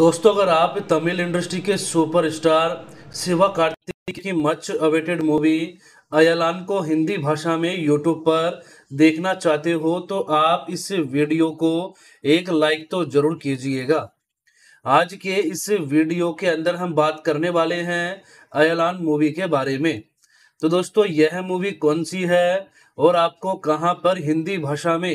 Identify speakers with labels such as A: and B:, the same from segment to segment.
A: दोस्तों अगर आप तमिल इंडस्ट्री के सुपरस्टार शिवा
B: कार्तिक की मच अवेटेड मूवी अयलान को हिंदी भाषा में यूट्यूब पर देखना चाहते हो तो आप इस वीडियो को एक लाइक तो जरूर कीजिएगा आज के इस वीडियो के अंदर हम बात करने वाले हैं अयलान मूवी के बारे में तो दोस्तों यह मूवी कौन सी है और आपको कहाँ पर हिंदी भाषा में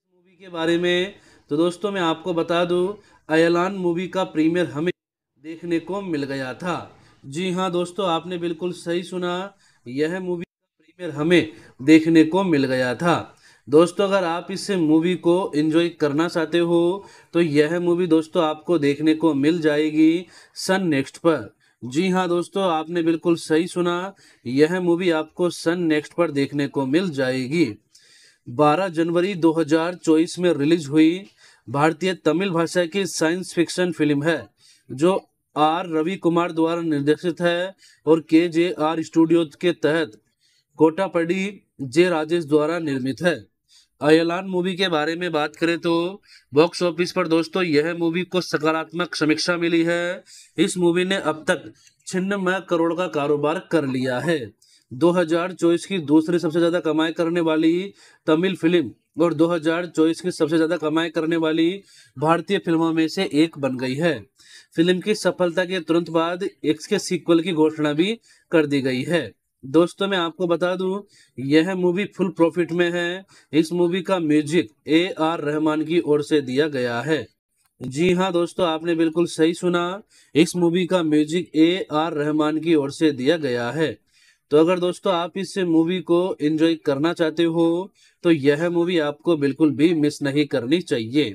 B: के बारे में तो दोस्तों मैं आपको बता दूं अयलान मूवी का प्रीमियर हमें देखने को मिल गया था जी हाँ दोस्तों आपने बिल्कुल सही सुना यह मूवी का प्रीमियर हमें देखने को मिल गया था दोस्तों अगर आप इस मूवी को एंजॉय करना चाहते हो तो यह मूवी दोस्तों आपको देखने को मिल जाएगी सन नेक्स्ट पर जी हाँ दोस्तों आपने बिल्कुल सही सुना यह मूवी आपको सन नेक्स्ट पर देखने को मिल जाएगी 12 जनवरी 2024 में रिलीज हुई भारतीय तमिल भाषा की साइंस फिक्शन फिल्म है जो आर रवि कुमार द्वारा निर्देशित है और के जे आर स्टूडियो के तहत कोटापड़ी जे राजेश द्वारा निर्मित है अयलान मूवी के बारे में बात करें तो बॉक्स ऑफिस पर दोस्तों यह मूवी को सकारात्मक समीक्षा मिली है इस मूवी ने अब तक छिन्नमय करोड़ का कारोबार कर लिया है 2024 की दूसरी सबसे ज़्यादा कमाई करने वाली तमिल फिल्म और 2024 की सबसे ज़्यादा कमाई करने वाली भारतीय फिल्मों में से एक बन गई है फिल्म की सफलता के तुरंत बाद इसके सीक्वल की घोषणा भी कर दी गई है दोस्तों मैं आपको बता दूं यह मूवी फुल प्रॉफिट में है इस मूवी का म्यूजिक ए आर रहमान की ओर से दिया गया है जी हाँ दोस्तों आपने बिल्कुल सही सुना इस मूवी का म्यूजिक ए आर रहमान की ओर से दिया गया है तो अगर दोस्तों आप इस मूवी को एंजॉय करना चाहते हो तो यह मूवी आपको बिल्कुल भी मिस नहीं करनी चाहिए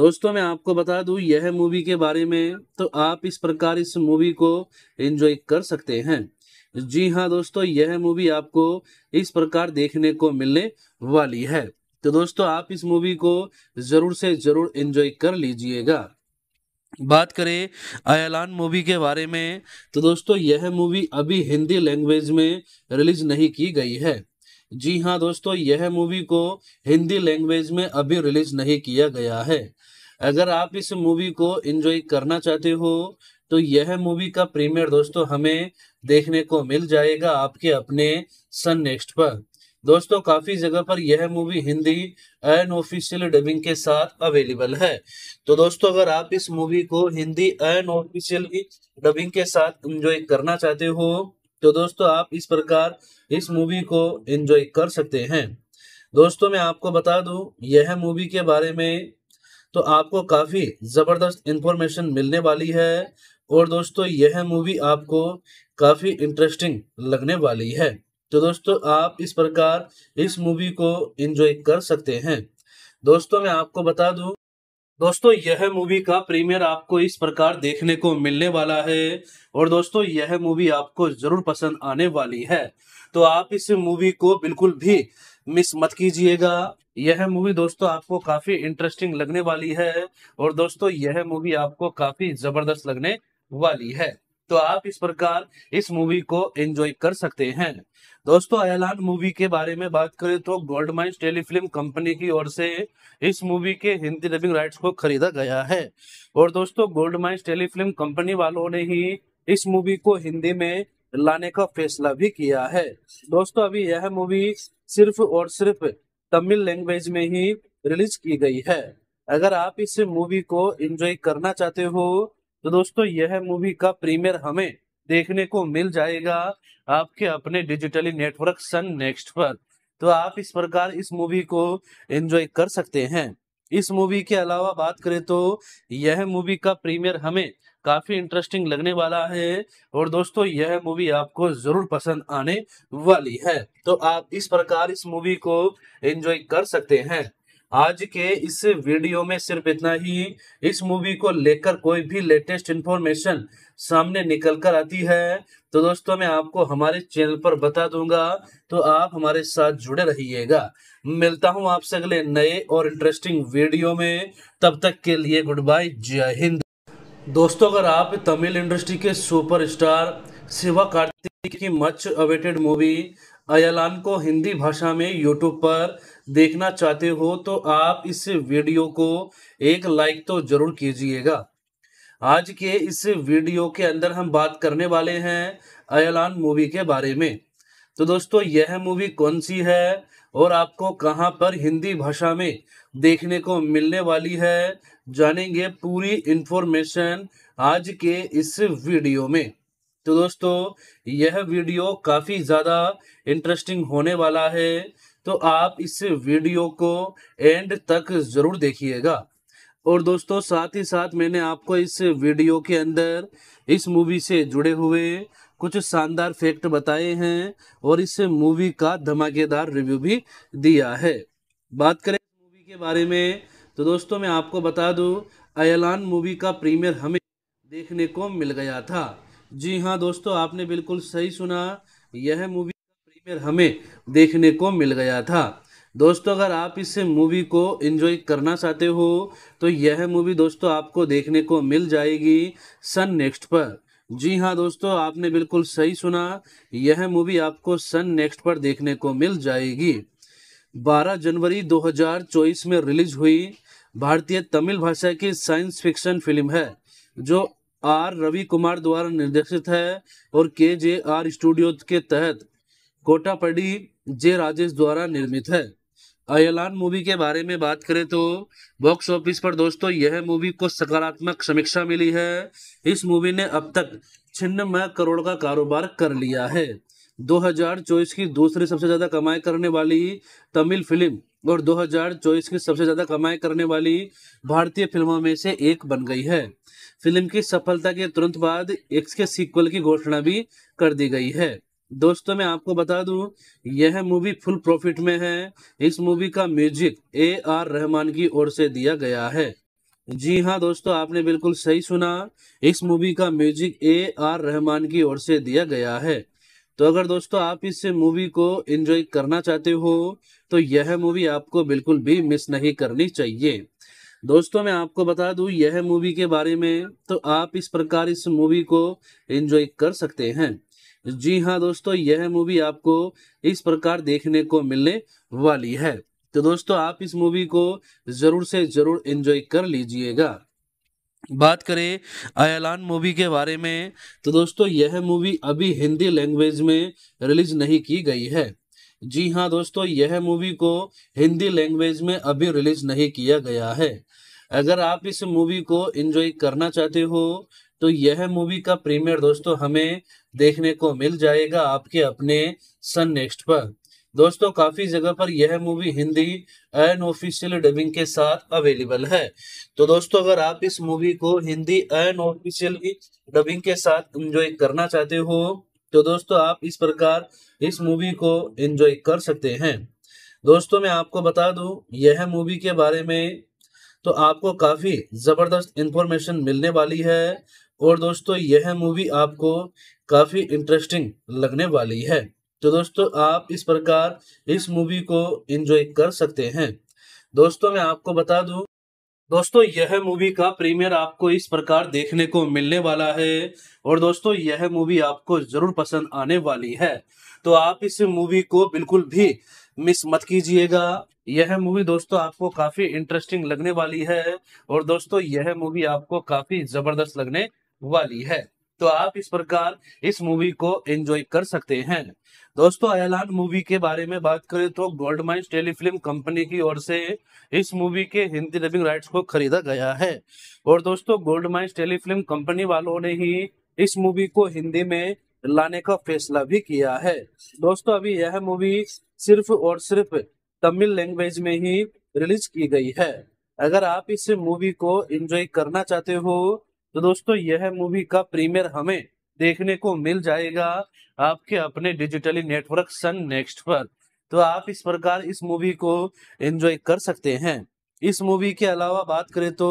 B: दोस्तों मैं आपको बता दूं यह मूवी के बारे में तो आप इस प्रकार इस मूवी को एंजॉय कर सकते हैं जी हाँ दोस्तों यह मूवी आपको इस प्रकार देखने को मिलने वाली है तो दोस्तों आप इस मूवी को जरूर से जरूर एंजॉय कर लीजिएगा बात करें अयलान मूवी के बारे में तो दोस्तों यह मूवी अभी हिंदी लैंग्वेज में रिलीज नहीं की गई है जी हाँ दोस्तों यह मूवी को हिंदी लैंग्वेज में अभी रिलीज नहीं किया गया है अगर आप इस मूवी को एंजॉय करना चाहते हो तो यह मूवी का प्रीमियर दोस्तों हमें देखने को मिल जाएगा आपके अपने सन नेक्स्ट पर दोस्तों काफी जगह पर यह movie Hindi unofficial dubbing के साथ अवेलेबल है तो दोस्तों अगर आप इस मूवी को हिंदी एन ऑफिशियल डबिंग के साथ एंजॉय करना चाहते हो तो दोस्तों आप इस प्रकार इस मूवी को एंजॉय कर सकते हैं दोस्तों मैं आपको बता दूं यह मूवी के बारे में तो आपको काफ़ी ज़बरदस्त इन्फॉर्मेशन मिलने वाली है और दोस्तों यह मूवी आपको काफ़ी इंटरेस्टिंग लगने वाली है तो दोस्तों आप इस प्रकार इस मूवी को एंजॉय कर सकते हैं दोस्तों मैं आपको बता दूं दोस्तों यह मूवी का प्रीमियर आपको इस प्रकार देखने को मिलने वाला है और दोस्तों यह मूवी आपको जरूर पसंद आने वाली है तो आप इस मूवी को बिल्कुल भी मिस मत कीजिएगा यह मूवी दोस्तों आपको काफी इंटरेस्टिंग लगने वाली है और दोस्तों यह मूवी आपको काफी जबरदस्त लगने वाली है तो आप इस प्रकार इस मूवी को एंजॉय कर सकते हैं दोस्तों ऐलान मूवी के बारे में बात करें तो गोल्ड माइन्स टेलीफिल्म कंपनी की ओर से इस मूवी के हिंदी डबिंग राइट्स को खरीदा गया है और दोस्तों गोल्ड माइन्स टेलीफिल्म कंपनी वालों ने ही इस मूवी को हिंदी में लाने का फैसला भी किया है दोस्तों अभी यह मूवी सिर्फ और सिर्फ तमिल लैंग्वेज में ही रिलीज की गई है अगर आप इस मूवी को एंजॉय करना चाहते हो तो दोस्तों यह मूवी का प्रीमियर हमें देखने को मिल जाएगा आपके अपने डिजिटली नेटवर्क सन नेक्स्ट पर तो आप इस प्रकार इस मूवी को एंजॉय कर सकते हैं इस मूवी के अलावा बात करें तो यह मूवी का प्रीमियर हमें काफी इंटरेस्टिंग लगने वाला है और दोस्तों यह मूवी आपको जरूर पसंद आने वाली है तो आप इस प्रकार इस मूवी को एंजॉय कर सकते हैं आज के इस वीडियो में सिर्फ इतना ही इस मूवी को लेकर कोई भी लेटेस्ट इन्फॉर्मेशन सामने निकल कर आती है तो दोस्तों मैं आपको हमारे चैनल पर बता दूंगा तो आप हमारे साथ जुड़े रहिएगा मिलता हूं आपसे अगले नए और इंटरेस्टिंग वीडियो में तब तक के लिए गुड बाय जय हिंद दोस्तों अगर आप तमिल इंडस्ट्री के सुपरस्टार शिवा कार्तिक की मच अवेटेड मूवी अयलान को हिंदी भाषा में यूट्यूब पर देखना चाहते हो तो आप इस वीडियो को एक लाइक तो जरूर कीजिएगा आज के इस वीडियो के अंदर हम बात करने वाले हैं अयलान मूवी के बारे में तो दोस्तों यह मूवी कौन सी है और आपको कहां पर हिंदी भाषा में देखने को मिलने वाली है जानेंगे पूरी इंफॉर्मेशन आज के इस वीडियो में तो दोस्तों यह वीडियो काफ़ी ज़्यादा इंटरेस्टिंग होने वाला है तो आप इस वीडियो को एंड तक ज़रूर देखिएगा और दोस्तों साथ ही साथ मैंने आपको इस वीडियो के अंदर इस मूवी से जुड़े हुए कुछ शानदार फैक्ट बताए हैं और इस मूवी का धमाकेदार रिव्यू भी दिया है बात करें मूवी के बारे में तो दोस्तों मैं आपको बता दूं अयलान मूवी का प्रीमियर हमें देखने को मिल गया था जी हाँ दोस्तों आपने बिल्कुल सही सुना यह मूवी फिर हमें देखने को मिल गया था दोस्तों अगर आप इस मूवी को एंजॉय करना चाहते हो तो यह मूवी दोस्तों आपको देखने को मिल जाएगी सन नेक्स्ट पर जी हाँ दोस्तों आपने बिल्कुल सही सुना यह मूवी आपको सन नेक्स्ट पर देखने को मिल जाएगी 12 जनवरी 2024 में रिलीज हुई भारतीय तमिल भाषा की साइंस फिक्शन फिल्म है जो आर रवि कुमार द्वारा निर्देशित है और के जे आर स्टूडियो के तहत कोटापड़ी जे राजेश द्वारा निर्मित है अयलान मूवी के बारे में बात करें तो बॉक्स ऑफिस पर दोस्तों यह मूवी को सकारात्मक समीक्षा मिली है इस मूवी ने अब तक छिन्नमय करोड़ का कारोबार कर लिया है 2024 की दूसरी सबसे ज़्यादा कमाई करने वाली तमिल फिल्म और 2024 की सबसे ज़्यादा कमाई करने वाली भारतीय फिल्मों में से एक बन गई है फिल्म की सफलता के तुरंत बाद एक्स के सीक्वल की घोषणा भी कर दी गई है दोस्तों मैं आपको बता दूं यह मूवी फुल प्रॉफिट में है इस मूवी का म्यूजिक ए आर रहमान की ओर से दिया गया है जी हाँ दोस्तों आपने बिल्कुल सही सुना इस मूवी का म्यूजिक ए आर रहमान की ओर से दिया गया है तो अगर दोस्तों आप इस मूवी को एंजॉय करना चाहते हो तो यह मूवी आपको बिल्कुल भी मिस नहीं करनी चाहिए दोस्तों मैं आपको बता दूं यह मूवी के बारे में तो आप इस प्रकार इस मूवी को एंजॉय कर सकते हैं जी हाँ दोस्तों यह मूवी आपको इस प्रकार देखने को मिलने वाली है तो दोस्तों आप इस मूवी को जरूर से जरूर एंजॉय कर लीजिएगा बात करें अयलान मूवी के बारे में तो दोस्तों यह मूवी अभी हिंदी लैंग्वेज में रिलीज नहीं की गई है जी हाँ दोस्तों यह मूवी को हिंदी लैंग्वेज में अभी रिलीज नहीं किया गया है अगर आप इस मूवी को एंजॉय करना चाहते हो तो यह मूवी का प्रीमियर दोस्तों हमें देखने को मिल जाएगा आपके अपने सन नेक्स्ट पर दोस्तों काफी जगह पर यह movie Hindi unofficial dubbing के साथ अवेलेबल है तो दोस्तों अगर आप इस मूवी को हिंदी अन ऑफिशियल डबिंग के साथ एंजॉय करना चाहते हो तो दोस्तों आप इस प्रकार इस मूवी को एंजॉय कर सकते हैं दोस्तों मैं आपको बता दूं यह मूवी के बारे में तो आपको काफी जबरदस्त इंफॉर्मेशन मिलने वाली है और दोस्तों यह मूवी आपको काफ़ी इंटरेस्टिंग लगने वाली है तो दोस्तों आप इस प्रकार इस मूवी को एंजॉय कर सकते हैं दोस्तों मैं आपको बता दूं दोस्तों यह मूवी का प्रीमियर आपको इस प्रकार देखने को मिलने वाला है और दोस्तों यह मूवी आपको जरूर पसंद आने वाली है तो आप इस मूवी को बिल्कुल भी मिस मत कीजिएगा यह मूवी दोस्तों आपको काफी इंटरेस्टिंग लगने वाली है और दोस्तों यह मूवी आपको काफी जबरदस्त लगने वाली है तो आप इस प्रकार इस मूवी को एंजॉय कर सकते हैं दोस्तों ऐलान मूवी के बारे में बात करें तो गोल्ड माइंस टेलीफिल्म कंपनी की ओर से इस मूवी के हिंदी डबिंग राइट्स को खरीदा गया है और दोस्तों गोल्ड माइन्स टेलीफिल्म कंपनी वालों ने ही इस मूवी को हिंदी में लाने का फैसला भी किया है दोस्तों अभी यह मूवी सिर्फ और सिर्फ तमिल लैंग्वेज में ही रिलीज की गई है अगर आप इस मूवी को एंजॉय करना चाहते हो तो दोस्तों यह मूवी का प्रीमियर हमें देखने को मिल जाएगा आपके अपने डिजिटली नेटवर्क सन नेक्स्ट पर तो आप इस प्रकार इस मूवी को एंजॉय कर सकते हैं इस मूवी के अलावा बात करें तो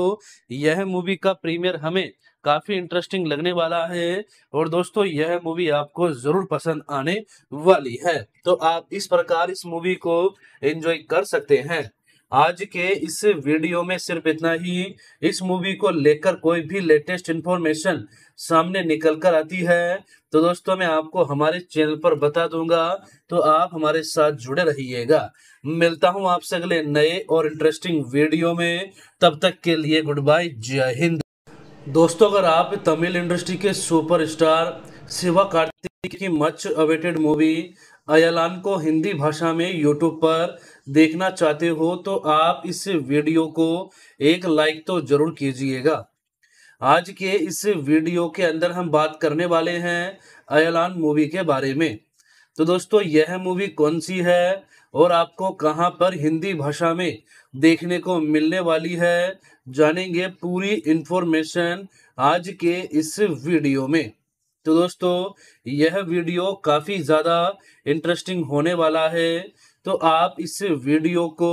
B: यह मूवी का प्रीमियर हमें काफी इंटरेस्टिंग लगने वाला है और दोस्तों यह मूवी आपको जरूर पसंद आने वाली है तो आप इस प्रकार इस मूवी को एंजॉय कर सकते हैं आज के इस वीडियो में सिर्फ इतना ही इस मूवी को लेकर कोई भी लेटेस्ट इन्फॉर्मेशन सामने निकल कर आती है तो दोस्तों मैं आपको हमारे चैनल पर बता दूंगा तो आप हमारे साथ जुड़े रहिएगा मिलता हूं आपसे अगले नए और इंटरेस्टिंग वीडियो में तब तक के लिए गुड बाय जय हिंद दोस्तों अगर आप तमिल इंडस्ट्री के सुपरस्टार शिवा कार्तिक की मच अवेटेड मूवी अयलान को हिंदी भाषा में यूट्यूब पर देखना चाहते हो तो आप इस वीडियो को एक लाइक तो जरूर कीजिएगा आज के इस वीडियो के अंदर हम बात करने वाले हैं अयलान मूवी के बारे में तो दोस्तों यह मूवी कौन सी है और आपको कहां पर हिंदी भाषा में देखने को मिलने वाली है जानेंगे पूरी इंफॉर्मेशन आज के इस वीडियो में तो दोस्तों यह वीडियो काफ़ी ज़्यादा इंटरेस्टिंग होने वाला है तो आप इस वीडियो को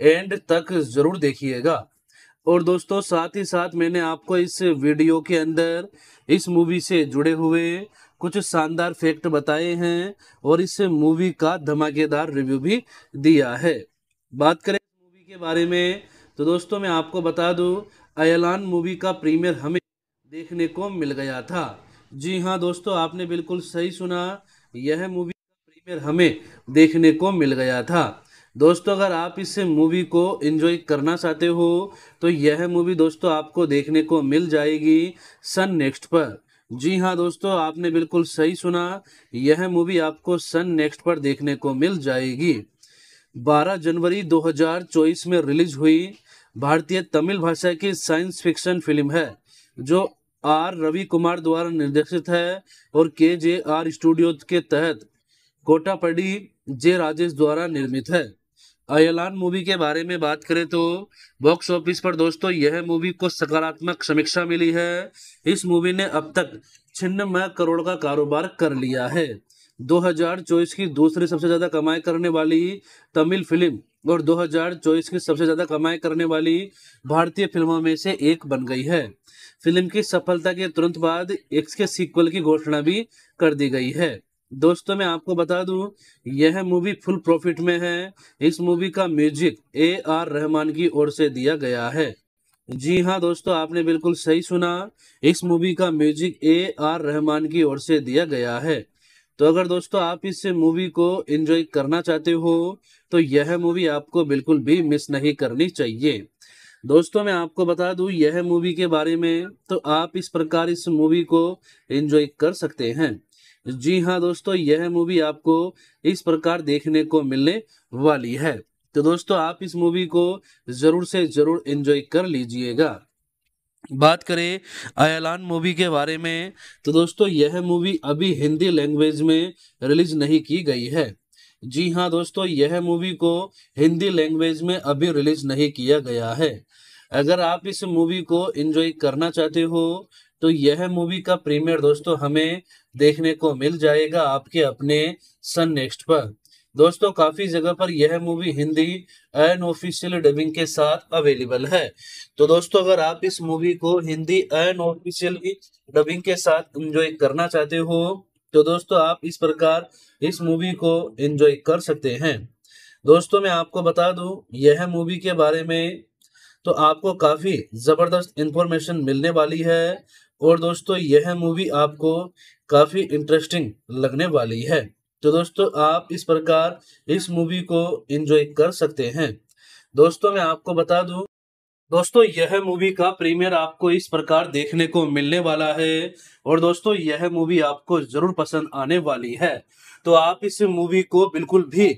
B: एंड तक ज़रूर देखिएगा और दोस्तों साथ ही साथ मैंने आपको इस वीडियो के अंदर इस मूवी से जुड़े हुए कुछ शानदार फैक्ट बताए हैं और इस मूवी का धमाकेदार रिव्यू भी दिया है बात करें मूवी के बारे में तो दोस्तों मैं आपको बता दूं अयलान मूवी का प्रीमियर हमें देखने को मिल गया था जी हाँ दोस्तों आपने बिल्कुल सही सुना यह मूवी फिर हमें देखने को मिल गया था दोस्तों अगर आप इस मूवी को एंजॉय करना चाहते हो तो यह मूवी दोस्तों आपको देखने को मिल जाएगी सन नेक्स्ट पर जी हाँ दोस्तों आपने बिल्कुल सही सुना यह मूवी आपको सन नेक्स्ट पर देखने को मिल जाएगी 12 जनवरी 2024 में रिलीज हुई भारतीय तमिल भाषा की साइंस फिक्शन फिल्म है जो आर रवि कुमार द्वारा निर्देशित है और के जे आर स्टूडियो के तहत कोटापड़ी जे राजेश द्वारा निर्मित है अयलान मूवी के बारे में बात करें तो बॉक्स ऑफिस पर दोस्तों यह मूवी को सकारात्मक समीक्षा मिली है इस मूवी ने अब तक छिन्नमय करोड़ का कारोबार कर लिया है 2024 की दूसरी सबसे ज़्यादा कमाई करने वाली तमिल फिल्म और 2024 की सबसे ज़्यादा कमाई करने वाली भारतीय फिल्मों में से एक बन गई है फिल्म की सफलता के तुरंत बाद एक्स के सीक्वल की घोषणा भी कर दी गई है दोस्तों मैं आपको बता दूं यह मूवी फुल प्रॉफिट में है इस मूवी का म्यूजिक ए आर रहमान की ओर से दिया गया है जी हाँ दोस्तों आपने बिल्कुल सही सुना इस मूवी का म्यूजिक ए आर रहमान की ओर से दिया गया है तो अगर दोस्तों आप इस मूवी को एंजॉय करना चाहते हो तो यह मूवी आपको बिल्कुल भी मिस नहीं करनी चाहिए दोस्तों मैं आपको बता दूं यह मूवी के बारे में तो आप इस प्रकार इस मूवी को एंजॉय कर सकते हैं जी हाँ दोस्तों यह मूवी आपको इस प्रकार देखने को मिलने वाली है तो दोस्तों आप इस मूवी को जरूर से जरूर एंजॉय कर लीजिएगा बात करें अयलान मूवी के बारे में तो दोस्तों यह मूवी अभी हिंदी लैंग्वेज में रिलीज नहीं की गई है जी हाँ दोस्तों यह मूवी को हिंदी लैंग्वेज में अभी रिलीज नहीं किया गया है अगर आप इस मूवी को एंजॉय करना चाहते हो तो यह मूवी का प्रीमियर दोस्तों हमें देखने को मिल जाएगा आपके अपने सन नेक्स्ट पर दोस्तों काफी जगह पर यह movie Hindi unofficial dubbing के साथ अवेलेबल है तो दोस्तों अगर आप इस मूवी को हिंदी अन ऑफिशियल डबिंग के साथ एंजॉय करना चाहते हो तो दोस्तों आप इस प्रकार इस मूवी को एंजॉय कर सकते हैं दोस्तों मैं आपको बता दूं यह मूवी के बारे में तो आपको काफी जबरदस्त इंफॉर्मेशन मिलने वाली है और दोस्तों यह मूवी आपको काफ़ी इंटरेस्टिंग लगने वाली है तो दोस्तों आप इस प्रकार इस मूवी को एंजॉय कर सकते हैं दोस्तों मैं आपको बता दूं दोस्तों यह मूवी का प्रीमियर आपको इस प्रकार देखने को मिलने वाला है और दोस्तों यह मूवी आपको जरूर पसंद आने वाली है तो आप इस मूवी को बिल्कुल भी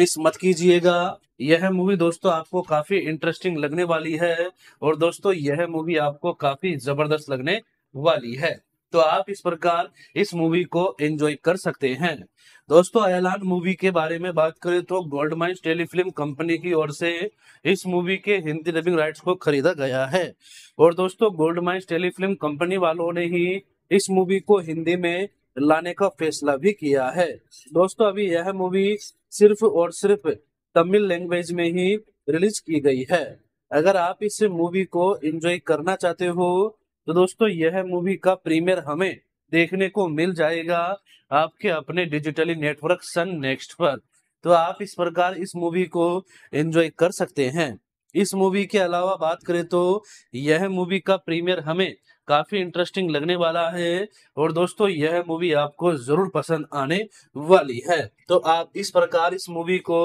B: मिस मत कीजिएगा यह मूवी दोस्तों आपको काफी इंटरेस्टिंग लगने वाली है और दोस्तों यह मूवी आपको काफी जबरदस्त लगने वाली है तो आप इस प्रकार इस मूवी को एंजॉय कर सकते हैं दोस्तों ऐलान मूवी के बारे में बात करें तो गोल्ड माइंस टेलीफिल्म कंपनी की ओर से इस मूवी के हिंदी डबिंग राइट्स को खरीदा गया है और दोस्तों गोल्ड माइन्स टेलीफिल्म कंपनी वालों ने ही इस मूवी को हिंदी में लाने का फैसला भी किया है दोस्तों अभी यह मूवी सिर्फ और सिर्फ तमिल लैंग्वेज में ही रिलीज की गई है अगर आप इस मूवी को एंजॉय करना चाहते हो तो दोस्तों यह मूवी का प्रीमियर हमें देखने को मिल जाएगा आपके अपने डिजिटली नेटवर्क सन नेक्स्ट पर तो आप इस प्रकार इस मूवी को एंजॉय कर सकते हैं इस मूवी के अलावा बात करें तो यह मूवी का प्रीमियर हमें काफी इंटरेस्टिंग लगने वाला है और दोस्तों यह मूवी आपको जरूर पसंद आने वाली है तो आप इस प्रकार इस मूवी को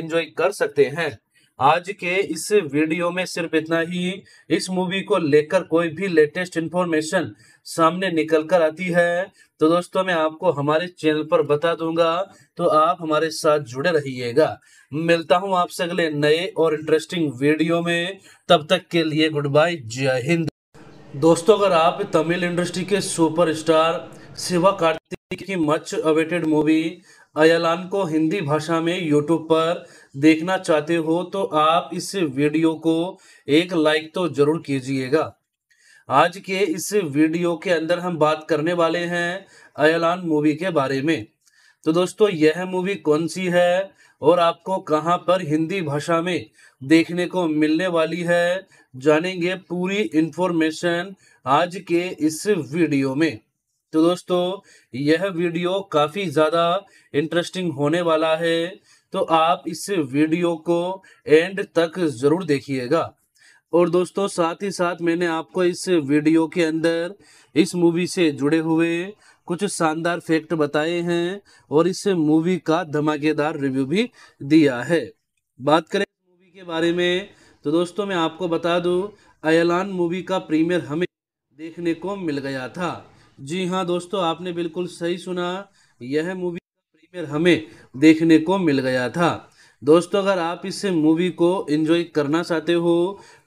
B: एंजॉय कर सकते हैं आज के इस वीडियो में सिर्फ इतना ही इस मूवी को लेकर कोई भी लेटेस्ट इन्फॉर्मेशन सामने निकल कर आती है तो दोस्तों मैं आपको हमारे चैनल पर बता दूंगा तो आप हमारे साथ जुड़े रहिएगा मिलता हूं आपसे अगले नए और इंटरेस्टिंग वीडियो में तब तक के लिए गुड बाय जय हिंद दोस्तों अगर आप तमिल इंडस्ट्री के सुपरस्टार शिवा कार्तिक की मच अवेटेड मूवी अयलान को हिंदी भाषा में यूट्यूब पर देखना चाहते हो तो आप इस वीडियो को एक लाइक तो जरूर कीजिएगा आज के इस वीडियो के अंदर हम बात करने वाले हैं अयलान मूवी के बारे में तो दोस्तों यह मूवी कौन सी है और आपको कहां पर हिंदी भाषा में देखने को मिलने वाली है जानेंगे पूरी इंफॉर्मेशन आज के इस वीडियो में तो दोस्तों यह वीडियो काफ़ी ज़्यादा इंटरेस्टिंग होने वाला है तो आप इस वीडियो को एंड तक ज़रूर देखिएगा और दोस्तों साथ ही साथ मैंने आपको इस वीडियो के अंदर इस मूवी से जुड़े हुए कुछ शानदार फैक्ट बताए हैं और इस मूवी का धमाकेदार रिव्यू भी दिया है बात करें मूवी के बारे में तो दोस्तों मैं आपको बता दूं अयलान मूवी का प्रीमियर हमें देखने को मिल गया था जी हाँ दोस्तों आपने बिल्कुल सही सुना यह मूवी में हमें देखने को मिल गया था दोस्तों अगर आप इस मूवी को एंजॉय करना चाहते हो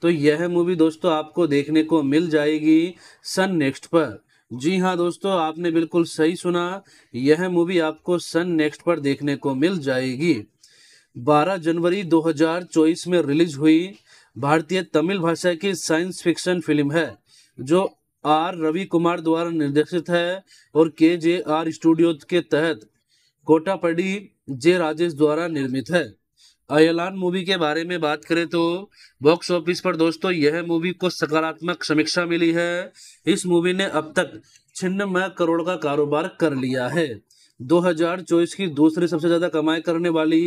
B: तो यह मूवी दोस्तों आपको देखने को मिल जाएगी सन नेक्स्ट पर जी हाँ दोस्तों आपने बिल्कुल सही सुना यह मूवी आपको सन नेक्स्ट पर देखने को मिल जाएगी 12 जनवरी 2024 में रिलीज हुई भारतीय तमिल भाषा की साइंस फिक्शन फिल्म है जो आर रवि कुमार द्वारा निर्देशित है और के जे आर स्टूडियो के तहत कोटापड़ी जे राजेश द्वारा निर्मित है अयलान मूवी के बारे में बात करें तो बॉक्स ऑफिस पर दोस्तों यह मूवी को सकारात्मक समीक्षा मिली है इस मूवी ने अब तक छिन्नमय करोड़ का कारोबार कर लिया है 2024 की दूसरी सबसे ज़्यादा कमाई करने वाली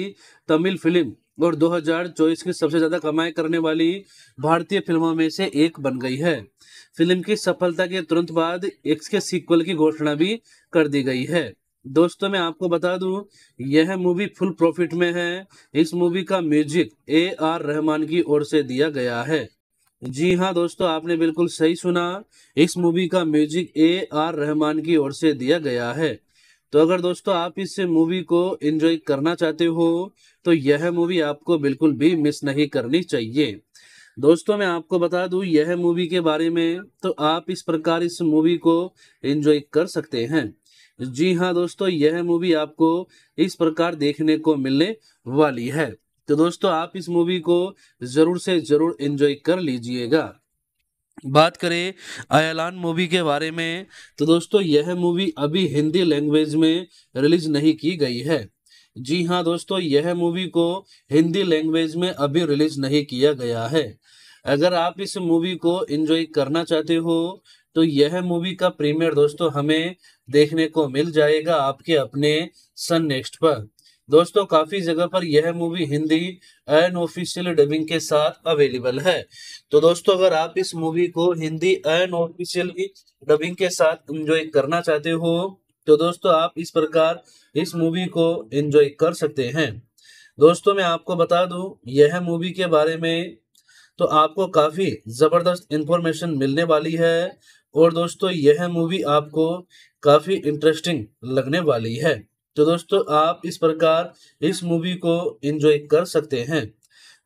B: तमिल फिल्म और 2024 की सबसे ज़्यादा कमाई करने वाली भारतीय फिल्मों में से एक बन गई है फिल्म की सफलता के तुरंत बाद एक्स के सीक्वल की घोषणा भी कर दी गई है दोस्तों मैं आपको बता दूं यह मूवी फुल प्रॉफिट में है इस मूवी का म्यूजिक ए आर रहमान की ओर से दिया गया है जी हाँ दोस्तों आपने बिल्कुल सही सुना इस मूवी का म्यूजिक ए आर रहमान की ओर से दिया गया है तो अगर दोस्तों आप इस मूवी को एंजॉय करना चाहते हो तो यह मूवी आपको बिल्कुल भी मिस नहीं करनी चाहिए दोस्तों मैं आपको बता दूं यह मूवी के बारे में तो आप इस प्रकार इस मूवी को एंजॉय कर सकते हैं जी हाँ दोस्तों यह मूवी आपको इस प्रकार देखने को मिलने वाली है तो दोस्तों आप इस मूवी को जरूर से जरूर एंजॉय कर लीजिएगा बात करें अयलान मूवी के बारे में तो दोस्तों यह मूवी अभी हिंदी लैंग्वेज में रिलीज नहीं की गई है जी हाँ दोस्तों यह मूवी को हिंदी लैंग्वेज में अभी रिलीज नहीं किया गया है अगर आप इस मूवी को एंजॉय करना चाहते हो तो यह मूवी का प्रीमियर दोस्तों हमें देखने को मिल जाएगा आपके अपने सन नेक्स्ट पर दोस्तों काफी जगह पर यह movie Hindi unofficial dubbing के साथ अवेलेबल है तो दोस्तों अगर आप इस मूवी को हिंदी अन ऑफिशियल डबिंग के साथ एंजॉय करना चाहते हो तो दोस्तों आप इस प्रकार इस मूवी को एंजॉय कर सकते हैं दोस्तों मैं आपको बता दूं यह मूवी के बारे में तो आपको काफी जबरदस्त इंफॉर्मेशन मिलने वाली है और दोस्तों यह मूवी आपको काफ़ी इंटरेस्टिंग लगने वाली है तो दोस्तों आप इस प्रकार इस मूवी को एंजॉय कर सकते हैं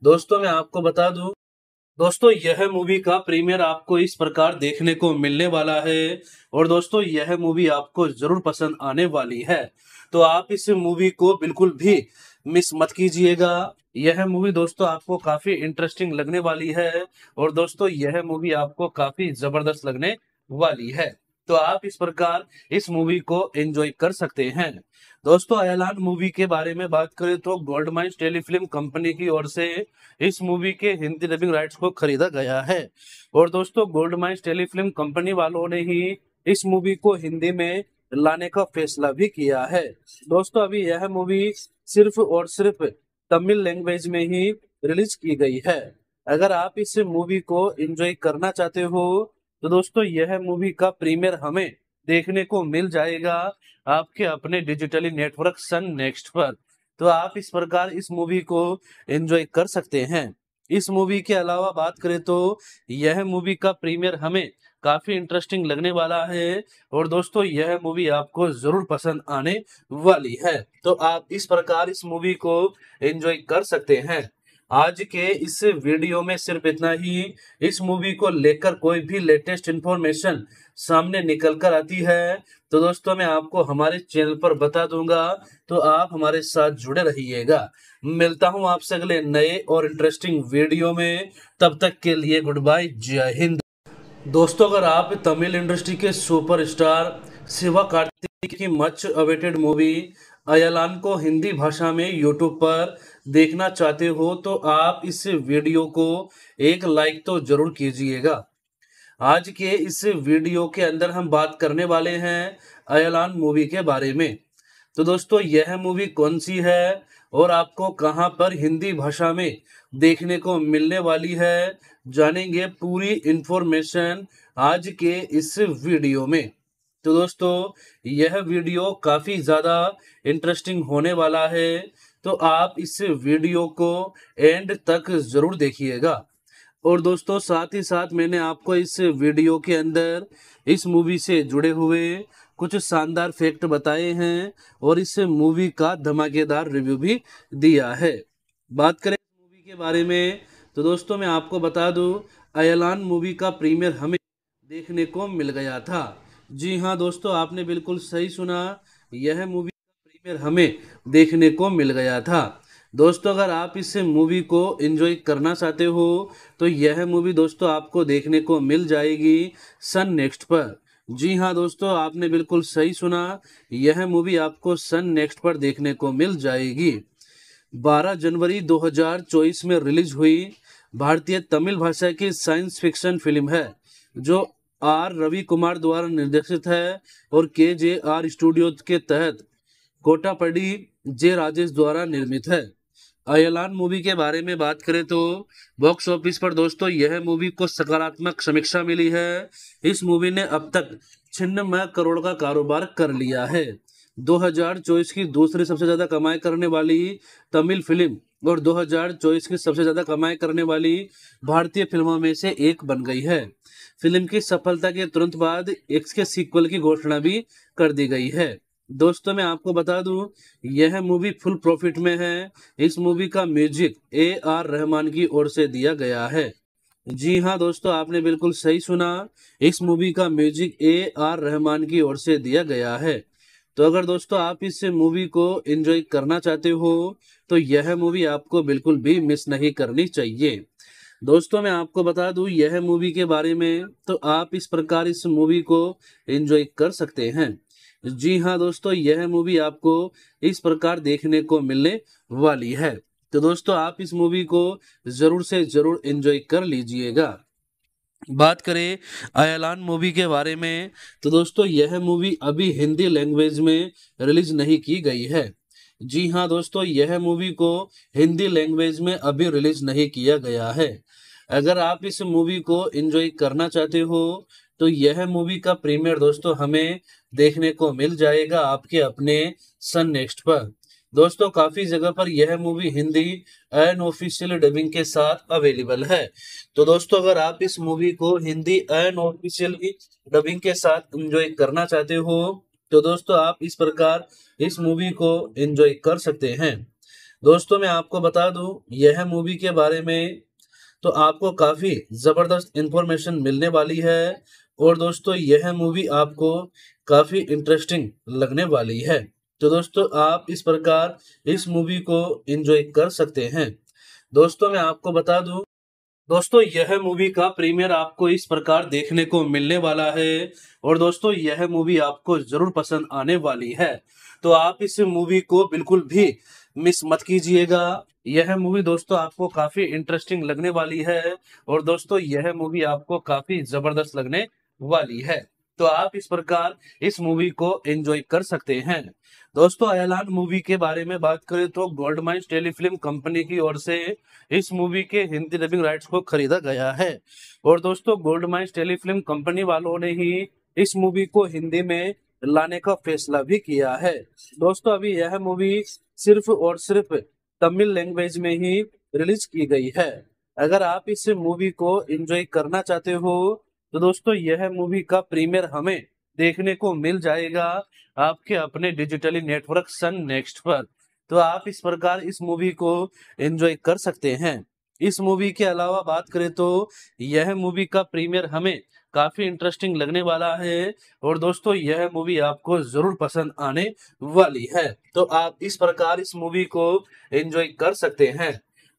B: दोस्तों मैं आपको बता दूं दोस्तों यह मूवी का प्रीमियर आपको इस प्रकार देखने को मिलने वाला है और दोस्तों यह मूवी आपको जरूर पसंद आने वाली है तो आप इस मूवी को बिल्कुल भी मिस मत कीजिएगा यह मूवी दोस्तों आपको काफी इंटरेस्टिंग लगने वाली है और दोस्तों यह मूवी आपको काफी जबरदस्त लगने वाली है तो आप इस प्रकार इस मूवी को एंजॉय कर सकते हैं दोस्तों अयलान मूवी के बारे में बात करें तो गोल्ड माइंस टेलीफिल्म कंपनी की ओर से इस मूवी के हिंदी डबिंग राइट्स को खरीदा गया है और दोस्तों गोल्ड माइन्स टेलीफिल्म कंपनी वालों ने ही इस मूवी को हिंदी में लाने का फैसला भी किया है दोस्तों अभी यह मूवी सिर्फ और सिर्फ तमिल लैंग्वेज में ही रिलीज की गई है अगर आप इस मूवी को एंजॉय करना चाहते हो तो दोस्तों यह मूवी का प्रीमियर हमें देखने को मिल जाएगा आपके अपने डिजिटली नेटवर्क सन नेक्स्ट पर तो आप इस प्रकार इस मूवी को एंजॉय कर सकते हैं इस मूवी के अलावा बात करें तो यह मूवी का प्रीमियर हमें काफी इंटरेस्टिंग लगने वाला है और दोस्तों यह मूवी आपको जरूर पसंद आने वाली है तो आप इस प्रकार इस मूवी को एंजॉय कर सकते हैं आज के इस वीडियो में सिर्फ इतना ही इस मूवी को लेकर कोई भी लेटेस्ट इन्फॉर्मेशन सामने निकल कर आती है तो दोस्तों मैं आपको हमारे चैनल पर बता दूंगा तो आप हमारे साथ जुड़े रहिएगा मिलता हूं आपसे अगले नए और इंटरेस्टिंग वीडियो में तब तक के लिए गुड बाय जय हिंद दोस्तों अगर आप तमिल इंडस्ट्री के सुपर स्टार शिवा कार्तिक की मच अवेटेड मूवी अयलान को हिंदी भाषा में यूट्यूब पर देखना चाहते हो तो आप इस वीडियो को एक लाइक तो जरूर कीजिएगा आज के इस वीडियो के अंदर हम बात करने वाले हैं अयलान मूवी के बारे में तो दोस्तों यह मूवी कौन सी है और आपको कहां पर हिंदी भाषा में देखने को मिलने वाली है जानेंगे पूरी इंफॉर्मेशन आज के इस वीडियो में तो दोस्तों यह वीडियो काफ़ी ज़्यादा इंटरेस्टिंग होने वाला है तो आप इस वीडियो को एंड तक ज़रूर देखिएगा और दोस्तों साथ ही साथ मैंने आपको इस वीडियो के अंदर इस मूवी से जुड़े हुए कुछ शानदार फैक्ट बताए हैं और इस मूवी का धमाकेदार रिव्यू भी दिया है बात करें मूवी के बारे में तो दोस्तों मैं आपको बता दूं अयलान मूवी का प्रीमियर हमें देखने को मिल गया था जी हाँ दोस्तों आपने बिल्कुल सही सुना यह मूवी का प्रीमियर हमें देखने को मिल गया था दोस्तों अगर आप इस मूवी को एंजॉय करना चाहते हो तो यह मूवी दोस्तों आपको देखने को मिल जाएगी सन नेक्स्ट पर जी हाँ दोस्तों आपने बिल्कुल सही सुना यह मूवी आपको सन नेक्स्ट पर देखने को मिल जाएगी 12 जनवरी 2024 में रिलीज हुई भारतीय तमिल भाषा की साइंस फिक्शन फिल्म है जो आर रवि कुमार द्वारा निर्देशित है और के जे आर स्टूडियो के तहत कोटापड़ी जे राजेश द्वारा निर्मित है अयलान मूवी के बारे में बात करें तो बॉक्स ऑफिस पर दोस्तों यह मूवी को सकारात्मक समीक्षा मिली है इस मूवी ने अब तक छिन्नमय करोड़ का कारोबार कर लिया है 2024 की दूसरी सबसे ज़्यादा कमाई करने वाली तमिल फिल्म और 2024 की सबसे ज़्यादा कमाई करने वाली भारतीय फिल्मों में से एक बन गई है फिल्म की सफलता के तुरंत बाद इसके सीक्वल की घोषणा भी कर दी गई है दोस्तों मैं आपको बता दूं यह मूवी फुल प्रॉफिट में है इस मूवी का म्यूजिक ए आर रहमान की ओर से दिया गया है जी हाँ दोस्तों आपने बिल्कुल सही सुना इस मूवी का म्यूजिक ए आर रहमान की ओर से दिया गया है तो अगर दोस्तों आप इस मूवी को एंजॉय करना चाहते हो तो यह मूवी आपको बिल्कुल भी मिस नहीं करनी चाहिए दोस्तों मैं आपको बता दूं यह मूवी के बारे में तो आप इस प्रकार इस मूवी को एंजॉय कर सकते हैं जी हाँ दोस्तों यह मूवी आपको इस प्रकार देखने को मिलने वाली है तो दोस्तों आप इस मूवी को जरूर से जरूर एंजॉय कर लीजिएगा बात करें अलान मूवी के बारे में तो दोस्तों यह मूवी अभी हिंदी लैंग्वेज में रिलीज नहीं की गई है जी हाँ दोस्तों यह मूवी को हिंदी लैंग्वेज में अभी रिलीज नहीं किया गया है अगर आप इस मूवी को एंजॉय करना चाहते हो तो यह मूवी का प्रीमियर दोस्तों हमें देखने को मिल जाएगा आपके अपने सन नेक्स्ट पर दोस्तों काफी जगह पर यह movie Hindi unofficial dubbing के साथ अवेलेबल है तो दोस्तों अगर आप इस मूवी को हिंदी एन ऑफिशियल डबिंग के साथ एंजॉय करना चाहते हो तो दोस्तों आप इस प्रकार इस मूवी को एंजॉय कर सकते हैं दोस्तों मैं आपको बता दूं यह मूवी के बारे में तो आपको काफ़ी ज़बरदस्त इंफॉर्मेशन मिलने वाली है और दोस्तों यह मूवी आपको काफ़ी इंटरेस्टिंग लगने वाली है तो दोस्तों आप इस प्रकार इस मूवी को एंजॉय कर सकते हैं दोस्तों मैं आपको बता दूँ दोस्तों यह मूवी का प्रीमियर आपको इस प्रकार देखने को मिलने वाला है और दोस्तों यह मूवी आपको जरूर पसंद आने वाली है तो आप इस मूवी को बिल्कुल भी मिस मत कीजिएगा यह मूवी दोस्तों आपको काफी इंटरेस्टिंग लगने वाली है और दोस्तों यह मूवी आपको काफी जबरदस्त लगने वाली है तो आप इस प्रकार इस मूवी को एंजॉय कर सकते हैं दोस्तों ऐलान मूवी के बारे में बात करें तो गोल्ड माइंस टेलीफिल्म कंपनी की ओर से इस मूवी के हिंदी डबिंग राइट्स को खरीदा गया है और दोस्तों गोल्ड माइन्स टेलीफिल्म कंपनी वालों ने ही इस मूवी को हिंदी में लाने का फैसला भी किया है दोस्तों अभी यह मूवी सिर्फ और सिर्फ तमिल लैंग्वेज में ही रिलीज की गई है अगर आप इस मूवी को एंजॉय करना चाहते हो तो दोस्तों यह मूवी का प्रीमियर हमें देखने को मिल जाएगा आपके अपने डिजिटली नेटवर्क सन नेक्स्ट पर तो आप इस प्रकार इस मूवी को एंजॉय कर सकते हैं इस मूवी के अलावा बात करें तो यह मूवी का प्रीमियर हमें काफी इंटरेस्टिंग लगने वाला है और दोस्तों यह मूवी आपको जरूर पसंद आने वाली है तो आप इस प्रकार इस मूवी को एंजॉय कर सकते हैं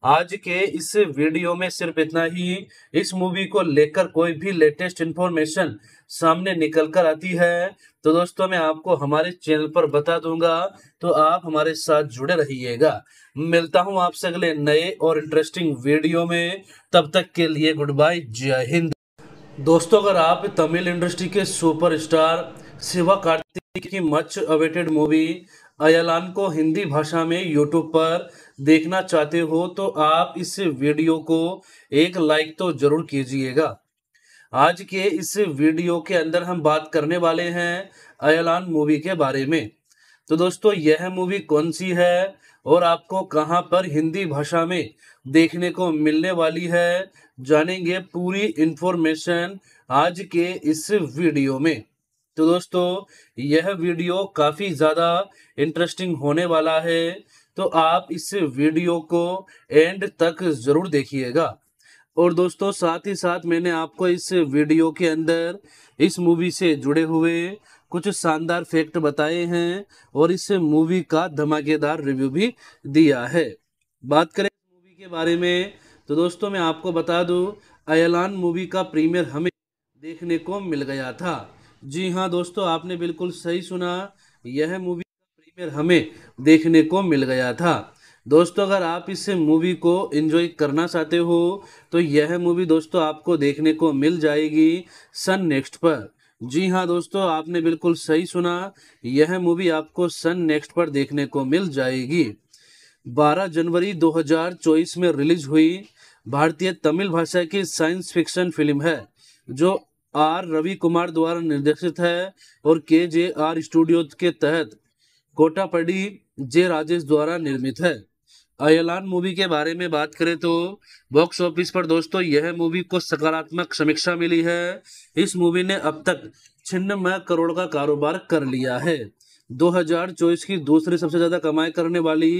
B: आज के इस वीडियो में सिर्फ इतना ही इस मूवी को लेकर कोई भी लेटेस्ट इन्फॉर्मेशन सामने निकल कर आती है तो दोस्तों मैं आपको हमारे चैनल पर बता दूंगा तो आप हमारे साथ जुड़े रहिएगा मिलता हूं आपसे अगले नए और इंटरेस्टिंग वीडियो में तब तक के लिए गुड बाय जय हिंद दोस्तों अगर आप तमिल इंडस्ट्री के सुपरस्टार शिवा कार्तिक की मच अवेटेड मूवी अयलान को हिंदी भाषा में यूट्यूब पर देखना चाहते हो तो आप इस वीडियो को एक लाइक तो जरूर कीजिएगा आज के इस वीडियो के अंदर हम बात करने वाले हैं अयलान मूवी के बारे में तो दोस्तों यह मूवी कौन सी है और आपको कहां पर हिंदी भाषा में देखने को मिलने वाली है जानेंगे पूरी इंफॉर्मेशन आज के इस वीडियो में तो दोस्तों यह वीडियो काफ़ी ज़्यादा इंटरेस्टिंग होने वाला है तो आप इस वीडियो को एंड तक ज़रूर देखिएगा और दोस्तों साथ ही साथ मैंने आपको इस वीडियो के अंदर इस मूवी से जुड़े हुए कुछ शानदार फैक्ट बताए हैं और इस मूवी का धमाकेदार रिव्यू भी दिया है बात करें मूवी के बारे में तो दोस्तों मैं आपको बता दूं अयलान मूवी का प्रीमियर हमें देखने को मिल गया था जी हाँ दोस्तों आपने बिल्कुल सही सुना यह मूवी का प्रीमियर हमें देखने को मिल गया था दोस्तों अगर आप इस मूवी को एंजॉय करना चाहते हो तो यह मूवी दोस्तों आपको देखने को मिल जाएगी सन नेक्स्ट पर जी हाँ दोस्तों आपने बिल्कुल सही सुना यह मूवी आपको सन नेक्स्ट पर देखने को मिल जाएगी 12 जनवरी 2024 में रिलीज हुई भारतीय तमिल भाषा की साइंस फिक्शन फिल्म है जो आर रवि कुमार द्वारा निर्देशित है और के जे आर स्टूडियो के तहत कोटापड़ी जे राजेश द्वारा निर्मित है अयलान मूवी के बारे में बात करें तो बॉक्स ऑफिस पर दोस्तों यह मूवी को सकारात्मक समीक्षा मिली है इस मूवी ने अब तक छिन्नमय करोड़ का कारोबार कर लिया है 2024 की दूसरी सबसे ज़्यादा कमाई करने वाली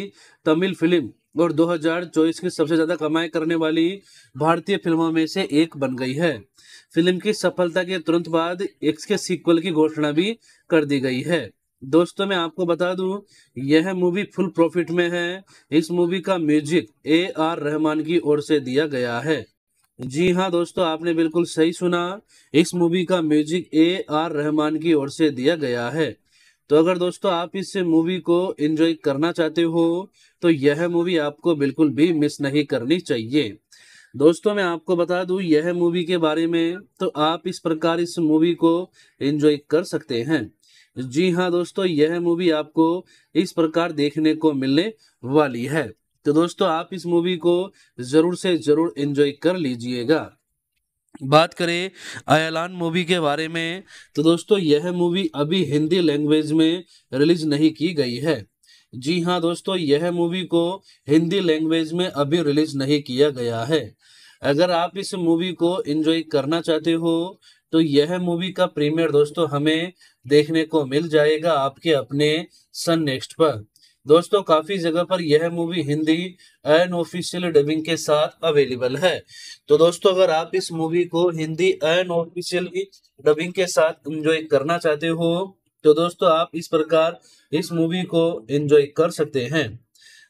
B: तमिल फिल्म और 2024 की सबसे ज़्यादा कमाई करने वाली भारतीय फिल्मों में से एक बन गई है फिल्म की सफलता के तुरंत बाद एक्स के सीक्वल की घोषणा भी कर दी गई है दोस्तों मैं आपको बता दूं यह मूवी फुल प्रॉफिट में है इस मूवी का म्यूजिक ए आर रहमान की ओर से दिया गया है जी हाँ दोस्तों आपने बिल्कुल सही सुना इस मूवी का म्यूजिक ए आर रहमान की ओर से दिया गया है तो अगर दोस्तों आप इस मूवी को एंजॉय करना चाहते हो तो यह मूवी आपको बिल्कुल भी मिस नहीं करनी चाहिए दोस्तों मैं आपको बता दूं यह मूवी के बारे में तो आप इस प्रकार इस मूवी को एंजॉय कर सकते हैं जी हाँ दोस्तों यह मूवी आपको इस प्रकार देखने को मिलने वाली है तो दोस्तों आप इस मूवी को जरूर से जरूर एंजॉय कर लीजिएगा बात करें अलान मूवी के बारे में तो दोस्तों यह मूवी अभी हिंदी लैंग्वेज में रिलीज नहीं की गई है जी हाँ दोस्तों यह मूवी को हिंदी लैंग्वेज में अभी रिलीज नहीं किया गया है अगर आप इस मूवी को एंजॉय करना चाहते हो तो यह मूवी का प्रीमियर दोस्तों हमें देखने को मिल जाएगा आपके अपने सन नेक्स्ट पर दोस्तों काफी जगह पर यह movie Hindi and official dubbing के साथ अवेलेबल है तो दोस्तों अगर आप इस मूवी को हिंदी एंड ऑफिशियल डबिंग के साथ एंजॉय करना चाहते हो तो दोस्तों आप इस प्रकार इस मूवी को एंजॉय कर सकते हैं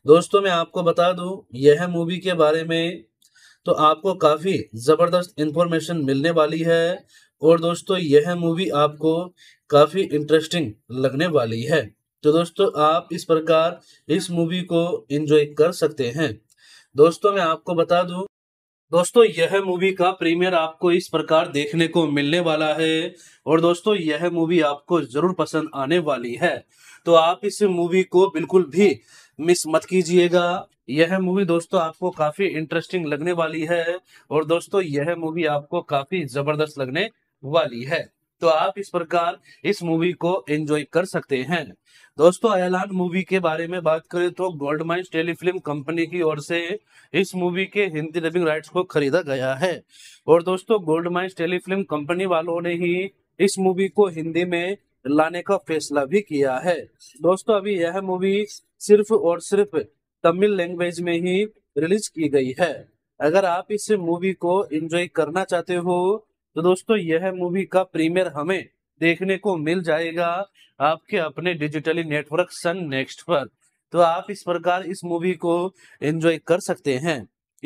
B: दोस्तों मैं आपको बता दूं यह मूवी के बारे में तो आपको काफ़ी ज़बरदस्त इंफॉर्मेशन मिलने वाली है और दोस्तों यह मूवी आपको काफ़ी इंटरेस्टिंग लगने वाली है तो दोस्तों आप इस प्रकार इस मूवी को एंजॉय कर सकते हैं दोस्तों मैं आपको बता दूं दोस्तों यह मूवी का प्रीमियर आपको इस प्रकार देखने को मिलने वाला है और दोस्तों यह मूवी आपको जरूर पसंद आने वाली है तो आप इस मूवी को बिल्कुल भी मिस मत कीजिएगा यह मूवी दोस्तों आपको काफी इंटरेस्टिंग लगने वाली है और दोस्तों यह मूवी आपको काफी जबरदस्त लगने वाली है तो आप इस प्रकार इस मूवी को एंजॉय कर सकते हैं दोस्तों अयलान मूवी के बारे में बात करें तो गोल्ड माइन्स टेलीफिल्म कंपनी की ओर से इस मूवी के हिंदी डबिंग राइट्स को खरीदा गया है और दोस्तों गोल्ड माइन्स टेलीफिल्म कंपनी वालों ने ही इस मूवी को हिंदी में लाने का फैसला भी किया है दोस्तों अभी यह मूवी सिर्फ और सिर्फ तमिल लैंग्वेज में ही रिलीज की गई है अगर आप इस मूवी को एंजॉय करना चाहते हो तो दोस्तों यह मूवी का प्रीमियर हमें देखने को मिल जाएगा आपके अपने डिजिटली नेटवर्क सन नेक्स्ट पर तो आप इस प्रकार इस मूवी को एंजॉय कर सकते हैं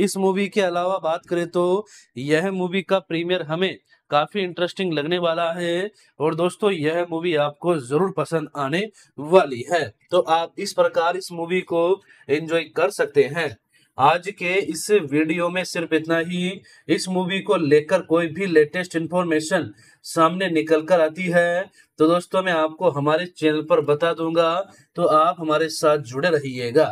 B: इस मूवी के अलावा बात करें तो यह मूवी का प्रीमियर हमें काफी इंटरेस्टिंग लगने वाला है और दोस्तों यह मूवी आपको जरूर पसंद आने वाली है तो आप इस प्रकार इस मूवी को एंजॉय कर सकते हैं आज के इस वीडियो में सिर्फ इतना ही इस मूवी को लेकर कोई भी लेटेस्ट इन्फॉर्मेशन सामने निकल कर आती है तो दोस्तों मैं आपको हमारे चैनल पर बता दूंगा तो आप हमारे साथ जुड़े रहिएगा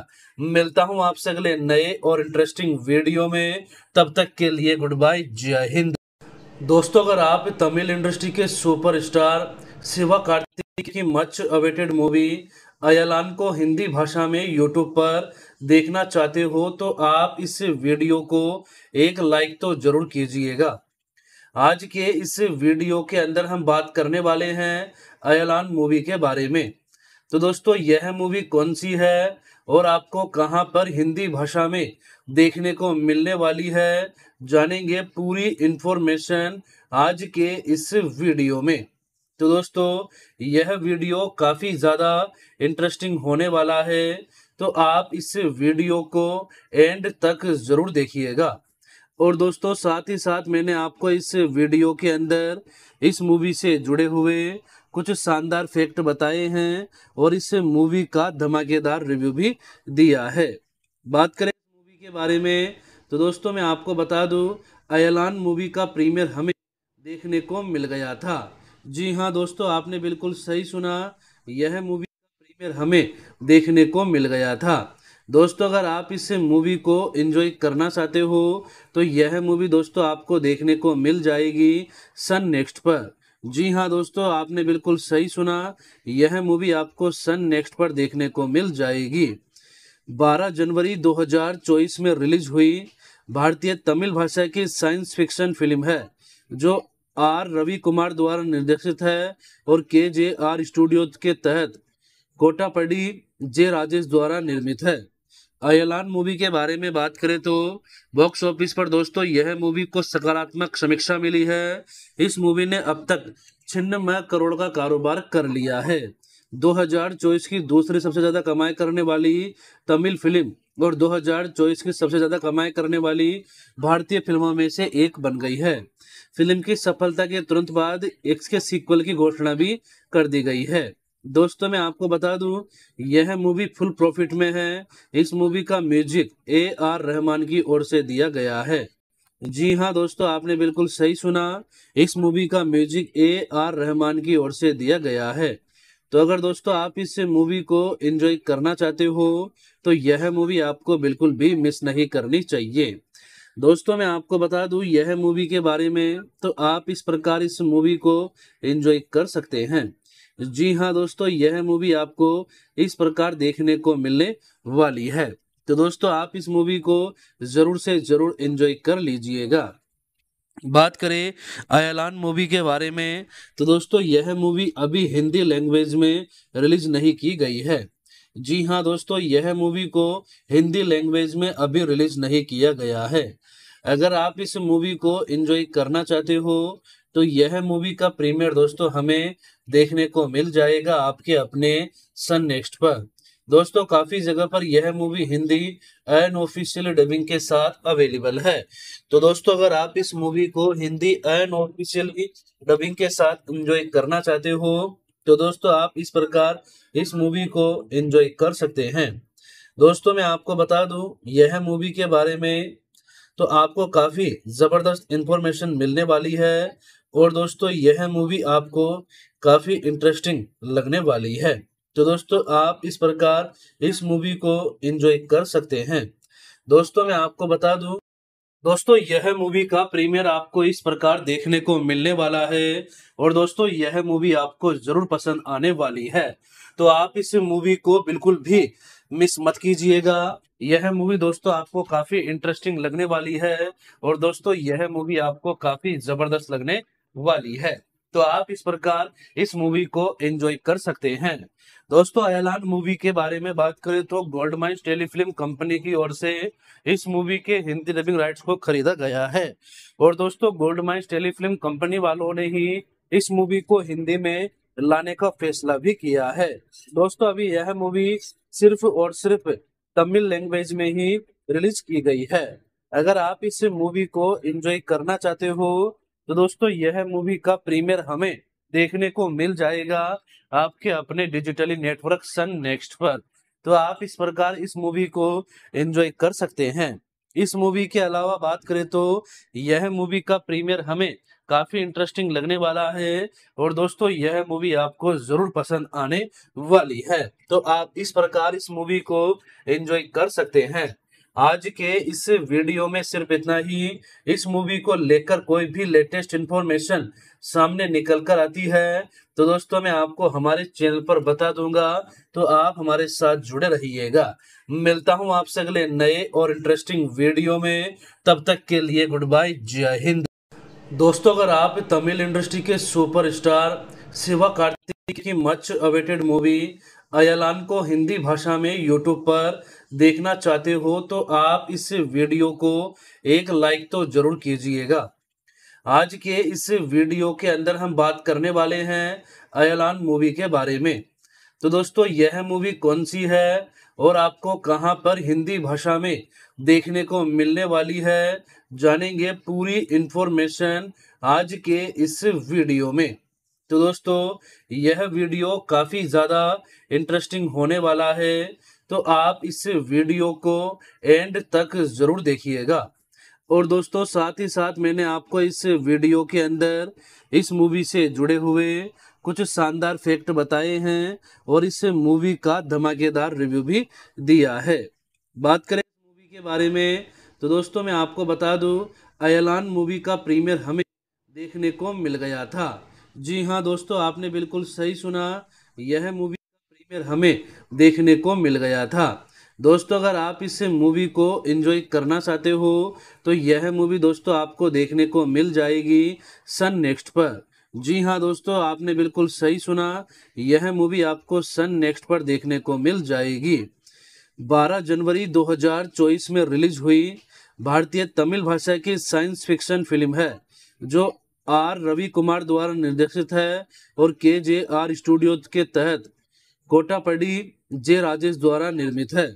B: मिलता हूं आपसे अगले नए और इंटरेस्टिंग वीडियो में तब तक के लिए गुड बाय जय हिंद दोस्तों अगर आप तमिल इंडस्ट्री के सुपर शिवा कार्तिक की मच अवेटेड मूवी अयलान को हिंदी भाषा में यूट्यूब पर देखना चाहते हो तो आप इस वीडियो को एक लाइक तो जरूर कीजिएगा आज के इस वीडियो के अंदर हम बात करने वाले हैं अयलान मूवी के बारे में तो दोस्तों यह मूवी कौन सी है और आपको कहां पर हिंदी भाषा में देखने को मिलने वाली है जानेंगे पूरी इंफॉर्मेशन आज के इस वीडियो में तो दोस्तों यह वीडियो काफ़ी ज़्यादा इंटरेस्टिंग होने वाला है तो आप इस वीडियो को एंड तक ज़रूर देखिएगा और दोस्तों साथ ही साथ मैंने आपको इस वीडियो के अंदर इस मूवी से जुड़े हुए कुछ शानदार फैक्ट बताए हैं और इस मूवी का धमाकेदार रिव्यू भी दिया है बात करें मूवी के बारे में तो दोस्तों मैं आपको बता दूं अयलान मूवी का प्रीमियर हमें देखने को मिल गया था जी हाँ दोस्तों आपने बिल्कुल सही सुना यह मूवी का प्रीमियर हमें देखने को मिल गया था दोस्तों अगर आप इस मूवी को एंजॉय करना चाहते हो तो यह मूवी दोस्तों आपको देखने को मिल जाएगी सन नेक्स्ट पर जी हाँ दोस्तों आपने बिल्कुल सही सुना यह मूवी आपको सन नेक्स्ट पर देखने को मिल जाएगी 12 जनवरी 2024 में रिलीज हुई भारतीय तमिल भाषा की साइंस फिक्शन फिल्म है जो आर रवि कुमार द्वारा निर्देशित है और के जे आर स्टूडियो के तहत कोटापड़ी जे राजेश द्वारा निर्मित है अयलान मूवी के बारे में बात करें तो बॉक्स ऑफिस पर दोस्तों यह मूवी को सकारात्मक समीक्षा मिली है इस मूवी ने अब तक छिन्नमय करोड़ का कारोबार कर लिया है 2024 की दूसरी सबसे ज़्यादा कमाई करने वाली तमिल फिल्म और 2024 की सबसे ज़्यादा कमाई करने वाली भारतीय फिल्मों में से एक बन गई है फिल्म की सफलता के तुरंत बाद एक्स के सीक्वल की घोषणा भी कर दी गई है दोस्तों मैं आपको बता दूं यह मूवी फुल प्रॉफिट में है इस मूवी का म्यूजिक ए आर रहमान की ओर से दिया गया है जी हाँ दोस्तों आपने बिल्कुल सही सुना इस मूवी का म्यूजिक ए आर रहमान की ओर से दिया गया है तो अगर दोस्तों आप इस मूवी को एंजॉय करना चाहते हो तो यह मूवी आपको बिल्कुल भी मिस नहीं करनी चाहिए दोस्तों मैं आपको बता दूं यह मूवी के बारे में तो आप इस प्रकार इस मूवी को एंजॉय कर सकते हैं जी हाँ दोस्तों यह मूवी आपको इस प्रकार देखने को मिलने वाली है तो दोस्तों आप इस मूवी को जरूर से जरूर एंजॉय कर लीजिएगा बात करें अलान मूवी के बारे में तो दोस्तों यह मूवी अभी हिंदी लैंग्वेज में रिलीज नहीं की गई है जी हाँ दोस्तों यह मूवी को हिंदी लैंग्वेज में अभी रिलीज नहीं किया गया है अगर आप इस मूवी को एंजॉय करना चाहते हो तो यह मूवी का प्रीमियर दोस्तों हमें देखने को मिल जाएगा आपके अपने सन नेक्स्ट पर दोस्तों काफी जगह पर यह movie Hindi and official dubbing के साथ अवेलेबल है तो दोस्तों अगर आप इस मूवी को हिंदी एंड ऑफिशियल डबिंग के साथ एंजॉय करना चाहते हो तो दोस्तों आप इस प्रकार इस मूवी को एंजॉय कर सकते हैं दोस्तों मैं आपको बता दूं यह मूवी के बारे में तो आपको काफ़ी ज़बरदस्त इंफॉर्मेशन मिलने वाली है और दोस्तों यह मूवी आपको काफ़ी इंटरेस्टिंग लगने वाली है तो दोस्तों आप इस प्रकार इस मूवी को एंजॉय कर सकते हैं दोस्तों मैं आपको बता दूं दोस्तों यह मूवी का प्रीमियर आपको इस प्रकार देखने को मिलने वाला है और दोस्तों यह मूवी आपको जरूर पसंद आने वाली है तो आप इस मूवी को बिल्कुल भी मिस मत कीजिएगा यह मूवी दोस्तों आपको काफी इंटरेस्टिंग लगने वाली है और दोस्तों यह मूवी आपको काफी जबरदस्त लगने वाली है तो आप इस प्रकार इस मूवी को एंजॉय कर सकते हैं दोस्तों ऐलान मूवी के बारे में बात करें तो गोल्ड माइंस टेलीफिल्म कंपनी की ओर से इस मूवी के हिंदी डबिंग राइट्स को खरीदा गया है और दोस्तों गोल्ड माइंस टेलीफिल्म कंपनी वालों ने ही इस मूवी को हिंदी में लाने का फैसला भी किया है दोस्तों अभी यह मूवी सिर्फ और सिर्फ तमिल लैंग्वेज में ही रिलीज की गई है अगर आप इस मूवी को एंजॉय करना चाहते हो तो दोस्तों यह मूवी का प्रीमियर हमें देखने को मिल जाएगा आपके अपने डिजिटली नेटवर्क सन नेक्स्ट पर तो आप इस प्रकार इस मूवी को एंजॉय कर सकते हैं इस मूवी के अलावा बात करें तो यह मूवी का प्रीमियर हमें काफी इंटरेस्टिंग लगने वाला है और दोस्तों यह मूवी आपको जरूर पसंद आने वाली है तो आप इस प्रकार इस मूवी को एंजॉय कर सकते हैं आज के इस वीडियो में सिर्फ इतना ही इस मूवी को लेकर कोई भी लेटेस्ट इन्फॉर्मेशन सामने निकल कर आती है तो दोस्तों मैं आपको हमारे चैनल पर बता दूंगा तो आप हमारे साथ जुड़े रहिएगा मिलता हूं आपसे अगले नए और इंटरेस्टिंग वीडियो में तब तक के लिए गुड बाय जय हिंद दोस्तों अगर आप तमिल इंडस्ट्री के सुपरस्टार शिवा कार्तिक की मच अवेटेड मूवी अयलान को हिंदी भाषा में यूट्यूब पर देखना चाहते हो तो आप इस वीडियो को एक लाइक तो जरूर कीजिएगा आज के इस वीडियो के अंदर हम बात करने वाले हैं अयलान मूवी के बारे में तो दोस्तों यह मूवी कौन सी है और आपको कहां पर हिंदी भाषा में देखने को मिलने वाली है जानेंगे पूरी इंफॉर्मेशन आज के इस वीडियो में तो दोस्तों यह वीडियो काफ़ी ज़्यादा इंटरेस्टिंग होने वाला है तो आप इस वीडियो को एंड तक ज़रूर देखिएगा और दोस्तों साथ ही साथ मैंने आपको इस वीडियो के अंदर इस मूवी से जुड़े हुए कुछ शानदार फैक्ट बताए हैं और इस मूवी का धमाकेदार रिव्यू भी दिया है बात करें मूवी के बारे में तो दोस्तों मैं आपको बता दूं अयलान मूवी का प्रीमियर हमें देखने को मिल गया था जी हाँ दोस्तों आपने बिल्कुल सही सुना यह मूवी का प्रीमियर हमें देखने को मिल गया था दोस्तों अगर आप इस मूवी को एंजॉय करना चाहते हो तो यह मूवी दोस्तों आपको देखने को मिल जाएगी सन नेक्स्ट पर जी हाँ दोस्तों आपने बिल्कुल सही सुना यह मूवी आपको सन नेक्स्ट पर देखने को मिल जाएगी 12 जनवरी 2024 में रिलीज हुई भारतीय तमिल भाषा की साइंस फिक्शन फिल्म है जो आर रवि कुमार द्वारा निर्देशित है और के जे आर स्टूडियो के तहत कोटापड़ी जे राजेश द्वारा निर्मित है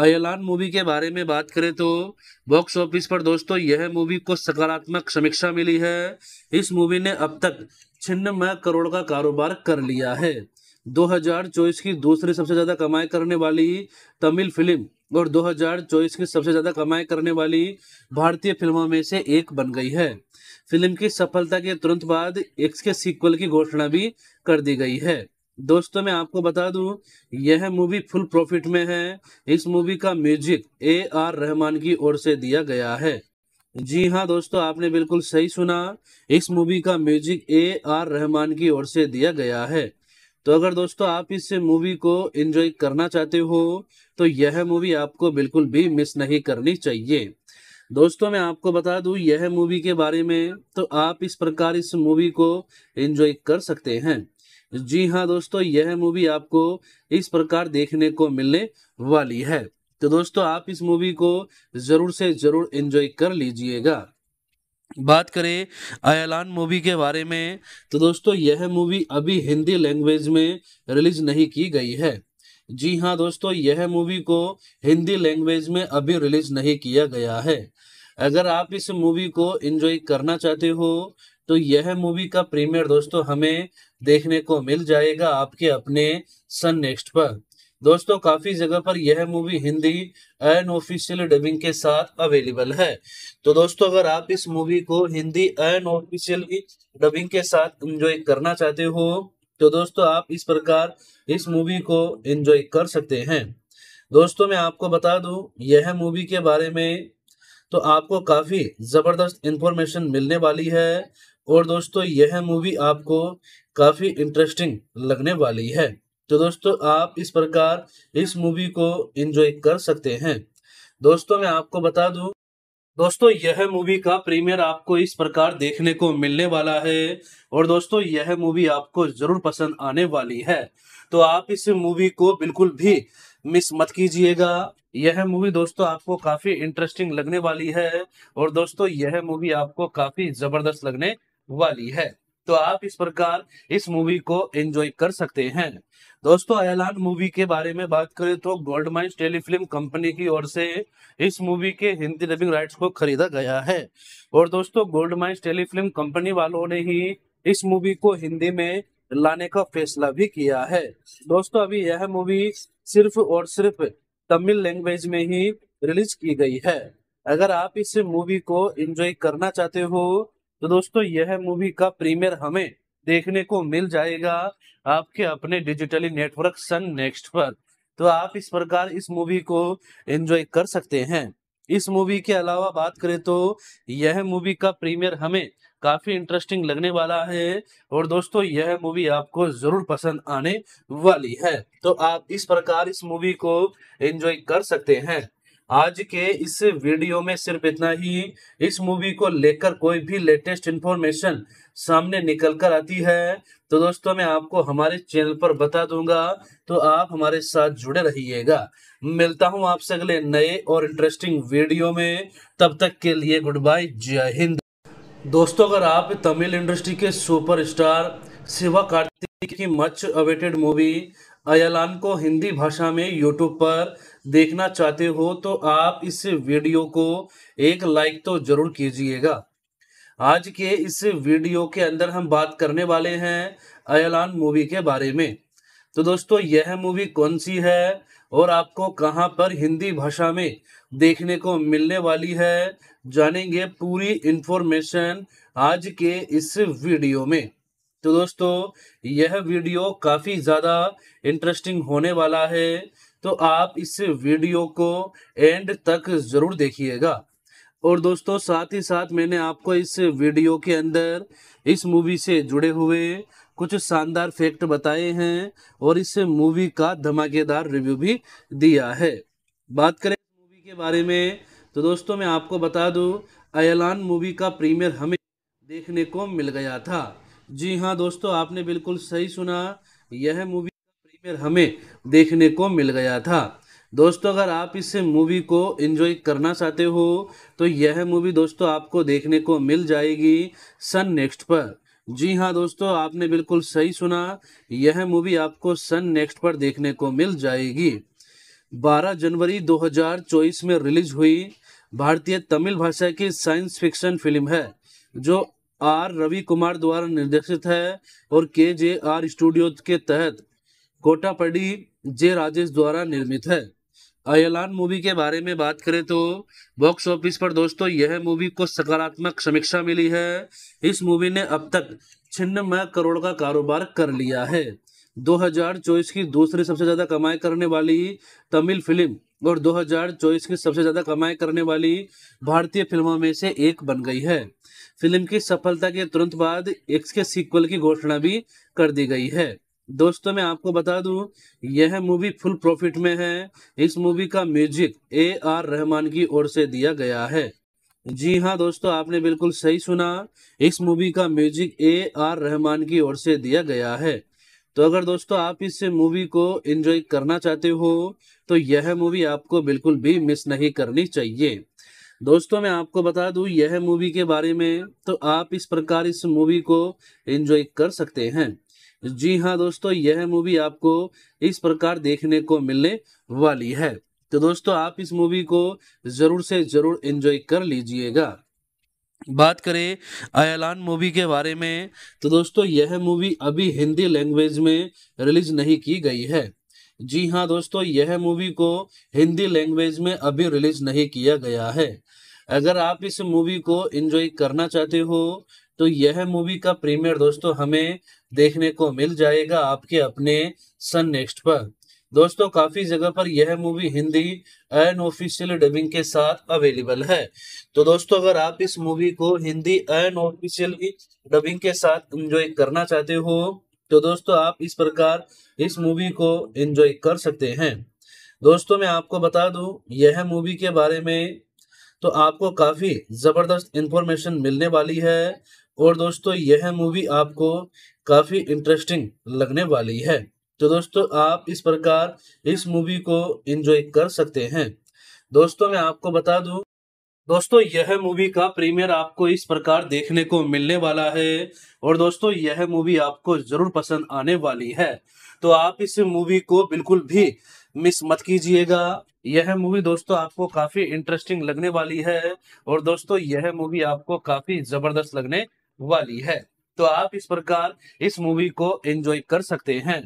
B: अयलान मूवी के बारे में बात करें तो बॉक्स ऑफिस पर दोस्तों यह मूवी को सकारात्मक समीक्षा मिली है इस मूवी ने अब तक छिन्नमय करोड़ का कारोबार कर लिया है 2024 की दूसरी सबसे ज़्यादा कमाई करने वाली तमिल फिल्म और 2024 की सबसे ज़्यादा कमाई करने वाली भारतीय फिल्मों में से एक बन गई है फिल्म की सफलता के तुरंत बाद एक्स के सीक्वल की घोषणा भी कर दी गई है दोस्तों मैं आपको बता दूं यह मूवी फुल प्रॉफिट में है इस मूवी का म्यूजिक ए आर रहमान की ओर से दिया गया है जी हाँ दोस्तों आपने बिल्कुल सही सुना इस मूवी का म्यूजिक ए आर रहमान की ओर से दिया गया है तो अगर दोस्तों आप इस मूवी को एंजॉय करना चाहते हो तो यह मूवी आपको बिल्कुल भी मिस नहीं करनी चाहिए दोस्तों मैं आपको बता दूं यह मूवी के बारे में तो आप इस प्रकार इस मूवी को एंजॉय कर सकते हैं जी हाँ दोस्तों यह मूवी आपको इस प्रकार देखने को मिलने वाली है तो दोस्तों आप इस मूवी को जरूर से जरूर एंजॉय कर लीजिएगा बात करें अयलान मूवी के बारे में तो दोस्तों यह मूवी अभी हिंदी लैंग्वेज में रिलीज नहीं की गई है जी हाँ दोस्तों यह मूवी को हिंदी लैंग्वेज में अभी रिलीज नहीं किया गया है अगर आप इस मूवी को एंजॉय करना चाहते हो तो यह मूवी का प्रीमियर दोस्तों हमें देखने को मिल जाएगा आपके अपने सन नेक्स्ट पर दोस्तों काफी जगह पर यह movie Hindi unofficial dubbing के साथ अवेलेबल है तो दोस्तों अगर आप इस मूवी को हिंदी अन ऑफिशियल डबिंग के साथ एंजॉय करना चाहते हो तो दोस्तों आप इस प्रकार इस मूवी को एंजॉय कर सकते हैं दोस्तों मैं आपको बता दूं यह मूवी के बारे में तो आपको काफ़ी ज़बरदस्त इंफॉर्मेशन मिलने वाली है और दोस्तों यह मूवी आपको काफ़ी इंटरेस्टिंग लगने वाली है तो दोस्तों आप इस प्रकार इस मूवी को एंजॉय कर सकते हैं दोस्तों मैं आपको बता दूं दोस्तों यह मूवी का प्रीमियर आपको इस प्रकार देखने को मिलने वाला है और दोस्तों यह मूवी आपको जरूर पसंद आने वाली है तो आप इस मूवी को बिल्कुल भी मिस मत कीजिएगा यह मूवी दोस्तों आपको काफी इंटरेस्टिंग लगने वाली है और दोस्तों यह मूवी आपको काफी जबरदस्त लगने वाली है तो आप इस प्रकार इस मूवी को एंजॉय कर सकते हैं दोस्तों ऐलान मूवी के बारे में बात करें तो गोल्ड माइंस टेलीफिल्म कंपनी की ओर से इस मूवी के हिंदी डबिंग राइट्स को खरीदा गया है और दोस्तों गोल्ड माइंस टेलीफिल्म कंपनी वालों ने ही इस मूवी को हिंदी में लाने का फैसला भी किया है दोस्तों अभी यह मूवी सिर्फ और सिर्फ तमिल लैंग्वेज में ही रिलीज की गई है अगर आप इस मूवी को एंजॉय करना चाहते हो तो दोस्तों यह मूवी का प्रीमियर हमें देखने को मिल जाएगा आपके अपने डिजिटली नेटवर्क सन नेक्स्ट पर तो आप इस प्रकार इस मूवी को एंजॉय कर सकते हैं इस मूवी के अलावा बात करें तो यह मूवी का प्रीमियर हमें काफी इंटरेस्टिंग लगने वाला है और दोस्तों यह मूवी आपको जरूर पसंद आने वाली है तो आप इस प्रकार इस मूवी को एंजॉय कर सकते हैं आज के इस वीडियो में सिर्फ इतना ही इस मूवी को लेकर कोई भी लेटेस्ट इन्फॉर्मेशन सामने निकल कर आती है तो दोस्तों मैं आपको हमारे चैनल पर बता दूंगा तो आप हमारे साथ जुड़े रहिएगा मिलता हूं आपसे अगले नए और इंटरेस्टिंग वीडियो में तब तक के लिए गुड बाय जय हिंद दोस्तों अगर आप तमिल इंडस्ट्री के सुपरस्टार शिवा कार्तिक की मच अवेटेड मूवी अयलान को हिंदी भाषा में यूट्यूब पर देखना चाहते हो तो आप इस वीडियो को एक लाइक तो जरूर कीजिएगा आज के इस वीडियो के अंदर हम बात करने वाले हैं अयलान मूवी के बारे में तो दोस्तों यह मूवी कौन सी है और आपको कहां पर हिंदी भाषा में देखने को मिलने वाली है जानेंगे पूरी इंफॉर्मेशन आज के इस वीडियो में तो दोस्तों यह वीडियो काफ़ी ज़्यादा इंटरेस्टिंग होने वाला है तो आप इस वीडियो को एंड तक जरूर देखिएगा और दोस्तों साथ ही साथ मैंने आपको इस वीडियो के अंदर इस मूवी से जुड़े हुए कुछ शानदार फैक्ट बताए हैं और इस मूवी का धमाकेदार रिव्यू भी दिया है बात करें मूवी के बारे में तो दोस्तों मैं आपको बता दूं अयलान मूवी का प्रीमियर हमें देखने को मिल गया था जी हाँ दोस्तों आपने बिल्कुल सही सुना यह मूवी ट्रेलर हमें देखने को मिल गया था दोस्तों अगर आप इस मूवी को एंजॉय करना चाहते हो तो यह मूवी दोस्तों आपको देखने को मिल जाएगी सन नेक्स्ट पर जी हाँ दोस्तों आपने बिल्कुल सही सुना यह मूवी आपको सन नेक्स्ट पर देखने को मिल जाएगी 12 जनवरी 2024 में रिलीज हुई भारतीय तमिल भाषा की साइंस फिक्शन फिल्म है जो आर रवि कुमार द्वारा निर्देशित है और के जे आर स्टूडियो के तहत कोटापड़ी जे राजेश द्वारा निर्मित है अयलान मूवी के बारे में बात करें तो बॉक्स ऑफिस पर दोस्तों यह मूवी को सकारात्मक समीक्षा मिली है इस मूवी ने अब तक छिन्नमय करोड़ का कारोबार कर लिया है 2024 की दूसरी सबसे ज़्यादा कमाई करने वाली तमिल फिल्म और 2024 की सबसे ज़्यादा कमाई करने वाली भारतीय फिल्मों में से एक बन गई है फिल्म की सफलता के तुरंत बाद एक्स के सीक्वल की घोषणा भी कर दी गई है दोस्तों मैं आपको बता दूं यह मूवी फुल प्रॉफिट में है इस मूवी का म्यूजिक ए आर रहमान की ओर से दिया गया है जी हाँ दोस्तों आपने बिल्कुल सही सुना इस मूवी का म्यूजिक ए आर रहमान की ओर से दिया गया है तो अगर दोस्तों आप इस मूवी को एंजॉय करना चाहते हो तो यह मूवी आपको बिल्कुल भी मिस नहीं करनी चाहिए दोस्तों मैं आपको बता दूं यह मूवी के बारे में तो आप इस प्रकार इस मूवी को एंजॉय कर सकते हैं जी हाँ दोस्तों यह मूवी आपको इस प्रकार देखने को मिलने वाली है तो दोस्तों आप इस मूवी को जरूर से जरूर एंजॉय कर लीजिएगा बात करें अयलान मूवी के बारे में तो दोस्तों यह मूवी अभी हिंदी लैंग्वेज में रिलीज नहीं की गई है जी हाँ दोस्तों यह मूवी को हिंदी लैंग्वेज में अभी रिलीज नहीं किया गया है अगर आप इस मूवी को एंजॉय करना चाहते हो तो यह मूवी का प्रीमियर दोस्तों हमें देखने को मिल जाएगा आपके अपने सन नेक्स्ट पर दोस्तों काफी जगह पर यह movie Hindi and official dubbing के साथ अवेलेबल है तो दोस्तों अगर आप इस मूवी को हिंदी एंड ऑफिशियल डबिंग के साथ एंजॉय करना चाहते हो तो दोस्तों आप इस प्रकार इस मूवी को एंजॉय कर सकते हैं दोस्तों मैं आपको बता दूं यह मूवी के बारे में तो आपको काफी जबरदस्त इंफॉर्मेशन मिलने वाली है और दोस्तों यह मूवी आपको काफी इंटरेस्टिंग लगने वाली है तो दोस्तों आप इस प्रकार इस मूवी को एंजॉय कर सकते हैं दोस्तों मैं आपको बता दूं दोस्तों यह मूवी का प्रीमियर आपको इस प्रकार देखने को मिलने वाला है और दोस्तों यह मूवी आपको जरूर पसंद आने वाली है तो आप इस मूवी को बिल्कुल भी मिस मत कीजिएगा यह मूवी दोस्तों आपको काफी इंटरेस्टिंग लगने वाली है और दोस्तों यह मूवी आपको काफी जबरदस्त लगने वाली है तो आप इस प्रकार इस मूवी को एंजॉय कर सकते हैं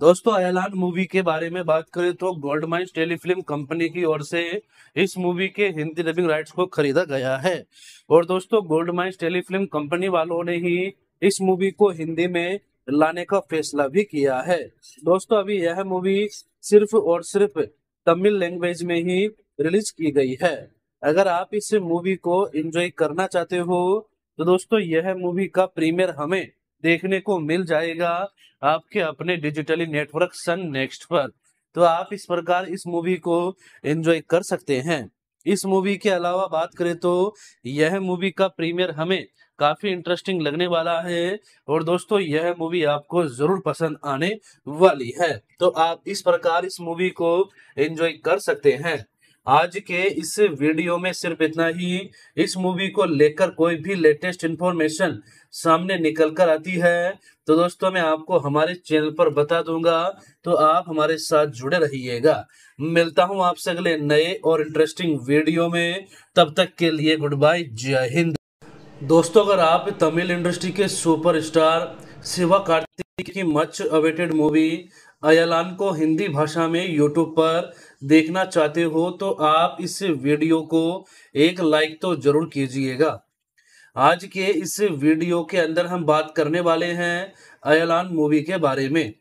B: दोस्तों अहलान मूवी के बारे में बात करें तो गोल्ड माइंस टेलीफिल्म कंपनी की ओर से इस मूवी के हिंदी डबिंग राइट्स को खरीदा गया है और दोस्तों गोल्ड माइंस टेलीफिल्म कंपनी वालों ने ही इस मूवी को हिंदी में लाने का फैसला भी किया है दोस्तों अभी यह मूवी सिर्फ और सिर्फ तमिल लैंग्वेज में ही रिलीज की गई है अगर आप इस मूवी को एंजॉय करना चाहते हो तो दोस्तों यह मूवी का प्रीमियर हमें देखने को मिल जाएगा आपके अपने डिजिटली नेटवर्क सन नेक्स्ट पर तो आप इस प्रकार इस मूवी को एंजॉय कर सकते हैं इस मूवी के अलावा बात करें तो यह मूवी का प्रीमियर हमें काफी इंटरेस्टिंग लगने वाला है और दोस्तों यह मूवी आपको जरूर पसंद आने वाली है तो आप इस प्रकार इस मूवी को एंजॉय कर सकते हैं आज के इस वीडियो में सिर्फ इतना ही इस मूवी को लेकर कोई भी लेटेस्ट इन्फॉर्मेशन सामने निकल कर आती है तो दोस्तों मैं आपको हमारे चैनल पर बता दूंगा तो आप हमारे साथ जुड़े रहिएगा मिलता हूं आपसे अगले नए और इंटरेस्टिंग वीडियो में तब तक के लिए गुड बाय जय हिंद दोस्तों अगर आप तमिल इंडस्ट्री के सुपरस्टार शिवा कार्तिक की मच अवेटेड मूवी अयलान को हिंदी भाषा में यूट्यूब पर देखना चाहते हो तो आप इस वीडियो को एक लाइक तो जरूर कीजिएगा आज के इस वीडियो के अंदर हम बात करने वाले हैं अयलान मूवी के बारे में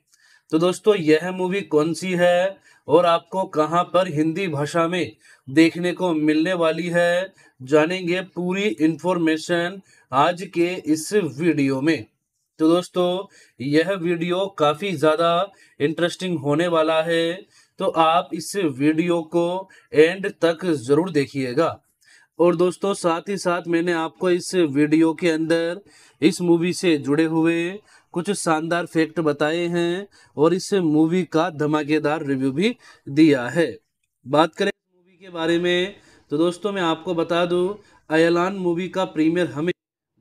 B: तो दोस्तों यह मूवी कौन सी है और आपको कहां पर हिंदी भाषा में देखने को मिलने वाली है जानेंगे पूरी इंफॉर्मेशन आज के इस वीडियो में तो दोस्तों यह वीडियो काफ़ी ज़्यादा इंटरेस्टिंग होने वाला है तो आप इस वीडियो को एंड तक जरूर देखिएगा और दोस्तों साथ ही साथ मैंने आपको इस वीडियो के अंदर इस मूवी से जुड़े हुए कुछ शानदार फैक्ट बताए हैं और इस मूवी का धमाकेदार रिव्यू भी दिया है बात करें मूवी के बारे में तो दोस्तों मैं आपको बता दूं अयलान मूवी का प्रीमियर हमें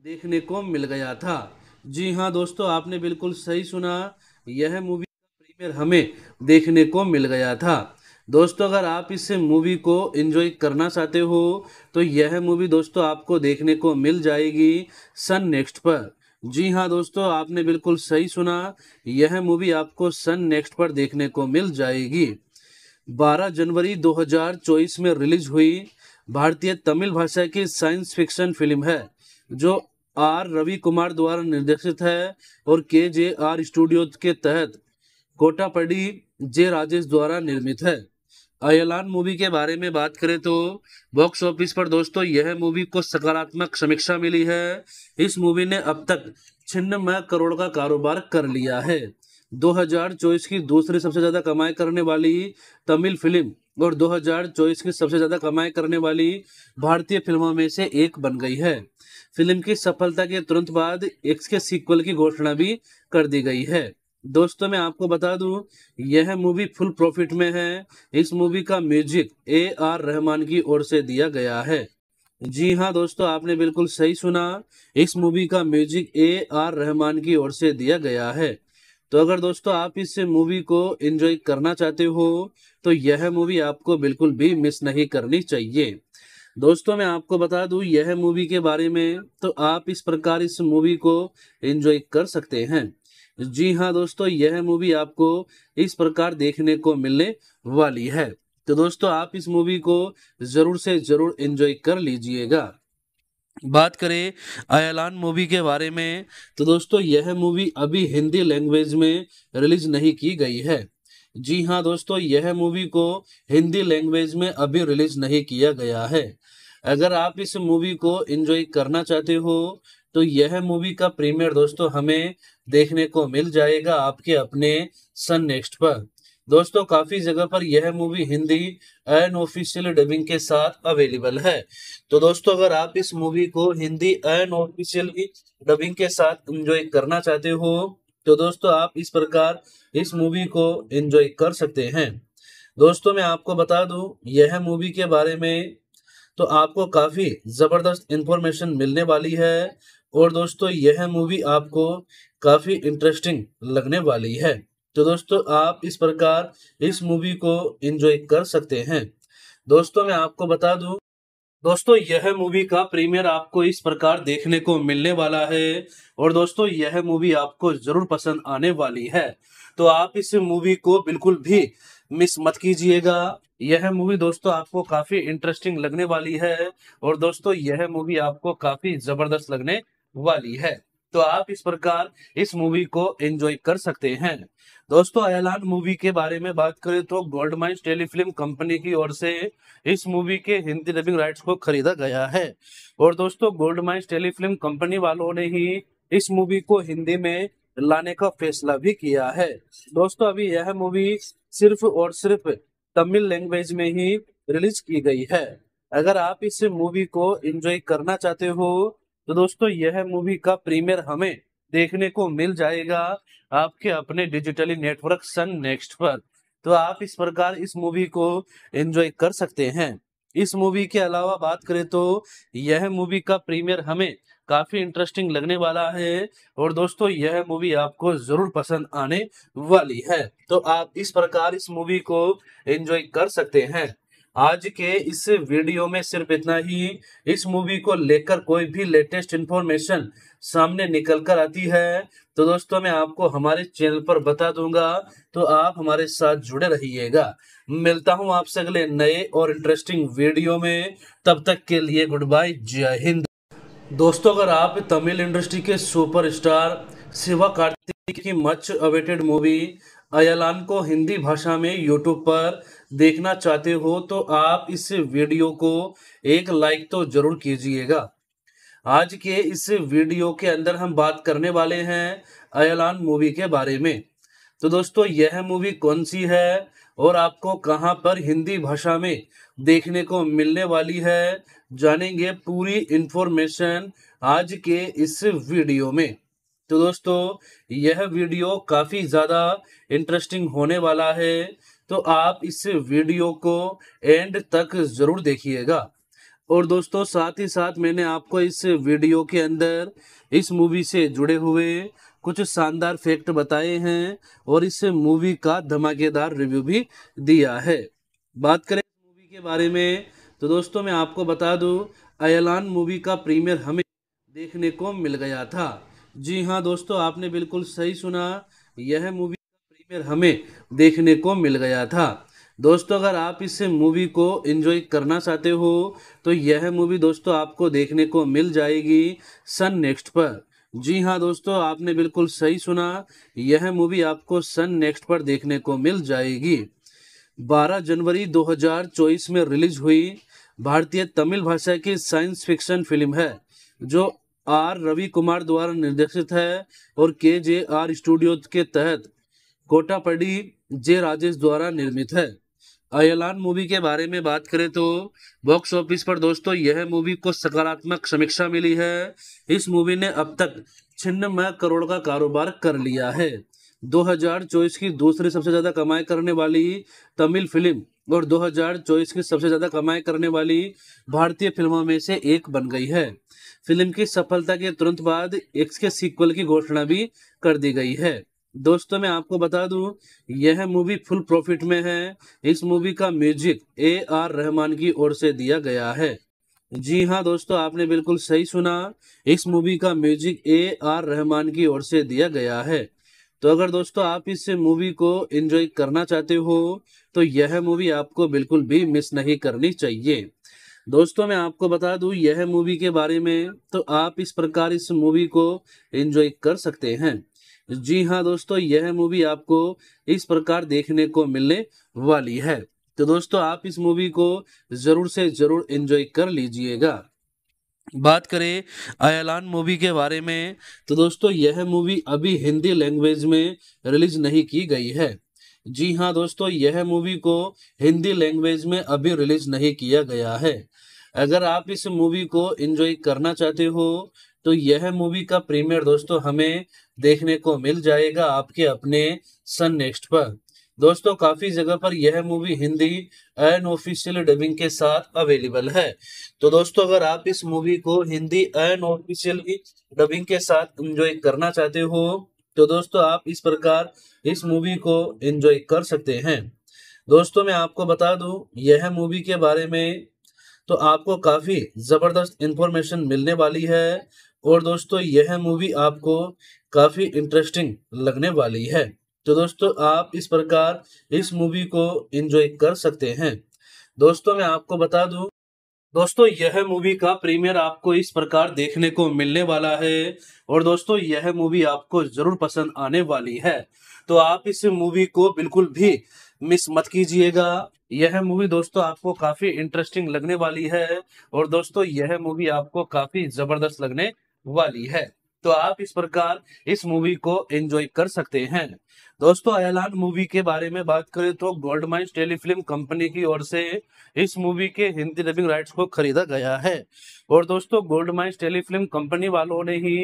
B: देखने को मिल गया था जी हाँ दोस्तों आपने बिल्कुल सही सुना यह मूवी में हमें देखने को मिल गया था दोस्तों अगर आप इस मूवी को एंजॉय करना चाहते हो तो यह मूवी दोस्तों आपको देखने को मिल जाएगी सन नेक्स्ट पर जी हाँ दोस्तों आपने बिल्कुल सही सुना यह मूवी आपको सन नेक्स्ट पर देखने को मिल जाएगी 12 जनवरी 2024 में रिलीज हुई भारतीय तमिल भाषा की साइंस फिक्शन फिल्म है जो आर रवि कुमार द्वारा निर्देशित है और के जे आर स्टूडियो के तहत कोटापड़ी जे राजेश द्वारा निर्मित है अयलान मूवी के बारे में बात करें तो बॉक्स ऑफिस पर दोस्तों यह मूवी को सकारात्मक समीक्षा मिली है इस मूवी ने अब तक छिन्नमय करोड़ का कारोबार कर लिया है 2024 की दूसरी सबसे ज़्यादा कमाई करने वाली तमिल फिल्म और 2024 की सबसे ज़्यादा कमाई करने वाली भारतीय फिल्मों में से एक बन गई है फिल्म की सफलता के तुरंत बाद एक्स के सीक्वल की घोषणा भी कर दी गई है दोस्तों मैं आपको बता दूं यह मूवी फुल प्रॉफिट में है इस मूवी का म्यूजिक ए आर रहमान की ओर से दिया गया है जी हाँ दोस्तों आपने बिल्कुल सही सुना इस मूवी का म्यूजिक ए आर रहमान की ओर से दिया गया है तो अगर दोस्तों आप इस मूवी को एंजॉय करना चाहते हो तो यह मूवी आपको बिल्कुल भी मिस नहीं करनी चाहिए दोस्तों मैं आपको बता दूं यह मूवी के बारे में तो आप इस प्रकार इस मूवी को एंजॉय कर सकते हैं जी हाँ दोस्तों यह मूवी आपको इस प्रकार देखने को मिलने वाली है तो दोस्तों आप इस मूवी को जरूर से जरूर एंजॉय कर लीजिएगा बात करें अयलान मूवी के बारे में तो दोस्तों यह मूवी अभी हिंदी लैंग्वेज में रिलीज नहीं की गई है जी हाँ दोस्तों यह मूवी को हिंदी लैंग्वेज में अभी रिलीज नहीं किया गया है अगर आप इस मूवी को एंजॉय करना चाहते हो तो यह मूवी का प्रीमियर दोस्तों हमें देखने को मिल जाएगा आपके अपने सन नेक्स्ट पर दोस्तों काफी जगह पर यह movie Hindi and official dubbing के साथ अवेलेबल है तो दोस्तों अगर आप इस मूवी को हिंदी एंड ऑफिशियल डबिंग के साथ एंजॉय करना चाहते हो तो दोस्तों आप इस प्रकार इस मूवी को एंजॉय कर सकते हैं दोस्तों मैं आपको बता दूं यह मूवी के बारे में तो आपको काफी जबरदस्त इंफॉर्मेशन मिलने वाली है और दोस्तों यह मूवी आपको काफी इंटरेस्टिंग लगने वाली है तो दोस्तों आप इस प्रकार इस मूवी को एंजॉय कर सकते हैं दोस्तों मैं आपको बता दूं दोस्तों यह मूवी का प्रीमियर आपको इस प्रकार देखने को मिलने वाला है और दोस्तों यह मूवी आपको जरूर पसंद आने वाली है तो आप इस मूवी को बिल्कुल भी मिस मत कीजिएगा यह मूवी दोस्तों आपको काफी इंटरेस्टिंग लगने वाली है और दोस्तों यह मूवी आपको काफी जबरदस्त लगने वाली है तो आप इस प्रकार इस मूवी को एंजॉय कर सकते हैं दोस्तों ऐलान मूवी के बारे में बात करें तो गोल्ड माइंस टेलीफिल्म कंपनी की ओर से इस मूवी के हिंदी डबिंग राइट्स को खरीदा गया है और दोस्तों गोल्ड माइंस टेलीफिल्म कंपनी वालों ने ही इस मूवी को हिंदी में लाने का फैसला भी किया है दोस्तों अभी यह मूवी सिर्फ और सिर्फ तमिल लैंग्वेज में ही रिलीज की गई है अगर आप इस मूवी को एंजॉय करना चाहते हो तो दोस्तों यह मूवी का प्रीमियर हमें देखने को मिल जाएगा आपके अपने डिजिटली नेटवर्क सन नेक्स्ट पर तो आप इस प्रकार इस मूवी को एंजॉय कर सकते हैं इस मूवी के अलावा बात करें तो यह मूवी का प्रीमियर हमें काफी इंटरेस्टिंग लगने वाला है और दोस्तों यह मूवी आपको जरूर पसंद आने वाली है तो आप इस प्रकार इस मूवी को एंजॉय कर सकते हैं आज के इस वीडियो में सिर्फ इतना ही इस मूवी को लेकर कोई भी लेटेस्ट इन्फॉर्मेशन सामने निकल कर आती है तो दोस्तों मैं आपको हमारे चैनल पर बता दूंगा तो आप हमारे साथ जुड़े रहिएगा मिलता हूं आपसे अगले नए और इंटरेस्टिंग वीडियो में तब तक के लिए गुड बाय जय हिंद दोस्तों अगर आप तमिल इंडस्ट्री के सुपरस्टार शिवा कार्तिक की मच अवेटेड मूवी अयलान को हिंदी भाषा में यूट्यूब पर देखना चाहते हो तो आप इस वीडियो को एक लाइक तो जरूर कीजिएगा आज के इस वीडियो के अंदर हम बात करने वाले हैं अयलान मूवी के बारे में तो दोस्तों यह मूवी कौन सी है और आपको कहां पर हिंदी भाषा में देखने को मिलने वाली है जानेंगे पूरी इंफॉर्मेशन आज के इस वीडियो में तो दोस्तों यह वीडियो काफ़ी ज़्यादा इंटरेस्टिंग होने वाला है तो आप इस वीडियो को एंड तक ज़रूर देखिएगा और दोस्तों साथ ही साथ मैंने आपको इस वीडियो के अंदर इस मूवी से जुड़े हुए कुछ शानदार फैक्ट बताए हैं और इस मूवी का धमाकेदार रिव्यू भी दिया है बात करें मूवी के बारे में तो दोस्तों मैं आपको बता दूं अयलान मूवी का प्रीमियर हमें देखने को मिल गया था जी हाँ दोस्तों आपने बिल्कुल सही सुना यह मूवी
A: प्रीमियर हमें
B: देखने को मिल गया था दोस्तों अगर आप इस मूवी को एंजॉय करना चाहते हो तो यह मूवी दोस्तों आपको देखने को मिल जाएगी सन नेक्स्ट पर जी हाँ दोस्तों आपने बिल्कुल सही सुना यह मूवी आपको सन नेक्स्ट पर देखने को मिल जाएगी 12 जनवरी 2024 में रिलीज हुई भारतीय तमिल भाषा की साइंस फिक्शन फिल्म है जो आर रवि कुमार द्वारा निर्देशित है और के जे आर स्टूडियो के तहत कोटापड़ी जे राजेश द्वारा निर्मित है अयलान मूवी के बारे में बात करें तो बॉक्स ऑफिस पर दोस्तों यह मूवी को सकारात्मक समीक्षा मिली है इस मूवी ने अब तक छिन्नमय करोड़ का कारोबार कर लिया है 2024 की दूसरी सबसे ज़्यादा कमाई करने वाली तमिल फिल्म और 2024 की सबसे ज़्यादा कमाई करने वाली भारतीय फिल्मों में से एक बन गई है फिल्म की सफलता के तुरंत बाद एक्स के सीक्वल की घोषणा भी कर दी गई है दोस्तों मैं आपको बता दूं यह मूवी फुल प्रॉफिट में है इस मूवी का म्यूजिक ए आर रहमान की ओर से दिया गया है जी हाँ दोस्तों आपने बिल्कुल सही सुना इस मूवी का म्यूजिक ए आर रहमान की ओर से दिया गया है तो अगर दोस्तों आप इस मूवी को एंजॉय करना चाहते हो तो यह मूवी आपको बिल्कुल भी मिस नहीं करनी चाहिए दोस्तों मैं आपको बता दूं यह मूवी के बारे में तो आप इस प्रकार इस मूवी को एंजॉय कर सकते हैं जी हाँ दोस्तों यह मूवी आपको इस प्रकार देखने को मिलने वाली है तो दोस्तों आप इस मूवी को जरूर से जरूर एंजॉय कर लीजिएगा बात करें अयलान मूवी के बारे में तो दोस्तों यह मूवी अभी हिंदी लैंग्वेज में रिलीज नहीं की गई है जी हाँ दोस्तों यह मूवी को हिंदी लैंग्वेज में अभी रिलीज नहीं किया गया है अगर आप इस मूवी को एंजॉय करना चाहते हो तो यह मूवी का प्रीमियर दोस्तों हमें देखने को मिल जाएगा आपके अपने सन नेक्स्ट पर दोस्तों काफी जगह पर यह मूवी हिंदी ऑफिशियल डबिंग के साथ अवेलेबल है तो दोस्तों अगर आप इस मूवी को हिंदी ऑफिशियल डबिंग के साथ एंजॉय करना चाहते हो तो दोस्तों आप इस प्रकार इस मूवी को एंजॉय कर सकते हैं दोस्तों मैं आपको बता दूं यह मूवी के बारे में तो आपको काफ़ी ज़बरदस्त इंफॉर्मेशन मिलने वाली है और दोस्तों यह मूवी आपको काफ़ी इंटरेस्टिंग लगने वाली है तो दोस्तों आप इस प्रकार इस मूवी को एंजॉय कर सकते हैं दोस्तों मैं आपको बता दूं दोस्तों यह मूवी का प्रीमियर आपको इस प्रकार देखने को मिलने वाला है और दोस्तों यह मूवी आपको जरूर पसंद आने वाली है तो आप इस मूवी को बिल्कुल भी मिस मत कीजिएगा यह मूवी दोस्तों आपको काफी इंटरेस्टिंग लगने वाली है और दोस्तों यह मूवी आपको काफी जबरदस्त लगने वाली है तो आप इस प्रकार इस मूवी को एंजॉय कर सकते हैं दोस्तों ऐलान मूवी के बारे में बात करें तो गोल्ड माइंस टेलीफिल्म कंपनी की ओर से इस मूवी के हिंदी डबिंग राइट्स को खरीदा गया है और दोस्तों गोल्ड माइंस टेलीफिल्म कंपनी वालों ने ही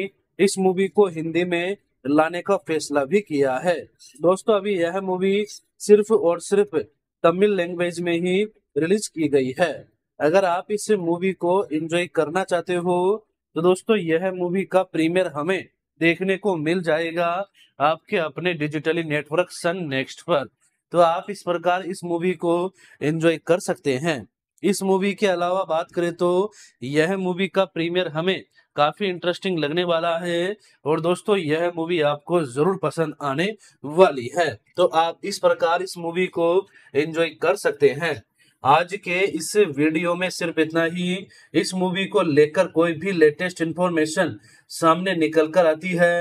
B: इस मूवी को हिंदी में लाने का फैसला भी किया है दोस्तों अभी यह मूवी सिर्फ और सिर्फ तमिल लैंग्वेज में ही रिलीज की गई है अगर आप इस मूवी को एंजॉय करना चाहते हो तो दोस्तों यह मूवी का प्रीमियर हमें देखने को मिल जाएगा आपके अपने डिजिटली नेटवर्क सन नेक्स्ट पर तो आप इस प्रकार इस मूवी को एंजॉय कर सकते हैं इस मूवी के अलावा बात करें तो यह मूवी का प्रीमियर हमें काफी इंटरेस्टिंग लगने वाला है और दोस्तों यह मूवी आपको जरूर पसंद आने वाली है तो आप इस प्रकार इस मूवी को एंजॉय कर सकते हैं आज के इस वीडियो में सिर्फ इतना ही इस मूवी को लेकर कोई भी लेटेस्ट इन्फॉर्मेशन सामने निकल कर आती है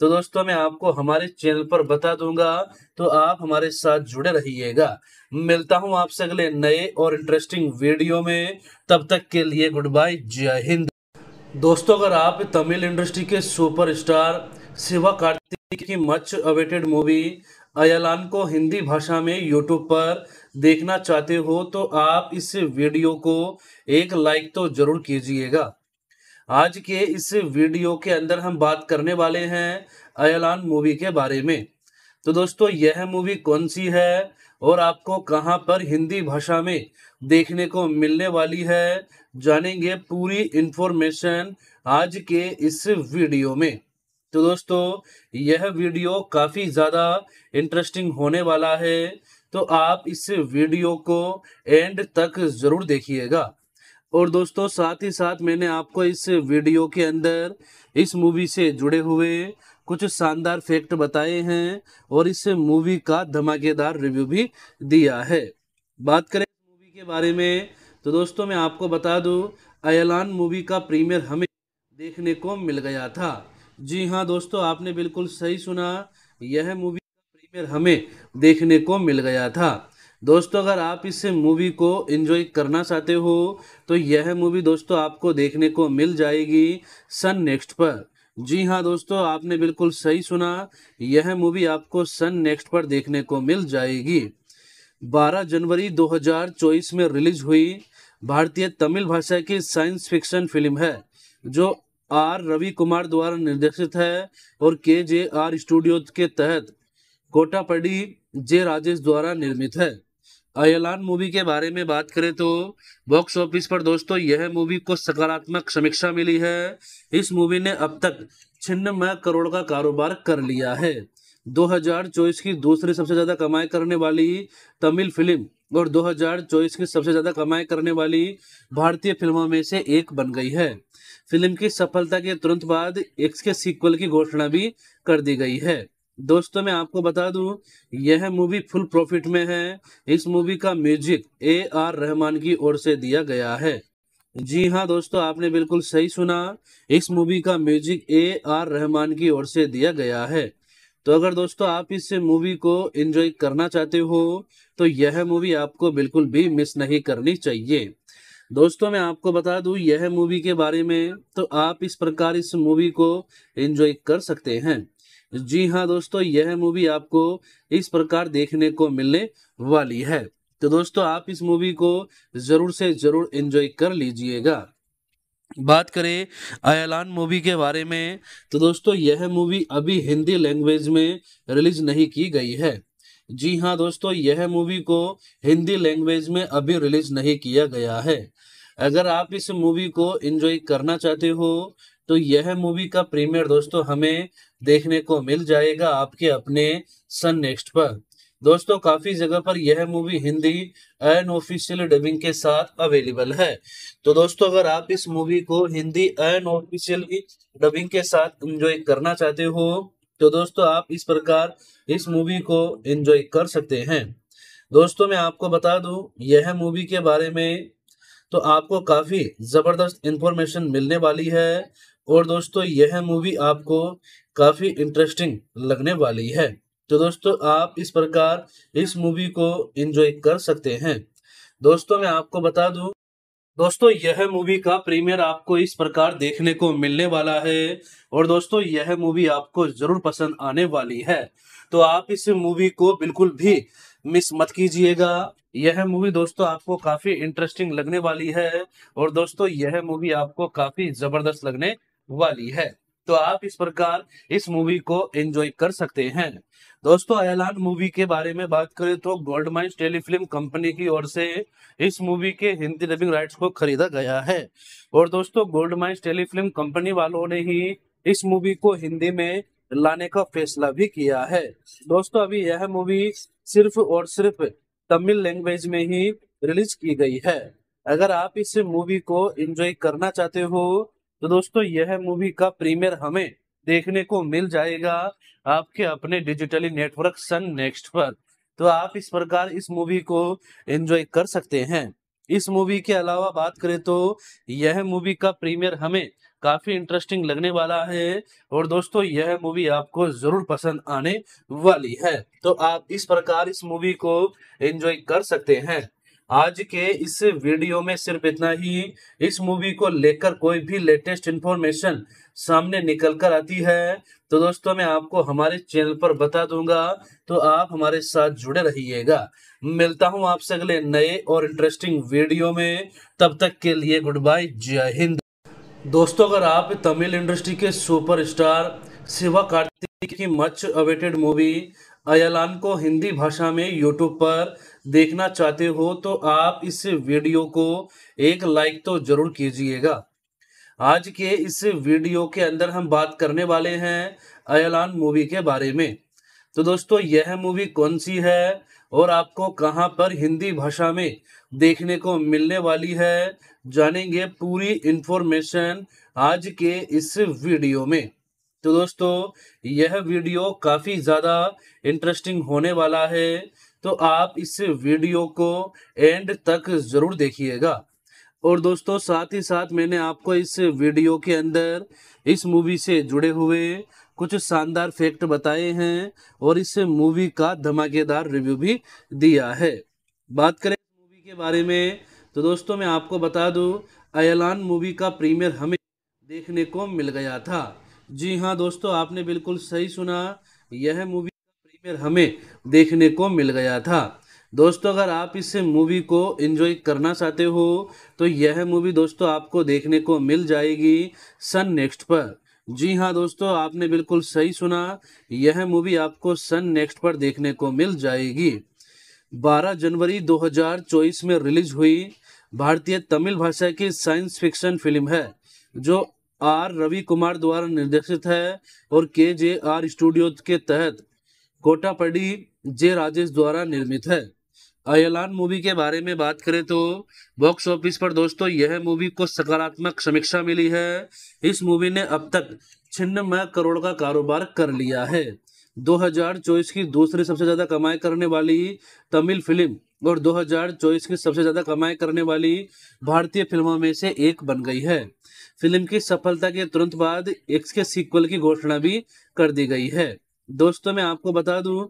B: तो दोस्तों मैं आपको हमारे चैनल पर बता दूंगा तो आप हमारे साथ जुड़े रहिएगा मिलता हूं आपसे अगले नए और इंटरेस्टिंग वीडियो में तब तक के लिए गुड बाय जय हिंद दोस्तों अगर आप तमिल इंडस्ट्री के सुपरस्टार शिवा कार्तिक की मच अवेटेड मूवी अयलान को हिंदी भाषा में यूट्यूब पर देखना चाहते हो तो आप इस वीडियो को एक लाइक तो जरूर कीजिएगा आज के इस वीडियो के अंदर हम बात करने वाले हैं अयलान मूवी के बारे में तो दोस्तों यह मूवी कौन सी है और आपको कहाँ पर हिंदी भाषा में देखने को मिलने वाली है जानेंगे पूरी इंफॉर्मेशन आज के इस वीडियो में तो दोस्तों यह वीडियो काफ़ी ज़्यादा इंटरेस्टिंग होने वाला है तो आप इस वीडियो को एंड तक ज़रूर देखिएगा और दोस्तों साथ ही साथ मैंने आपको इस वीडियो के अंदर इस मूवी से जुड़े हुए कुछ शानदार फैक्ट बताए हैं और इस मूवी का धमाकेदार रिव्यू भी दिया है बात करें मूवी के बारे में तो दोस्तों मैं आपको बता दूं अयलान मूवी का प्रीमियर हमें देखने को मिल गया था जी हाँ दोस्तों आपने बिल्कुल सही सुना यह मूवी का प्रीमियर हमें देखने को मिल गया था दोस्तों अगर आप इस मूवी को एंजॉय करना चाहते हो तो यह मूवी दोस्तों आपको देखने को मिल जाएगी सन नेक्स्ट पर जी हाँ दोस्तों आपने बिल्कुल सही सुना यह मूवी आपको सन नेक्स्ट पर देखने को मिल जाएगी 12 जनवरी 2024 में रिलीज हुई भारतीय तमिल भाषा की साइंस फिक्शन फिल्म है जो आर रवि कुमार द्वारा निर्देशित है और के जे आर स्टूडियो के तहत कोटापड़ी जे राजेश द्वारा निर्मित है अयलान मूवी के बारे में बात करें तो बॉक्स ऑफिस पर दोस्तों यह मूवी को सकारात्मक समीक्षा मिली है इस मूवी ने अब तक छिन्नमय करोड़ का कारोबार कर लिया है 2024 की दूसरी सबसे ज़्यादा कमाई करने वाली तमिल फिल्म और 2024 की सबसे ज़्यादा कमाई करने वाली भारतीय फिल्मों में से एक बन गई है फिल्म की सफलता के तुरंत बाद एक्स के सीक्वल की घोषणा भी कर दी गई है दोस्तों मैं आपको बता दूं यह मूवी फुल प्रॉफिट में है इस मूवी का म्यूजिक ए आर रहमान की ओर से दिया गया है जी हाँ दोस्तों आपने बिल्कुल सही सुना इस मूवी का म्यूजिक ए आर रहमान की ओर से दिया गया है तो अगर दोस्तों आप इस मूवी को एंजॉय करना चाहते हो तो यह मूवी आपको बिल्कुल भी मिस नहीं करनी चाहिए दोस्तों मैं आपको बता दूं यह मूवी के बारे में तो आप इस प्रकार इस मूवी को एंजॉय कर सकते हैं जी हाँ दोस्तों यह मूवी आपको इस प्रकार देखने को मिलने वाली है तो दोस्तों आप इस मूवी को जरूर से जरूर एंजॉय कर लीजिएगा बात करें अयलान मूवी के बारे में तो दोस्तों यह मूवी अभी हिंदी लैंग्वेज में रिलीज नहीं की गई है जी हाँ दोस्तों यह मूवी को हिंदी लैंग्वेज में अभी रिलीज नहीं किया गया है अगर आप इस मूवी को एंजॉय करना चाहते हो तो यह मूवी का प्रीमियर दोस्तों हमें देखने को मिल जाएगा आपके अपने सन नेक्स्ट पर दोस्तों काफी जगह पर यह मूवी हिंदी ऑफिशियल डबिंग के साथ अवेलेबल है तो दोस्तों अगर आप इस मूवी को हिंदी ऑफिशियल डबिंग के साथ एंजॉय करना चाहते हो तो दोस्तों आप इस प्रकार इस मूवी को एंजॉय कर सकते हैं दोस्तों मैं आपको बता दूं यह मूवी के बारे में तो आपको काफी जबरदस्त इंफॉर्मेशन मिलने वाली है और दोस्तों यह मूवी आपको काफ़ी इंटरेस्टिंग लगने वाली है तो दोस्तों आप इस प्रकार इस मूवी को एंजॉय कर सकते हैं दोस्तों मैं आपको बता दूं दोस्तों यह मूवी का प्रीमियर आपको इस प्रकार देखने को मिलने वाला है और दोस्तों यह मूवी आपको जरूर पसंद आने वाली है तो आप इस मूवी को बिल्कुल भी मिस मत कीजिएगा यह मूवी दोस्तों आपको काफी इंटरेस्टिंग लगने वाली है और दोस्तों यह मूवी आपको काफी जबरदस्त लगने वाली है तो आप इस प्रकार इस मूवी को एंजॉय कर सकते हैं दोस्तों अयलान मूवी के बारे में बात करें तो गोल्ड माइंस टेलीफिल्म कंपनी की ओर से इस मूवी के हिंदी डबिंग राइट्स को खरीदा गया है और दोस्तों गोल्ड माइंस टेलीफिल्म कंपनी वालों ने ही इस मूवी को हिंदी में लाने का फैसला भी किया है दोस्तों अभी यह मूवी सिर्फ और सिर्फ तमिल लैंग्वेज में ही रिलीज की गई है अगर आप इस मूवी को एंजॉय करना चाहते हो तो दोस्तों यह मूवी का प्रीमियर हमें देखने को मिल जाएगा आपके अपने डिजिटली नेटवर्क सन नेक्स्ट पर तो आप इस प्रकार इस मूवी को एंजॉय कर सकते हैं इस मूवी के अलावा बात करें तो यह मूवी का प्रीमियर हमें काफी इंटरेस्टिंग लगने वाला है और दोस्तों यह मूवी आपको जरूर पसंद आने वाली है तो आप इस प्रकार इस मूवी को एंजॉय कर सकते हैं आज के इस वीडियो में सिर्फ इतना ही इस मूवी को लेकर कोई भी लेटेस्ट इन्फॉर्मेशन सामने निकल कर आती है तो दोस्तों मैं आपको हमारे चैनल पर बता दूंगा तो आप हमारे साथ जुड़े रहिएगा मिलता हूं आपसे अगले नए और इंटरेस्टिंग वीडियो में तब तक के लिए गुड बाय जय हिंद दोस्तों अगर आप तमिल इंडस्ट्री के सुपरस्टार शिवा कार्तिक की मच अवेटेड मूवी अयलान को हिंदी भाषा में यूट्यूब पर देखना चाहते हो तो आप इस वीडियो को एक लाइक तो जरूर कीजिएगा आज के इस वीडियो के अंदर हम बात करने वाले हैं अयलान मूवी के बारे में तो दोस्तों यह मूवी कौन सी है और आपको कहां पर हिंदी भाषा में देखने को मिलने वाली है जानेंगे पूरी इंफॉर्मेशन आज के इस वीडियो में तो दोस्तों यह वीडियो काफ़ी ज़्यादा इंटरेस्टिंग होने वाला है तो आप इस वीडियो को एंड तक ज़रूर देखिएगा और दोस्तों साथ ही साथ मैंने आपको इस वीडियो के अंदर इस मूवी से जुड़े हुए कुछ शानदार फैक्ट बताए हैं और इस मूवी का धमाकेदार रिव्यू भी दिया है बात करें मूवी के बारे में तो दोस्तों मैं आपको बता दूं अयलान मूवी का प्रीमियर हमें देखने को मिल गया था जी हाँ दोस्तों आपने बिल्कुल सही सुना यह मूवी प्रीमियर हमें देखने को मिल गया था दोस्तों अगर आप इस मूवी को एंजॉय करना चाहते हो तो यह मूवी दोस्तों आपको देखने को मिल जाएगी सन नेक्स्ट पर जी हाँ दोस्तों आपने बिल्कुल सही सुना यह मूवी आपको सन नेक्स्ट पर देखने को मिल जाएगी 12 जनवरी 2024 में रिलीज हुई भारतीय तमिल भाषा की साइंस फिक्शन फिल्म है जो आर रवि कुमार द्वारा निर्देशित है और के जे आर स्टूडियो के तहत कोटापड़ी जे राजेश द्वारा निर्मित है अयलान मूवी के बारे में बात करें तो बॉक्स ऑफिस पर दोस्तों यह मूवी को सकारात्मक समीक्षा मिली है इस मूवी ने अब तक छिन्नमय करोड़ का कारोबार कर लिया है 2024 की दूसरी सबसे ज़्यादा कमाई करने वाली तमिल फिल्म और 2024 की सबसे ज़्यादा कमाई करने वाली भारतीय फिल्मों में से एक बन गई है फिल्म की सफलता के तुरंत बाद एक्स के सीक्वल की घोषणा भी कर दी गई है दोस्तों मैं आपको बता दूं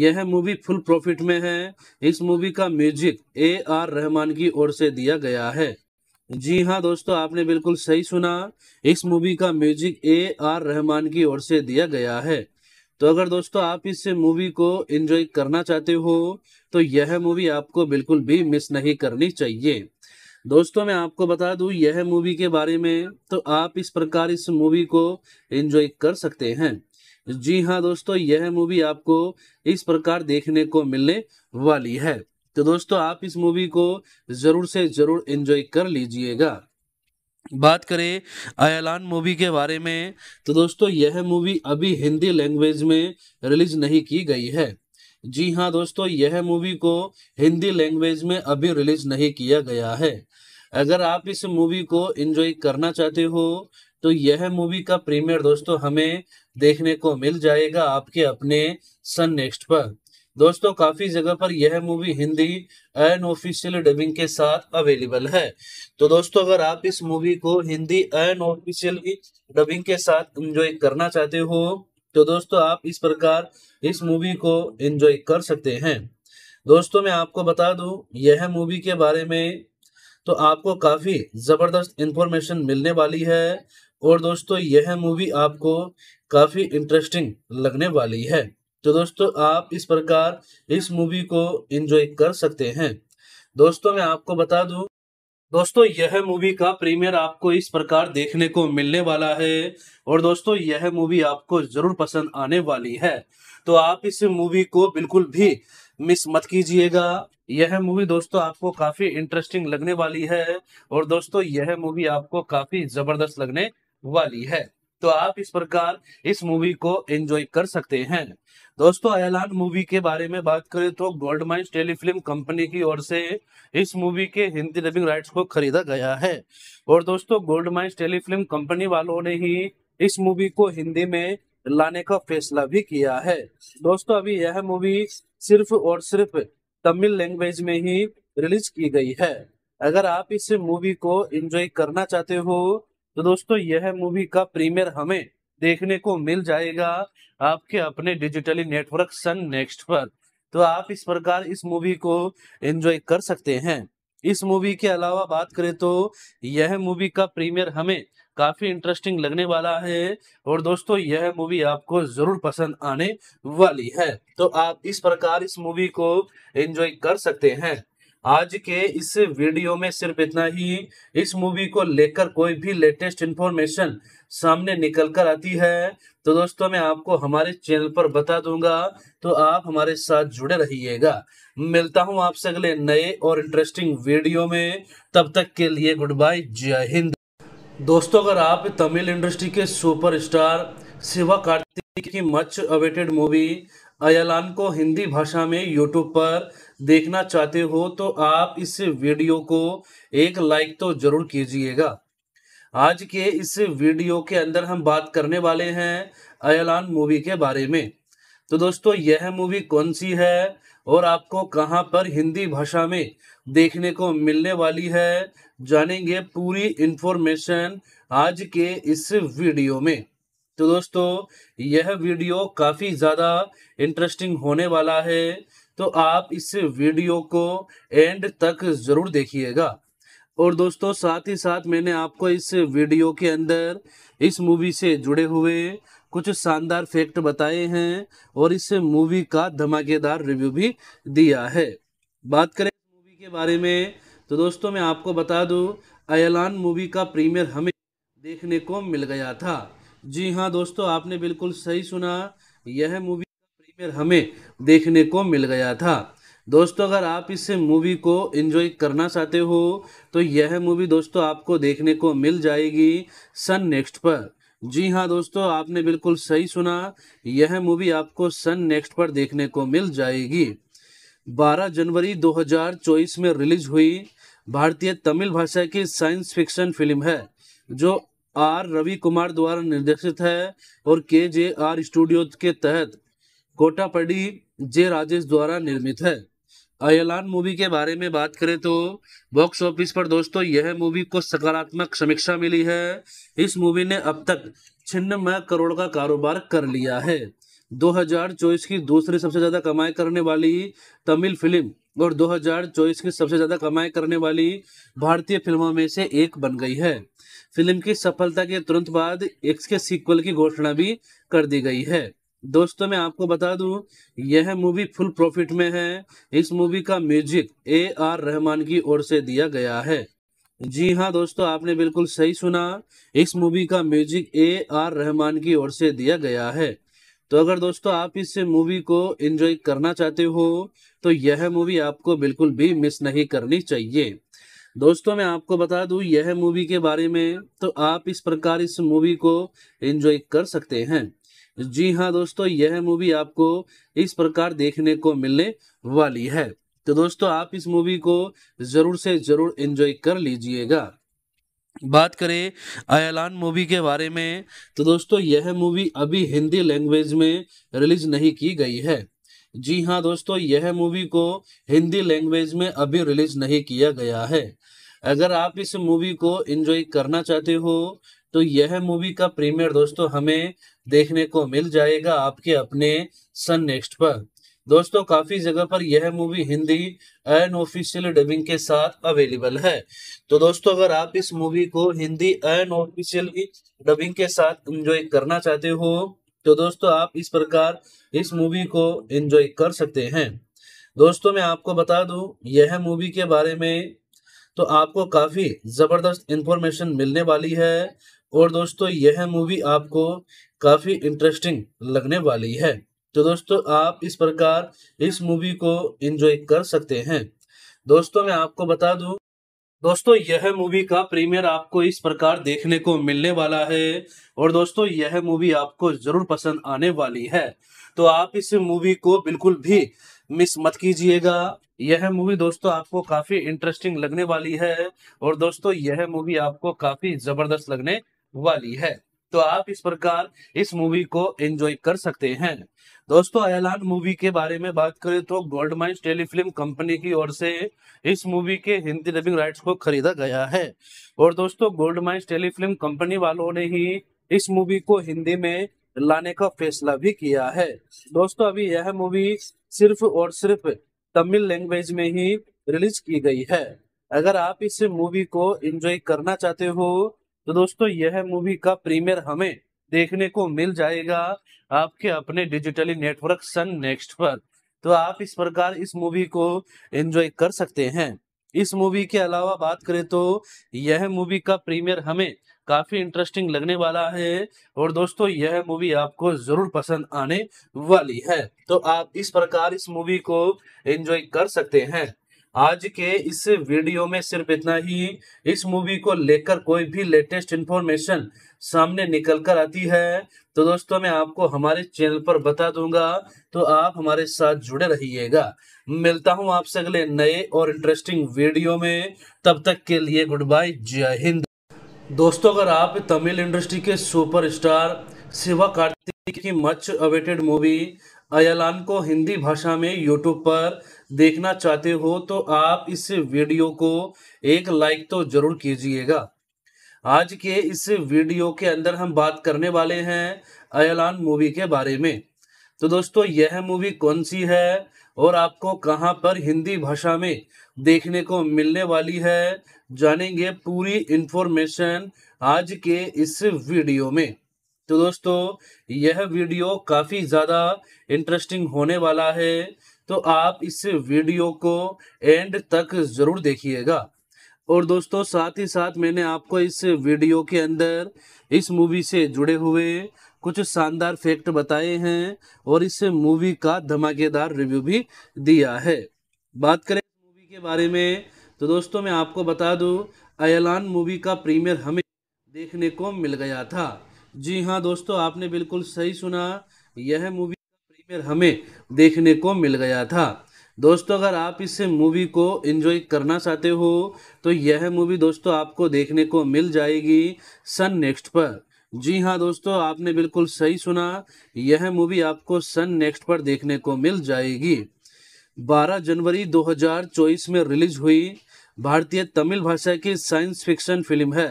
B: यह मूवी फुल प्रॉफिट में है इस मूवी का म्यूजिक ए आर रहमान की ओर से दिया गया है जी हाँ दोस्तों आपने बिल्कुल सही सुना इस मूवी का म्यूजिक ए आर रहमान की ओर से दिया गया है तो अगर दोस्तों आप इस मूवी को एंजॉय करना चाहते हो तो यह मूवी आपको बिल्कुल भी मिस नहीं करनी चाहिए दोस्तों मैं आपको बता दूं यह मूवी के बारे में तो आप इस प्रकार इस मूवी को एंजॉय कर सकते हैं जी हाँ दोस्तों यह मूवी आपको इस प्रकार देखने को मिलने वाली है तो दोस्तों आप इस मूवी को जरूर से जरूर एंजॉय कर लीजिएगा बात करें अयलान मूवी के बारे में तो दोस्तों यह मूवी अभी हिंदी लैंग्वेज में रिलीज नहीं की गई है जी हाँ दोस्तों यह मूवी को हिंदी लैंग्वेज में अभी रिलीज नहीं किया गया है अगर आप इस मूवी को एंजॉय करना चाहते हो तो यह मूवी का प्रीमियर दोस्तों हमें देखने को मिल जाएगा आपके अपने सन नेक्स्ट पर दोस्तों काफी जगह पर यह मूवी हिंदी ऑफिशियल डबिंग के साथ अवेलेबल है तो दोस्तों अगर आप इस मूवी को हिंदी ऑफिशियल डबिंग के साथ एंजॉय करना चाहते हो तो दोस्तों आप इस प्रकार इस मूवी को एंजॉय कर सकते हैं दोस्तों मैं आपको बता दूं यह मूवी के बारे में तो आपको काफी जबरदस्त इंफॉर्मेशन मिलने वाली है और दोस्तों यह मूवी आपको काफ़ी इंटरेस्टिंग लगने वाली है तो दोस्तों आप इस प्रकार इस मूवी को एंजॉय कर सकते हैं दोस्तों मैं आपको बता दूं दोस्तों यह मूवी का प्रीमियर आपको इस प्रकार देखने को मिलने वाला है और दोस्तों यह मूवी आपको जरूर पसंद आने वाली है तो आप इस मूवी को बिल्कुल भी मिस मत कीजिएगा यह मूवी दोस्तों आपको काफी इंटरेस्टिंग लगने वाली है और दोस्तों यह मूवी आपको काफी जबरदस्त लगने वाली है तो आप इस प्रकार इस मूवी को एंजॉय कर सकते हैं दोस्तों अयलान मूवी के बारे में बात करें तो गोल्ड माइंस टेलीफिल्म कंपनी की ओर से इस मूवी के हिंदी डबिंग राइट्स को खरीदा गया है और दोस्तों गोल्ड माइंस टेलीफिल्म कंपनी वालों ने ही इस मूवी को हिंदी में लाने का फैसला भी किया है दोस्तों अभी यह मूवी सिर्फ और सिर्फ तमिल लैंग्वेज में ही रिलीज की गई है अगर आप इस मूवी को एंजॉय करना चाहते हो तो दोस्तों यह मूवी का प्रीमियर हमें देखने को मिल जाएगा आपके अपने डिजिटली नेटवर्क सन नेक्स्ट पर तो आप इस प्रकार इस मूवी को एंजॉय कर सकते हैं इस मूवी के अलावा बात करें तो यह मूवी का प्रीमियर हमें काफी इंटरेस्टिंग लगने वाला है और दोस्तों यह मूवी आपको जरूर पसंद आने वाली है तो आप इस प्रकार इस मूवी को एंजॉय कर सकते हैं आज के इस वीडियो में सिर्फ इतना ही इस मूवी को लेकर कोई भी लेटेस्ट इन्फॉर्मेशन सामने निकल कर आती है तो दोस्तों मैं आपको हमारे चैनल पर बता दूंगा तो आप हमारे साथ जुड़े रहिएगा मिलता हूं आपसे अगले नए और इंटरेस्टिंग वीडियो में तब तक के लिए गुड बाय जय हिंद दोस्तों अगर आप तमिल इंडस्ट्री के सुपरस्टार शिवा कार्तिक की मच अवेटेड मूवी अयलान को हिंदी भाषा में यूट्यूब पर देखना चाहते हो तो आप इस वीडियो को एक लाइक तो जरूर कीजिएगा आज के इस वीडियो के अंदर हम बात करने वाले हैं अयलान मूवी के बारे में तो दोस्तों यह मूवी कौन सी है और आपको कहां पर हिंदी भाषा में देखने को मिलने वाली है जानेंगे पूरी इंफॉर्मेशन आज के इस वीडियो में तो दोस्तों यह वीडियो काफ़ी ज़्यादा इंटरेस्टिंग होने वाला है तो आप इस वीडियो को एंड तक ज़रूर देखिएगा और दोस्तों साथ ही साथ मैंने आपको इस वीडियो के अंदर इस मूवी से जुड़े हुए कुछ शानदार फैक्ट बताए हैं और इस मूवी का धमाकेदार रिव्यू भी दिया है बात करें मूवी के बारे में तो दोस्तों मैं आपको बता दूं अयलान मूवी का प्रीमियर हमें देखने को मिल गया था जी हाँ दोस्तों आपने बिल्कुल सही सुना यह मूवी प्रीमियर हमें देखने को मिल गया था दोस्तों अगर आप इस मूवी को एंजॉय करना चाहते हो तो यह मूवी दोस्तों आपको देखने को मिल जाएगी सन नेक्स्ट पर जी हाँ दोस्तों आपने बिल्कुल सही सुना यह मूवी आपको सन नेक्स्ट पर देखने को मिल जाएगी 12 जनवरी 2024 में रिलीज हुई भारतीय तमिल भाषा की साइंस फिक्शन फिल्म है जो आर रवि कुमार द्वारा निर्देशित है और के जे आर स्टूडियो के तहत कोटापड़ी जे राजेश द्वारा निर्मित है अयलान मूवी के बारे में बात करें तो बॉक्स ऑफिस पर दोस्तों यह मूवी को सकारात्मक समीक्षा मिली है इस मूवी ने अब तक छिन्नमय करोड़ का कारोबार कर लिया है 2024 की दूसरी सबसे ज़्यादा कमाई करने वाली तमिल फिल्म और 2024 की सबसे ज़्यादा कमाई करने वाली भारतीय फिल्मों में से एक बन गई है फिल्म की सफलता के तुरंत बाद एक्स के सीक्वल की घोषणा भी कर दी गई है दोस्तों मैं आपको बता दूं यह मूवी फुल प्रॉफिट में है इस मूवी का म्यूजिक ए आर रहमान की ओर से दिया गया है जी हाँ दोस्तों आपने बिल्कुल सही सुना इस मूवी का म्यूजिक ए आर रहमान की ओर से दिया गया है तो अगर दोस्तों आप इस मूवी को एंजॉय करना चाहते हो तो यह मूवी आपको बिल्कुल भी मिस नहीं करनी चाहिए दोस्तों मैं आपको बता दूं यह मूवी के बारे में तो आप इस प्रकार इस मूवी को एंजॉय कर सकते हैं जी हाँ दोस्तों यह मूवी आपको इस प्रकार देखने को मिलने वाली है तो दोस्तों आप इस मूवी को जरूर से जरूर एंजॉय कर लीजिएगा बात करें अयलान मूवी के बारे में तो दोस्तों यह मूवी अभी हिंदी लैंग्वेज में रिलीज नहीं की गई है जी हाँ दोस्तों यह मूवी को हिंदी लैंग्वेज में अभी रिलीज नहीं किया गया है अगर आप इस मूवी को एंजॉय करना चाहते हो तो यह मूवी का प्रीमियर दोस्तों हमें देखने को मिल जाएगा आपके अपने सन नेक्स्ट पर दोस्तों काफी जगह पर यह मूवी हिंदी ऑफिशियल डबिंग के साथ अवेलेबल है तो दोस्तों अगर आप इस मूवी को हिंदी ऑफिशियल डबिंग के साथ एंजॉय करना चाहते हो तो दोस्तों आप इस प्रकार इस मूवी को एंजॉय कर सकते हैं दोस्तों मैं आपको बता दूं यह मूवी के बारे में तो आपको काफी जबरदस्त इंफॉर्मेशन मिलने वाली है और दोस्तों यह मूवी आपको काफ़ी इंटरेस्टिंग लगने वाली है तो दोस्तों आप इस प्रकार इस मूवी को एंजॉय कर सकते हैं दोस्तों मैं आपको बता दूं दोस्तों यह मूवी का प्रीमियर आपको इस प्रकार देखने को मिलने वाला है और दोस्तों यह मूवी आपको जरूर पसंद आने वाली है तो आप इस मूवी को बिल्कुल भी मिस मत कीजिएगा यह मूवी दोस्तों आपको काफी इंटरेस्टिंग लगने वाली है और दोस्तों यह मूवी आपको काफी जबरदस्त लगने वाली है तो आप इस प्रकार इस मूवी को एंजॉय कर सकते हैं दोस्तों अयलान मूवी के बारे में बात करें तो गोल्ड माइंस टेलीफिल्म कंपनी की ओर से इस मूवी के हिंदी डबिंग राइट्स को खरीदा गया है और दोस्तों गोल्ड माइंस टेलीफिल्म कंपनी वालों ने ही इस मूवी को हिंदी में लाने का फैसला भी किया है दोस्तों अभी यह मूवी सिर्फ और सिर्फ तमिल लैंग्वेज में ही रिलीज की गई है अगर आप इस मूवी को एंजॉय करना चाहते हो तो दोस्तों यह मूवी का प्रीमियर हमें देखने को मिल जाएगा आपके अपने डिजिटली नेटवर्क सन नेक्स्ट पर तो आप इस प्रकार इस मूवी को एंजॉय कर सकते हैं इस मूवी के अलावा बात करें तो यह मूवी का प्रीमियर हमें काफी इंटरेस्टिंग लगने वाला है और दोस्तों यह मूवी आपको जरूर पसंद आने वाली है तो आप इस प्रकार इस मूवी को एंजॉय कर सकते हैं आज के इस वीडियो में सिर्फ इतना ही इस मूवी को लेकर कोई भी लेटेस्ट इन्फॉर्मेशन सामने निकल कर आती है तो दोस्तों मैं आपको हमारे चैनल पर बता दूंगा तो आप हमारे साथ जुड़े रहिएगा मिलता हूं आपसे अगले नए और इंटरेस्टिंग वीडियो में तब तक के लिए गुड बाय जय हिंद दोस्तों अगर आप तमिल इंडस्ट्री के सुपरस्टार शिवा कार्तिक की मच अवेटेड मूवी अयलान को हिंदी भाषा में यूट्यूब पर देखना चाहते हो तो आप इस वीडियो को एक लाइक तो जरूर कीजिएगा आज के इस वीडियो के अंदर हम बात करने वाले हैं अयलान मूवी के बारे में तो दोस्तों यह मूवी कौन सी है और आपको कहां पर हिंदी भाषा में देखने को मिलने वाली है जानेंगे पूरी इंफॉर्मेशन आज के इस वीडियो में तो दोस्तों यह वीडियो काफ़ी ज़्यादा इंटरेस्टिंग होने वाला है तो आप इस वीडियो को एंड तक ज़रूर देखिएगा और दोस्तों साथ ही साथ मैंने आपको इस वीडियो के अंदर इस मूवी से जुड़े हुए कुछ शानदार फैक्ट बताए हैं और इस मूवी का धमाकेदार रिव्यू भी दिया है बात करें मूवी के बारे में तो दोस्तों मैं आपको बता दूं अयलान मूवी का प्रीमियर हमें देखने को मिल गया था जी हाँ दोस्तों आपने बिल्कुल सही सुना यह मूवी प्रीमियर हमें देखने को मिल गया था दोस्तों अगर आप इस मूवी को एंजॉय करना चाहते हो तो यह मूवी दोस्तों आपको देखने को मिल जाएगी सन नेक्स्ट पर जी हाँ दोस्तों आपने बिल्कुल सही सुना यह मूवी आपको सन नेक्स्ट पर देखने को मिल जाएगी 12 जनवरी 2024 में रिलीज हुई भारतीय तमिल भाषा की साइंस फिक्शन फिल्म है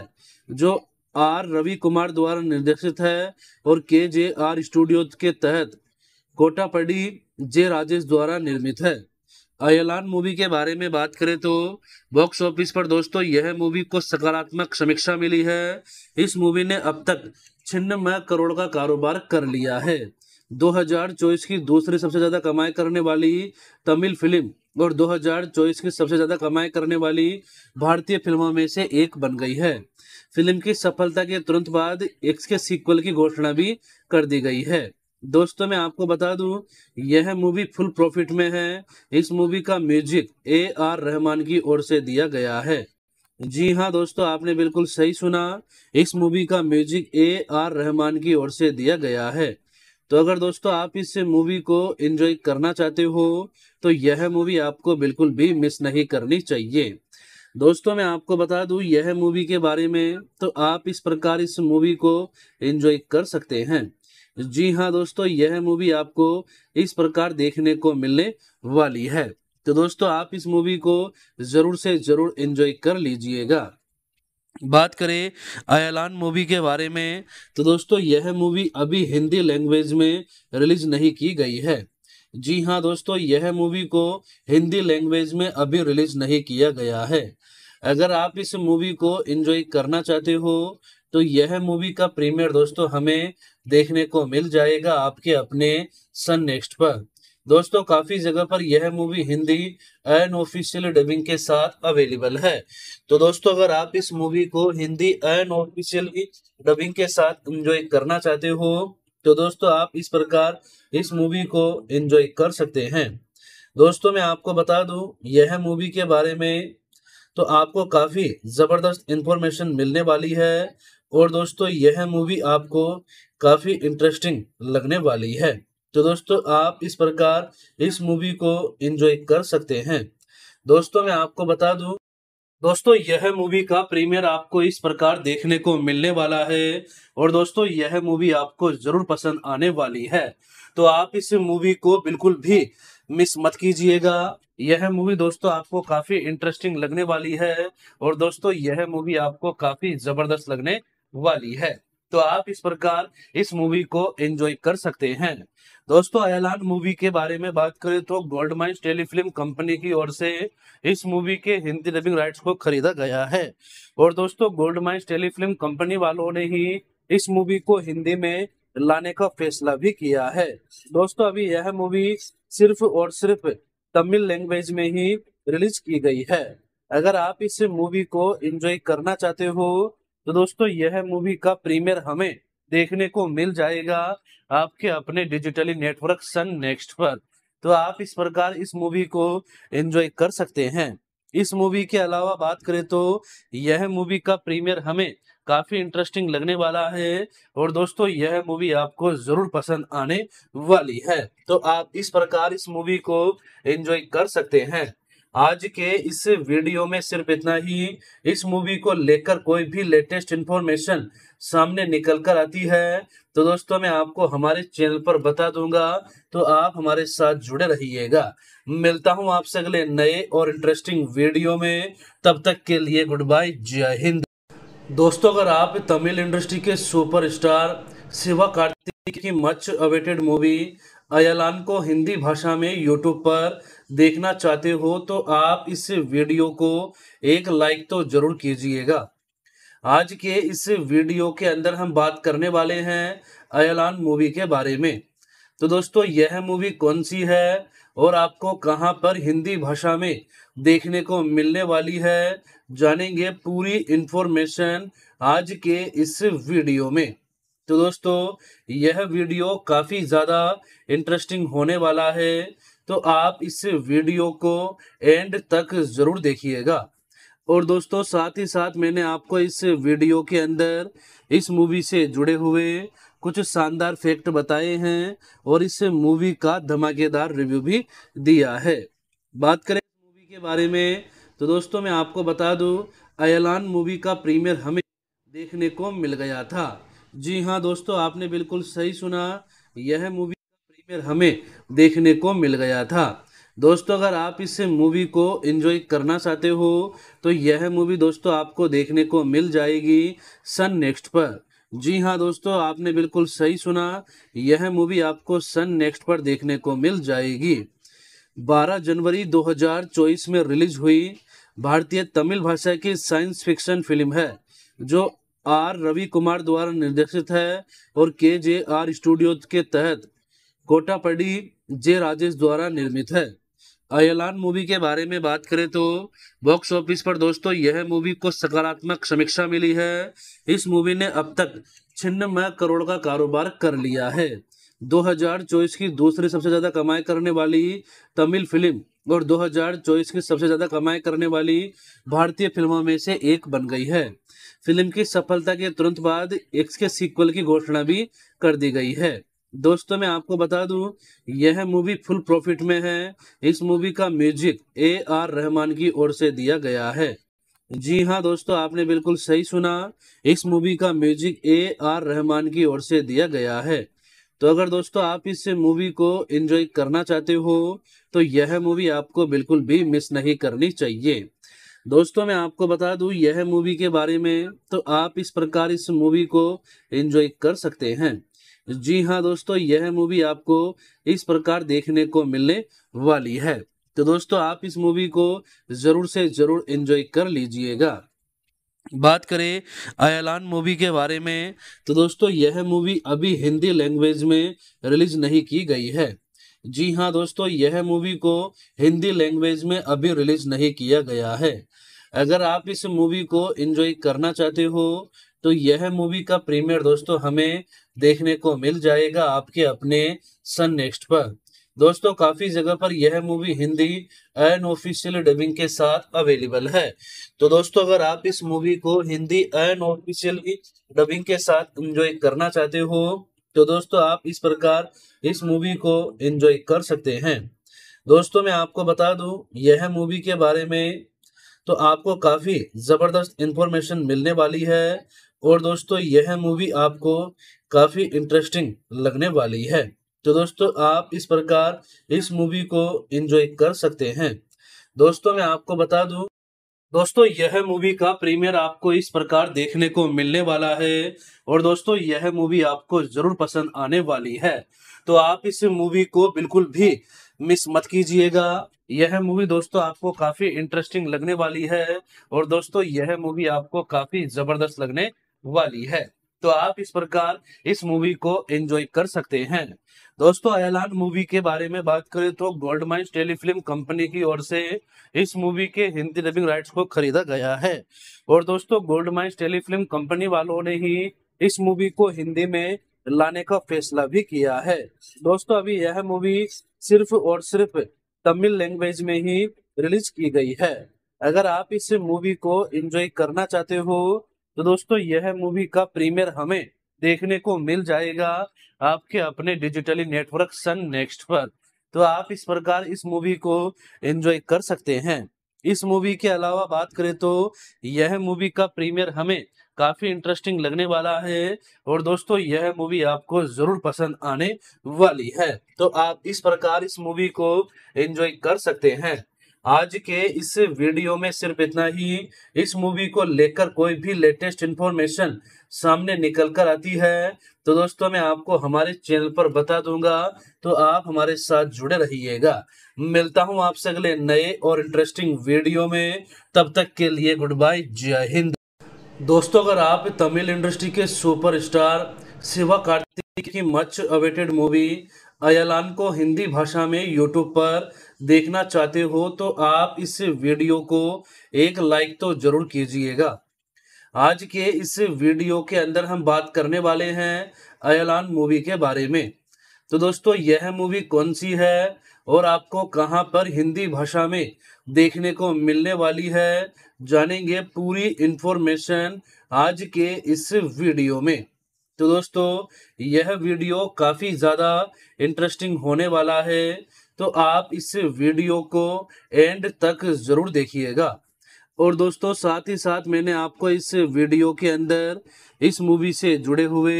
B: जो आर रवि कुमार द्वारा निर्देशित है और के जे आर स्टूडियो के तहत कोटापड़ी जे राजेश द्वारा निर्मित है अयलान मूवी के बारे में बात करें तो बॉक्स ऑफिस पर दोस्तों यह मूवी को सकारात्मक समीक्षा मिली है इस मूवी ने अब तक छिन्नमय करोड़ का कारोबार कर लिया है 2024 की दूसरी सबसे ज़्यादा कमाई करने वाली तमिल फिल्म और 2024 की सबसे ज़्यादा कमाई करने वाली भारतीय फिल्मों में से एक बन गई है फिल्म की सफलता के तुरंत बाद एक्स के सीक्वल की घोषणा भी कर दी गई है दोस्तों मैं आपको बता दूं यह मूवी फुल प्रॉफिट में है इस मूवी का म्यूजिक ए आर रहमान की ओर से दिया गया है जी हाँ दोस्तों आपने बिल्कुल सही सुना इस मूवी का म्यूजिक ए आर रहमान की ओर से दिया गया है तो अगर दोस्तों आप इस मूवी को एंजॉय करना चाहते हो तो यह मूवी आपको बिल्कुल भी मिस नहीं करनी चाहिए दोस्तों मैं आपको बता दूं यह मूवी के बारे में तो आप इस प्रकार इस मूवी को एंजॉय कर सकते हैं जी हाँ दोस्तों यह मूवी आपको इस प्रकार देखने को मिलने वाली है तो दोस्तों आप इस मूवी को जरूर से जरूर एंजॉय कर लीजिएगा बात करें अयलान मूवी के बारे में तो दोस्तों यह मूवी अभी हिंदी लैंग्वेज में रिलीज नहीं की गई है जी हाँ दोस्तों यह मूवी को हिंदी लैंग्वेज में अभी रिलीज नहीं किया गया है अगर आप इस मूवी को एंजॉय करना चाहते हो तो यह मूवी का प्रीमियर दोस्तों हमें देखने को मिल जाएगा आपके अपने सन नेक्स्ट पर दोस्तों काफी जगह पर यह movie Hindi and official dubbing के साथ अवेलेबल है तो दोस्तों अगर आप इस मूवी को हिंदी एंड ऑफिशियल डबिंग के साथ एंजॉय करना चाहते हो तो दोस्तों आप इस प्रकार इस मूवी को एंजॉय कर सकते हैं दोस्तों मैं आपको बता दूं यह मूवी के बारे में तो आपको काफी जबरदस्त इंफॉर्मेशन मिलने वाली है और दोस्तों यह मूवी आपको काफ़ी इंटरेस्टिंग लगने वाली है तो दोस्तों आप इस प्रकार इस मूवी को एंजॉय कर सकते हैं दोस्तों मैं आपको बता दूं दोस्तों यह मूवी का प्रीमियर आपको इस प्रकार देखने को मिलने वाला है और दोस्तों यह मूवी आपको जरूर पसंद आने वाली है तो आप इस मूवी को बिल्कुल भी मिस मत कीजिएगा यह मूवी दोस्तों आपको काफी इंटरेस्टिंग लगने वाली है और दोस्तों यह मूवी आपको काफी जबरदस्त लगने वाली है तो आप इस प्रकार इस मूवी को एंजॉय कर सकते हैं दोस्तों अयलान मूवी के बारे में बात करें तो गोल्ड माइंस टेलीफिल्म कंपनी की ओर से इस मूवी के हिंदी डबिंग राइट्स को खरीदा गया है और दोस्तों गोल्ड माइंस टेलीफिल्म कंपनी वालों ने ही इस मूवी को हिंदी में लाने का फैसला भी किया है दोस्तों अभी यह मूवी सिर्फ और सिर्फ तमिल लैंग्वेज में ही रिलीज की गई है अगर आप इस मूवी को एंजॉय करना चाहते हो तो दोस्तों यह मूवी का प्रीमियर हमें देखने को मिल जाएगा आपके अपने डिजिटली नेटवर्क सन नेक्स्ट पर तो आप इस प्रकार इस मूवी को एंजॉय कर सकते हैं इस मूवी के अलावा बात करें तो यह मूवी का प्रीमियर हमें काफी इंटरेस्टिंग लगने वाला है और दोस्तों यह मूवी आपको जरूर पसंद आने वाली है तो आप इस प्रकार इस मूवी को एंजॉय कर सकते हैं आज के इस वीडियो में सिर्फ इतना ही इस मूवी को लेकर कोई भी लेटेस्ट इन्फॉर्मेशन सामने निकल कर आती है तो दोस्तों मैं आपको हमारे चैनल पर बता दूंगा तो आप हमारे साथ जुड़े रहिएगा मिलता हूं आपसे अगले नए और इंटरेस्टिंग वीडियो में तब तक के लिए गुड बाय जय हिंद दोस्तों अगर आप तमिल इंडस्ट्री के सुपरस्टार शिवा कार्तिक की मच अवेटेड मूवी अयलान को हिंदी भाषा में यूट्यूब पर देखना चाहते हो तो आप इस वीडियो को एक लाइक तो जरूर कीजिएगा आज के इस वीडियो के अंदर हम बात करने वाले हैं अयलान मूवी के बारे में तो दोस्तों यह मूवी कौन सी है और आपको कहां पर हिंदी भाषा में देखने को मिलने वाली है जानेंगे पूरी इंफॉर्मेशन आज के इस वीडियो में तो दोस्तों यह वीडियो काफ़ी ज़्यादा इंटरेस्टिंग होने वाला है तो आप इस वीडियो को एंड तक ज़रूर देखिएगा और दोस्तों साथ ही साथ मैंने आपको इस वीडियो के अंदर इस मूवी से जुड़े हुए कुछ शानदार फैक्ट बताए हैं और इस मूवी का धमाकेदार रिव्यू भी दिया है बात करें मूवी के बारे में तो दोस्तों मैं आपको बता दूं अयलान मूवी का प्रीमियर हमें देखने को मिल गया था जी हाँ दोस्तों आपने बिल्कुल सही सुना यह मूवी ट्रेलर हमें देखने को मिल गया था दोस्तों अगर आप इस मूवी को एंजॉय करना चाहते हो तो यह मूवी दोस्तों आपको देखने को मिल जाएगी सन नेक्स्ट पर जी हाँ दोस्तों आपने बिल्कुल सही सुना यह मूवी आपको सन नेक्स्ट पर देखने को मिल जाएगी 12 जनवरी 2024 में रिलीज हुई भारतीय तमिल भाषा की साइंस फिक्शन फिल्म है जो आर रवि कुमार द्वारा निर्देशित है और के जे आर स्टूडियो के तहत कोटापड़ी जे राजेश द्वारा निर्मित है अयलान मूवी के बारे में बात करें तो बॉक्स ऑफिस पर दोस्तों यह मूवी को सकारात्मक समीक्षा मिली है इस मूवी ने अब तक छिन्नमय करोड़ का कारोबार कर लिया है 2024 की दूसरी सबसे ज़्यादा कमाई करने वाली तमिल फिल्म और 2024 की सबसे ज़्यादा कमाई करने वाली भारतीय फिल्मों में से एक बन गई है फिल्म की सफलता के तुरंत बाद इसके सीक्वल की घोषणा भी कर दी गई है दोस्तों मैं आपको बता दूं यह मूवी फुल प्रॉफिट में है इस मूवी का म्यूजिक ए आर रहमान की ओर से दिया गया है जी हाँ दोस्तों आपने बिल्कुल सही सुना इस मूवी का म्यूजिक ए आर रहमान की ओर से दिया गया है तो अगर दोस्तों आप इस मूवी को एंजॉय करना चाहते हो तो यह मूवी आपको बिल्कुल भी मिस नहीं करनी चाहिए दोस्तों मैं आपको बता दूं यह मूवी के बारे में तो आप इस प्रकार इस मूवी को एंजॉय कर सकते हैं जी हाँ दोस्तों यह मूवी आपको इस प्रकार देखने को मिलने वाली है तो दोस्तों आप इस मूवी को जरूर से जरूर एंजॉय कर लीजिएगा बात करें अयलान मूवी के बारे में तो दोस्तों यह मूवी अभी हिंदी लैंग्वेज में रिलीज नहीं की गई है जी हाँ दोस्तों यह मूवी को हिंदी लैंग्वेज में अभी रिलीज नहीं किया गया है अगर आप इस मूवी को एंजॉय करना चाहते हो तो यह मूवी का प्रीमियर दोस्तों हमें देखने को मिल जाएगा आपके अपने सन नेक्स्ट पर दोस्तों काफी जगह पर यह movie Hindi and official dubbing के साथ अवेलेबल है तो दोस्तों अगर आप इस मूवी को हिंदी एंड ऑफिशियल डबिंग के साथ एंजॉय करना चाहते हो तो दोस्तों आप इस प्रकार इस मूवी को एंजॉय कर सकते हैं दोस्तों मैं आपको बता दूं यह मूवी के बारे में तो आपको काफ़ी ज़बरदस्त इंफॉर्मेशन मिलने वाली है और दोस्तों यह मूवी आपको काफ़ी इंटरेस्टिंग लगने वाली है तो दोस्तों आप इस प्रकार इस मूवी को एंजॉय कर सकते हैं दोस्तों मैं आपको बता दूं दोस्तों यह मूवी का प्रीमियर आपको इस प्रकार देखने को मिलने वाला है और दोस्तों यह मूवी आपको जरूर पसंद आने वाली है तो आप इस मूवी को बिल्कुल भी मिस मत कीजिएगा यह मूवी दोस्तों आपको काफी इंटरेस्टिंग लगने वाली है और दोस्तों यह मूवी आपको काफी जबरदस्त लगने वाली है तो आप इस प्रकार इस मूवी को एंजॉय कर सकते हैं दोस्तों ऐलान मूवी के बारे में बात करें तो गोल्ड माइंस टेलीफिल्म कंपनी की ओर से इस मूवी के हिंदी डबिंग राइट्स को खरीदा गया है और दोस्तों गोल्ड माइंस टेलीफिल्म कंपनी वालों ने ही इस मूवी को हिंदी में लाने का फैसला भी किया है दोस्तों अभी यह मूवी सिर्फ और सिर्फ तमिल लैंग्वेज में ही रिलीज की गई है अगर आप इस मूवी को एंजॉय करना चाहते हो तो दोस्तों यह मूवी का प्रीमियर हमें देखने को मिल जाएगा आपके अपने डिजिटली नेटवर्क सन नेक्स्ट पर तो आप इस प्रकार इस मूवी को एंजॉय कर सकते हैं इस मूवी के अलावा बात करें तो यह मूवी का प्रीमियर हमें काफी इंटरेस्टिंग लगने वाला है और दोस्तों यह मूवी आपको जरूर पसंद आने वाली है तो आप इस प्रकार इस मूवी को एंजॉय कर सकते हैं आज के इस वीडियो में सिर्फ इतना ही इस मूवी को लेकर कोई भी लेटेस्ट इन्फॉर्मेशन सामने निकल कर आती है तो दोस्तों मैं आपको हमारे चैनल पर बता दूंगा तो आप हमारे साथ जुड़े रहिएगा मिलता हूं आपसे अगले नए और इंटरेस्टिंग वीडियो में तब तक के लिए गुड बाय जय हिंद दोस्तों अगर आप तमिल इंडस्ट्री के सुपरस्टार शिवा कार्तिक की मच अवेटेड मूवी अयलान को हिंदी भाषा में यूट्यूब पर देखना चाहते हो तो आप इस वीडियो को एक लाइक तो जरूर कीजिएगा आज के इस वीडियो के अंदर हम बात करने वाले हैं अयलान मूवी के बारे में तो दोस्तों यह मूवी कौन सी है और आपको कहां पर हिंदी भाषा में देखने को मिलने वाली है जानेंगे पूरी इंफॉर्मेशन आज के इस वीडियो में तो दोस्तों यह वीडियो काफ़ी ज़्यादा इंटरेस्टिंग होने वाला है तो आप इस वीडियो को एंड तक ज़रूर देखिएगा और दोस्तों साथ ही साथ मैंने आपको इस वीडियो के अंदर इस मूवी से जुड़े हुए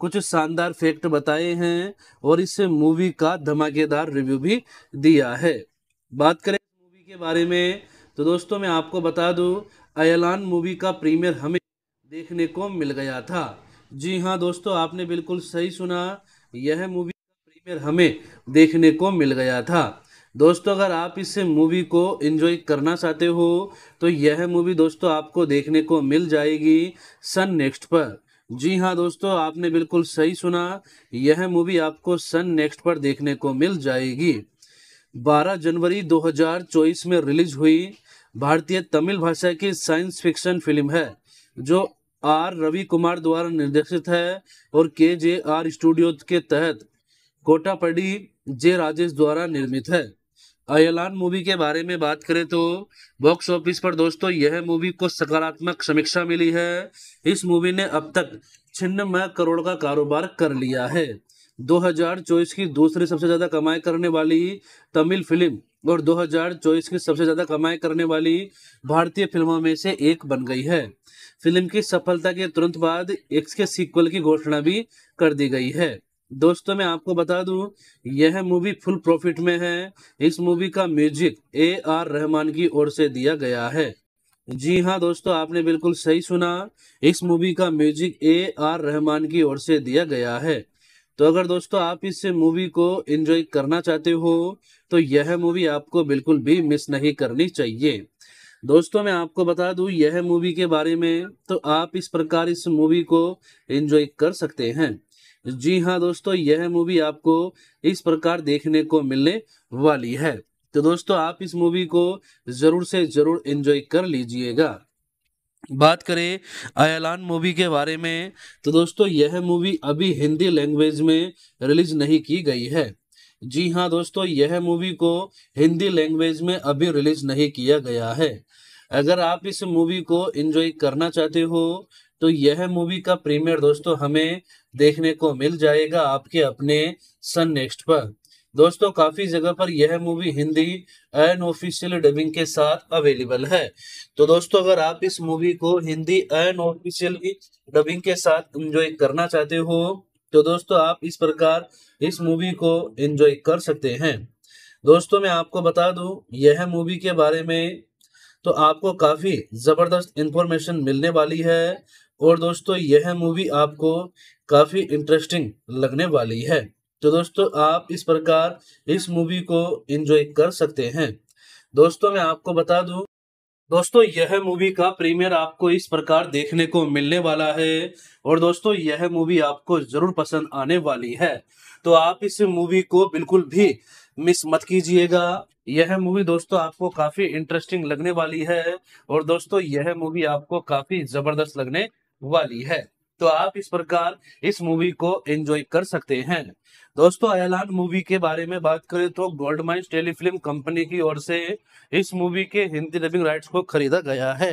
B: कुछ शानदार फैक्ट बताए हैं और इस मूवी का धमाकेदार रिव्यू भी दिया है बात करें मूवी के बारे में तो दोस्तों मैं आपको बता दूं अयलान मूवी का प्रीमियर हमें देखने को मिल गया था जी हाँ दोस्तों आपने बिल्कुल सही सुना यह मूवी पिक्चर हमें देखने को मिल गया था दोस्तों अगर आप इस मूवी को एंजॉय करना चाहते हो तो यह मूवी दोस्तों आपको देखने को मिल जाएगी सन नेक्स्ट पर जी हाँ दोस्तों आपने बिल्कुल सही सुना यह मूवी आपको सन नेक्स्ट पर देखने को मिल जाएगी 12 जनवरी 2024 में रिलीज हुई भारतीय तमिल भाषा की साइंस फिक्शन फिल्म है जो आर रवि कुमार द्वारा निर्देशित है और के जे आर स्टूडियो के तहत कोटापड़ी जे राजेश द्वारा निर्मित है अयलान मूवी के बारे में बात करें तो बॉक्स ऑफिस पर दोस्तों यह मूवी को सकारात्मक समीक्षा मिली है इस मूवी ने अब तक छिन्नमय करोड़ का कारोबार कर लिया है 2024 की दूसरी सबसे ज़्यादा कमाई करने वाली तमिल फिल्म और 2024 की सबसे ज़्यादा कमाई करने वाली भारतीय फिल्मों में से एक बन गई है फिल्म की सफलता के तुरंत बाद इसके सीक्वल की घोषणा भी कर दी गई है दोस्तों मैं आपको बता दूं यह मूवी फुल प्रॉफिट में है इस मूवी का म्यूजिक ए आर रहमान की ओर से दिया गया है जी हाँ दोस्तों आपने बिल्कुल सही सुना इस मूवी का म्यूजिक ए आर रहमान की ओर से दिया गया है तो अगर दोस्तों आप इस मूवी को एंजॉय करना चाहते हो तो यह मूवी आपको बिल्कुल भी मिस नहीं करनी चाहिए दोस्तों मैं आपको बता दूं यह मूवी के बारे में तो आप इस प्रकार इस मूवी को एंजॉय कर सकते हैं जी हाँ दोस्तों यह मूवी आपको इस प्रकार देखने को मिलने वाली है तो दोस्तों आप इस मूवी को जरूर से जरूर एंजॉय कर लीजिएगा बात करें अयलान मूवी के बारे में तो दोस्तों यह मूवी अभी हिंदी लैंग्वेज में रिलीज नहीं की गई है जी हाँ दोस्तों यह मूवी को हिंदी लैंग्वेज में अभी रिलीज नहीं किया गया है अगर आप इस मूवी को एंजॉय करना चाहते हो तो यह मूवी का प्रीमियर दोस्तों हमें देखने को मिल जाएगा आपके अपने सन नेक्स्ट पर दोस्तों काफी जगह पर यह movie Hindi and official dubbing के साथ अवेलेबल है तो दोस्तों अगर आप इस मूवी को हिंदी एंड ऑफिशियल डबिंग के साथ एंजॉय करना चाहते हो तो दोस्तों आप इस प्रकार इस मूवी को एंजॉय कर सकते हैं दोस्तों मैं आपको बता दूं यह मूवी के बारे में तो आपको काफी जबरदस्त इंफॉर्मेशन मिलने वाली है और दोस्तों यह मूवी आपको काफ़ी इंटरेस्टिंग लगने वाली है तो दोस्तों आप इस प्रकार इस मूवी को एंजॉय कर सकते हैं दोस्तों मैं आपको बता दूं दोस्तों यह मूवी का प्रीमियर आपको इस प्रकार देखने को मिलने वाला है और दोस्तों यह मूवी आपको जरूर पसंद आने वाली है तो आप इस मूवी को बिल्कुल भी मिस मत कीजिएगा यह मूवी दोस्तों आपको काफी इंटरेस्टिंग लगने वाली है और दोस्तों यह मूवी आपको काफी जबरदस्त लगने वाली है तो आप इस प्रकार इस मूवी को एंजॉय कर सकते हैं दोस्तों ऐलान मूवी के बारे में बात करें तो गोल्ड माइंस टेलीफिल्म कंपनी की ओर से इस मूवी के हिंदी डबिंग राइट्स को खरीदा गया है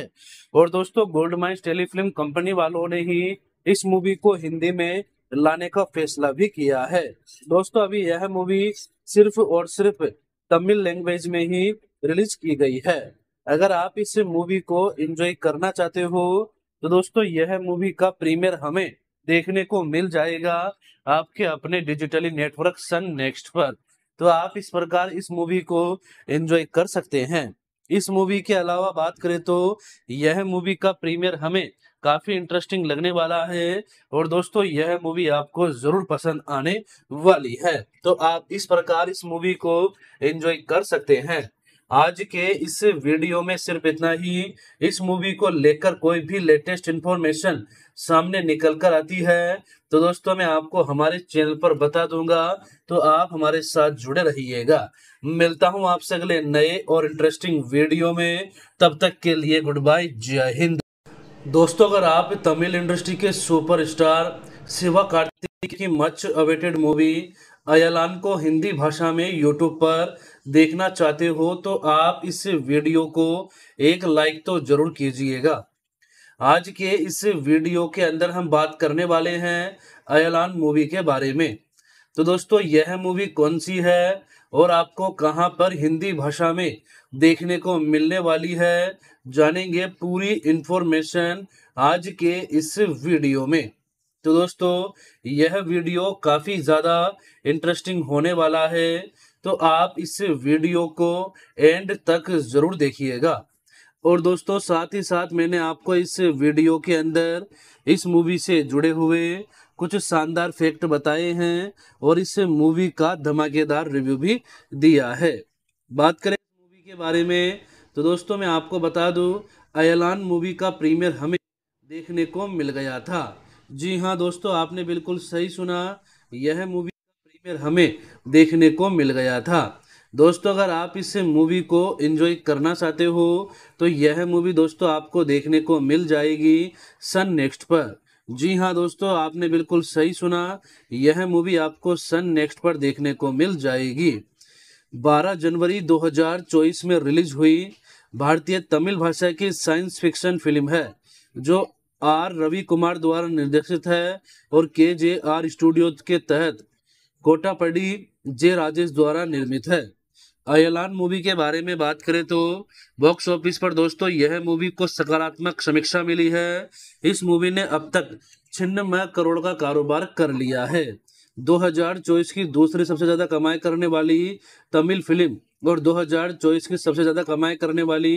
B: और दोस्तों गोल्ड माइंस टेलीफिल्म कंपनी वालों ने ही इस मूवी को हिंदी में लाने का फैसला भी किया है दोस्तों अभी यह मूवी सिर्फ और सिर्फ तमिल लैंग्वेज में ही रिलीज की गई है अगर आप इस मूवी को एंजॉय करना चाहते हो तो दोस्तों यह मूवी का प्रीमियर हमें देखने को मिल जाएगा आपके अपने डिजिटली नेटवर्क सन नेक्स्ट पर तो आप इस प्रकार इस मूवी को एंजॉय कर सकते हैं इस मूवी के अलावा बात करें तो यह मूवी का प्रीमियर हमें काफी इंटरेस्टिंग लगने वाला है और दोस्तों यह मूवी आपको जरूर पसंद आने वाली है तो आप इस प्रकार इस मूवी को एंजॉय कर सकते हैं आज के इस वीडियो में सिर्फ इतना ही इस मूवी को लेकर कोई भी लेटेस्ट इन्फॉर्मेशन सामने निकल कर आती है तो दोस्तों मैं आपको हमारे चैनल पर बता दूंगा तो आप हमारे साथ जुड़े रहिएगा मिलता हूं आपसे अगले नए और इंटरेस्टिंग वीडियो में तब तक के लिए गुड बाय जय हिंद दोस्तों अगर आप तमिल इंडस्ट्री के सुपरस्टार शिवा कार्तिक की मच अवेटेड मूवी अयलान को हिंदी भाषा में यूट्यूब पर देखना चाहते हो तो आप इस वीडियो को एक लाइक तो जरूर कीजिएगा आज के इस वीडियो के अंदर हम बात करने वाले हैं अयलान मूवी के बारे में तो दोस्तों यह मूवी कौन सी है और आपको कहां पर हिंदी भाषा में देखने को मिलने वाली है जानेंगे पूरी इंफॉर्मेशन आज के इस वीडियो में तो दोस्तों यह वीडियो काफ़ी ज़्यादा इंटरेस्टिंग होने वाला है तो आप इस वीडियो को एंड तक ज़रूर देखिएगा और दोस्तों साथ ही साथ मैंने आपको इस वीडियो के अंदर इस मूवी से जुड़े हुए कुछ शानदार फैक्ट बताए हैं और इस मूवी का धमाकेदार रिव्यू भी दिया है बात करें मूवी के बारे में तो दोस्तों मैं आपको बता दूं अयलान मूवी का प्रीमियर हमें देखने को मिल गया था जी हाँ दोस्तों आपने बिल्कुल सही सुना यह मूवी फिर हमें देखने को मिल गया था दोस्तों अगर आप इस मूवी को एंजॉय करना चाहते हो तो यह मूवी दोस्तों आपको देखने को मिल जाएगी सन नेक्स्ट पर जी हाँ दोस्तों आपने बिल्कुल सही सुना यह मूवी आपको सन नेक्स्ट पर देखने को मिल जाएगी 12 जनवरी 2024 में रिलीज हुई भारतीय तमिल भाषा की साइंस फिक्शन फिल्म है जो आर रवि कुमार द्वारा निर्देशित है और के जे आर स्टूडियो के तहत कोटापड़ी जे राजेश द्वारा निर्मित है अयलान मूवी के बारे में बात करें तो बॉक्स ऑफिस पर दोस्तों यह मूवी को सकारात्मक समीक्षा मिली है इस मूवी ने अब तक छिन्नमय करोड़ का कारोबार कर लिया है 2024 की दूसरी सबसे ज़्यादा कमाई करने वाली तमिल फिल्म और 2024 की सबसे ज़्यादा कमाई करने वाली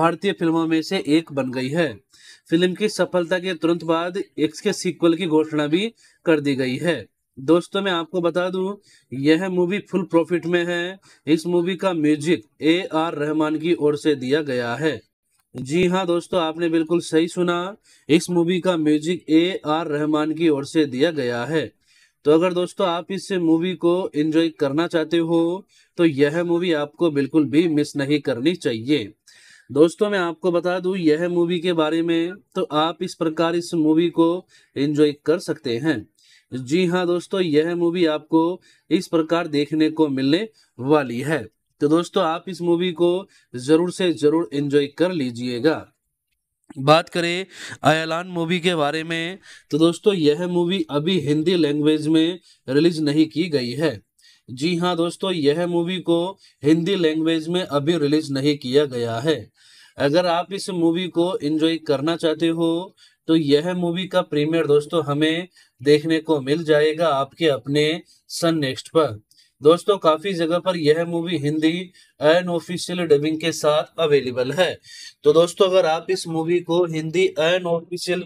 B: भारतीय फिल्मों में से एक बन गई है फिल्म की सफलता के तुरंत बाद इसके सीक्वल की घोषणा भी कर दी गई है दोस्तों मैं आपको बता दूं यह मूवी फुल प्रॉफिट में है इस मूवी का म्यूजिक ए आर रहमान की ओर से दिया गया है जी हाँ दोस्तों आपने बिल्कुल सही सुना इस मूवी का म्यूजिक ए आर रहमान की ओर से दिया गया है तो अगर दोस्तों आप इस मूवी को एंजॉय करना चाहते हो तो यह मूवी आपको बिल्कुल भी मिस नहीं करनी चाहिए दोस्तों मैं आपको बता दूं यह मूवी के बारे में तो आप इस प्रकार इस मूवी को एंजॉय कर सकते हैं जी हाँ दोस्तों यह मूवी आपको इस प्रकार देखने को मिलने वाली है तो दोस्तों आप इस मूवी को जरूर से जरूर एंजॉय कर लीजिएगा बात करें अयलान मूवी के बारे में तो दोस्तों यह मूवी अभी हिंदी लैंग्वेज में रिलीज नहीं की गई है जी हाँ दोस्तों यह मूवी को हिंदी लैंग्वेज में अभी रिलीज नहीं किया गया है अगर आप इस मूवी को एंजॉय करना चाहते हो तो यह मूवी का प्रीमियर दोस्तों हमें देखने को मिल जाएगा आपके अपने सन नेक्स्ट पर दोस्तों काफी जगह पर यह movie Hindi unofficial dubbing के साथ अवेलेबल है तो दोस्तों अगर आप इस मूवी को हिंदी एन ऑफिशियल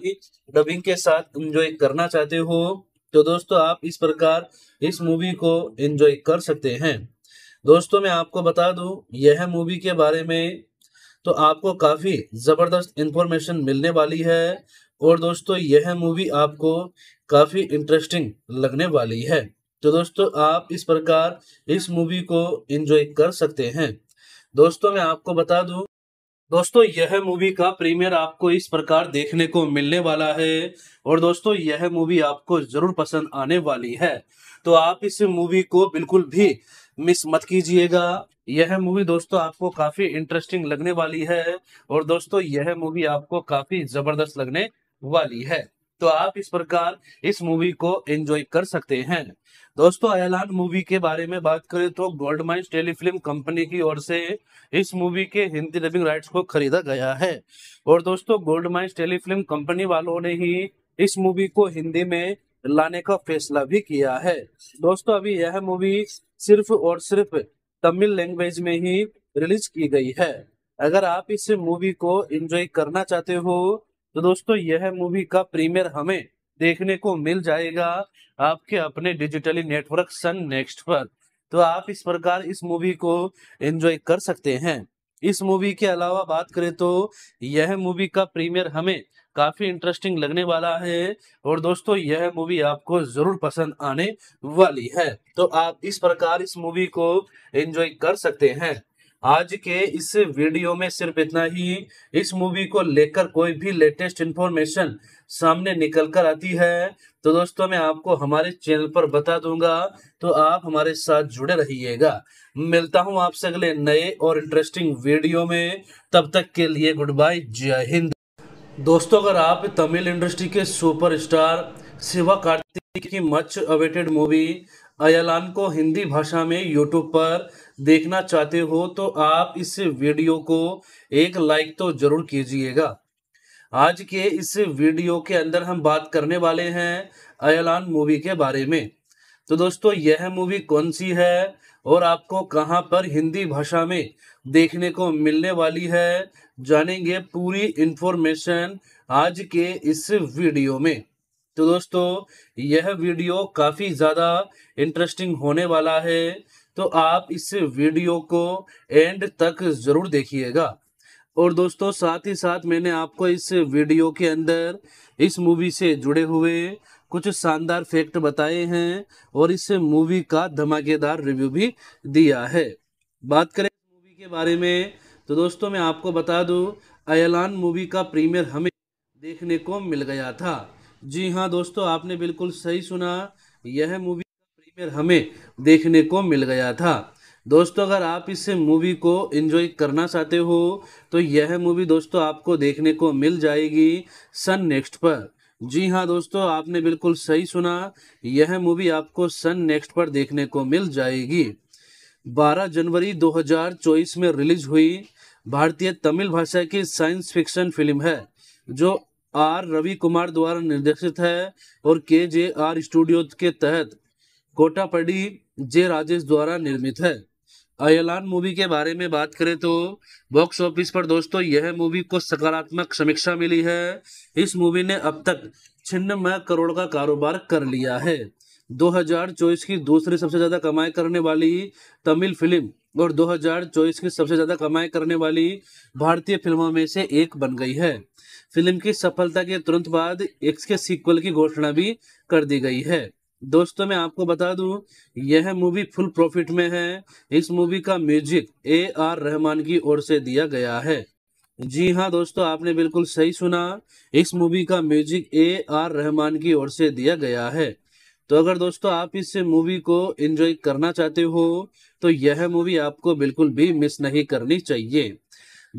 B: डबिंग के साथ एंजॉय करना चाहते हो तो दोस्तों आप इस प्रकार इस मूवी को एंजॉय कर सकते हैं दोस्तों मैं आपको बता दूं यह मूवी के बारे में तो आपको काफी जबरदस्त इंफॉर्मेशन मिलने वाली है और दोस्तों यह मूवी आपको काफ़ी इंटरेस्टिंग लगने वाली है तो दोस्तों आप इस प्रकार इस मूवी को एंजॉय कर सकते हैं दोस्तों मैं आपको बता दूं दोस्तों यह मूवी का प्रीमियर आपको इस प्रकार देखने को मिलने वाला है और दोस्तों यह मूवी आपको जरूर पसंद आने वाली है तो आप इस मूवी को बिल्कुल भी मिस मत कीजिएगा यह मूवी दोस्तों आपको काफी इंटरेस्टिंग लगने वाली है और दोस्तों यह मूवी आपको काफी जबरदस्त लगने वाली है तो आप इस प्रकार इस मूवी को एंजॉय कर सकते हैं दोस्तों ऐलान मूवी के बारे में बात करें तो गोल्ड माइंस टेलीफिल्म कंपनी की ओर से इस मूवी के हिंदी डबिंग राइट्स को खरीदा गया है और दोस्तों गोल्ड माइंस टेलीफिल्म कंपनी वालों ने ही इस मूवी को हिंदी में लाने का फैसला भी किया है दोस्तों अभी यह मूवी सिर्फ और सिर्फ तमिल लैंग्वेज में ही रिलीज की गई है अगर आप इस मूवी को एंजॉय करना चाहते हो तो दोस्तों यह मूवी का प्रीमियर हमें देखने को मिल जाएगा आपके अपने डिजिटली नेटवर्क सन नेक्स्ट पर तो आप इस प्रकार इस मूवी को एंजॉय कर सकते हैं इस मूवी के अलावा बात करें तो यह मूवी का प्रीमियर हमें काफी इंटरेस्टिंग लगने वाला है और दोस्तों यह मूवी आपको जरूर पसंद आने वाली है तो आप इस प्रकार इस मूवी को एंजॉय कर सकते हैं आज के इस वीडियो में सिर्फ इतना ही इस मूवी को लेकर कोई भी लेटेस्ट इन्फॉर्मेशन सामने निकल कर आती है तो दोस्तों मैं आपको हमारे चैनल पर बता दूंगा तो आप हमारे साथ जुड़े रहिएगा मिलता हूं आपसे अगले नए और इंटरेस्टिंग वीडियो में तब तक के लिए गुड बाय जय हिंद दोस्तों अगर आप तमिल इंडस्ट्री के सुपरस्टार शिवा कार्तिक की मच अवेटेड मूवी अयलान को हिंदी भाषा में यूट्यूब पर देखना चाहते हो तो आप इस वीडियो को एक लाइक तो जरूर कीजिएगा आज के इस वीडियो के अंदर हम बात करने वाले हैं अयलान मूवी के बारे में तो दोस्तों यह मूवी कौन सी है और आपको कहां पर हिंदी भाषा में देखने को मिलने वाली है जानेंगे पूरी इंफॉर्मेशन आज के इस वीडियो में तो दोस्तों यह वीडियो काफ़ी ज़्यादा इंटरेस्टिंग होने वाला है तो आप इस वीडियो को एंड तक ज़रूर देखिएगा और दोस्तों साथ ही साथ मैंने आपको इस वीडियो के अंदर इस मूवी से जुड़े हुए कुछ शानदार फैक्ट बताए हैं और इस मूवी का धमाकेदार रिव्यू भी दिया है बात करें मूवी के बारे में तो दोस्तों मैं आपको बता दूं अयलान मूवी का प्रीमियर हमें देखने को मिल गया था जी हाँ दोस्तों आपने बिल्कुल सही सुना यह मूवी फिर हमें देखने को मिल गया था दोस्तों अगर आप इस मूवी को एंजॉय करना चाहते हो तो यह मूवी दोस्तों आपको देखने को मिल जाएगी सन नेक्स्ट पर जी हाँ दोस्तों आपने बिल्कुल सही सुना यह मूवी आपको सन नेक्स्ट पर देखने को मिल जाएगी 12 जनवरी 2024 में रिलीज हुई भारतीय तमिल भाषा की साइंस फिक्शन फिल्म है जो आर रवि कुमार द्वारा निर्देशित है और के जे आर स्टूडियो के तहत कोटापड़ी जे राजेश द्वारा निर्मित है अयलान मूवी के बारे में बात करें तो बॉक्स ऑफिस पर दोस्तों यह मूवी को सकारात्मक समीक्षा मिली है इस मूवी ने अब तक छिन्नमय करोड़ का कारोबार कर लिया है 2024 की दूसरी सबसे ज़्यादा कमाई करने वाली तमिल फिल्म और 2024 की सबसे ज़्यादा कमाई करने वाली भारतीय फिल्मों में से एक बन गई है फिल्म की सफलता के तुरंत बाद एक्स के सीक्वल की घोषणा भी कर दी गई है दोस्तों मैं आपको बता दूं यह मूवी फुल प्रॉफिट में है इस मूवी का म्यूजिक ए आर रहमान की ओर से दिया गया है जी हाँ दोस्तों आपने बिल्कुल सही सुना इस मूवी का म्यूजिक ए आर रहमान की ओर से दिया गया है तो अगर दोस्तों आप इस मूवी को एंजॉय करना चाहते हो तो यह मूवी आपको बिल्कुल भी मिस नहीं करनी चाहिए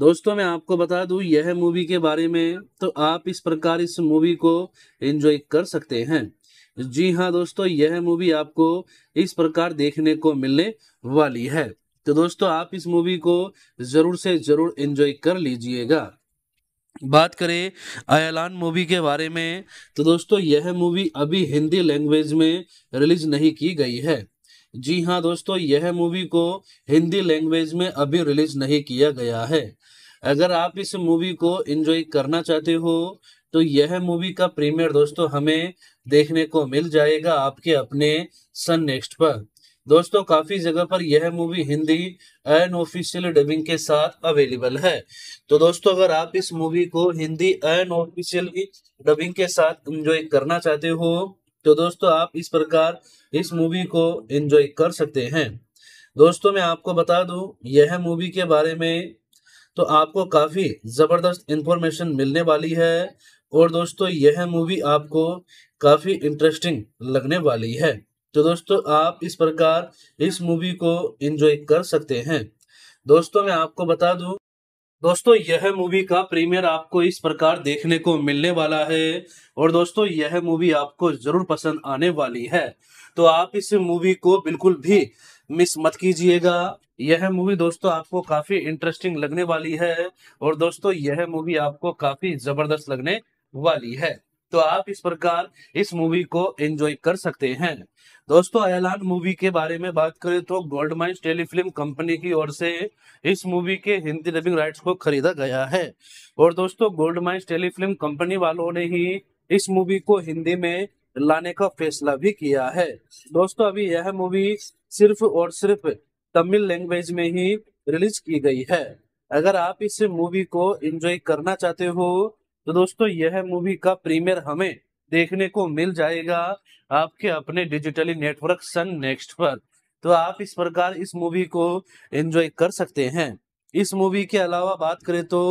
B: दोस्तों मैं आपको बता दूं यह मूवी के बारे में तो आप इस प्रकार इस मूवी को एंजॉय कर सकते हैं जी हाँ दोस्तों यह मूवी आपको इस प्रकार देखने को मिलने वाली है तो दोस्तों आप इस मूवी को जरूर से जरूर एंजॉय कर लीजिएगा बात करें अयलान मूवी के बारे में तो दोस्तों यह मूवी अभी हिंदी लैंग्वेज में रिलीज नहीं की गई है जी हाँ दोस्तों यह मूवी को हिंदी लैंग्वेज में अभी रिलीज नहीं किया गया है अगर आप इस मूवी को एंजॉय करना चाहते हो तो यह मूवी का प्रीमियर दोस्तों हमें देखने को मिल जाएगा आपके अपने सन नेक्स्ट पर दोस्तों काफी जगह पर यह movie Hindi unofficial dubbing के साथ अवेलेबल है तो दोस्तों अगर आप इस मूवी को हिंदी एन ऑफिशियल डबिंग के साथ एंजॉय करना चाहते हो तो दोस्तों आप इस प्रकार इस मूवी को एंजॉय कर सकते हैं दोस्तों मैं आपको बता दूं यह मूवी के बारे में तो आपको काफी जबरदस्त इंफॉर्मेशन मिलने वाली है और दोस्तों यह मूवी आपको काफ़ी इंटरेस्टिंग लगने वाली है तो दोस्तों आप इस प्रकार इस मूवी को एंजॉय कर सकते हैं दोस्तों मैं आपको बता दूं दोस्तों यह मूवी का प्रीमियर आपको इस प्रकार देखने को मिलने वाला है और दोस्तों यह मूवी आपको जरूर पसंद आने वाली है तो आप इस मूवी को बिल्कुल भी मिस मत कीजिएगा यह मूवी दोस्तों आपको काफी इंटरेस्टिंग लगने वाली है और दोस्तों यह मूवी आपको काफी जबरदस्त लगने वाली है तो आप इस प्रकार इस मूवी को एंजॉय कर सकते हैं दोस्तों ऐलान मूवी के बारे में बात करें तो गोल्ड माइंस टेलीफिल्म कंपनी की ओर से इस मूवी के हिंदी डबिंग राइट्स को खरीदा गया है और दोस्तों गोल्ड माइंस टेलीफिल्म कंपनी वालों ने ही इस मूवी को हिंदी में लाने का फैसला भी किया है दोस्तों अभी यह मूवी सिर्फ और सिर्फ तमिल लैंग्वेज में ही रिलीज की गई है अगर आप इस मूवी को एंजॉय करना चाहते हो तो दोस्तों यह मूवी का प्रीमियर हमें देखने को मिल जाएगा आपके अपने डिजिटली नेटवर्क सन नेक्स्ट पर तो आप इस प्रकार इस मूवी को एंजॉय कर सकते हैं इस मूवी के अलावा बात करें तो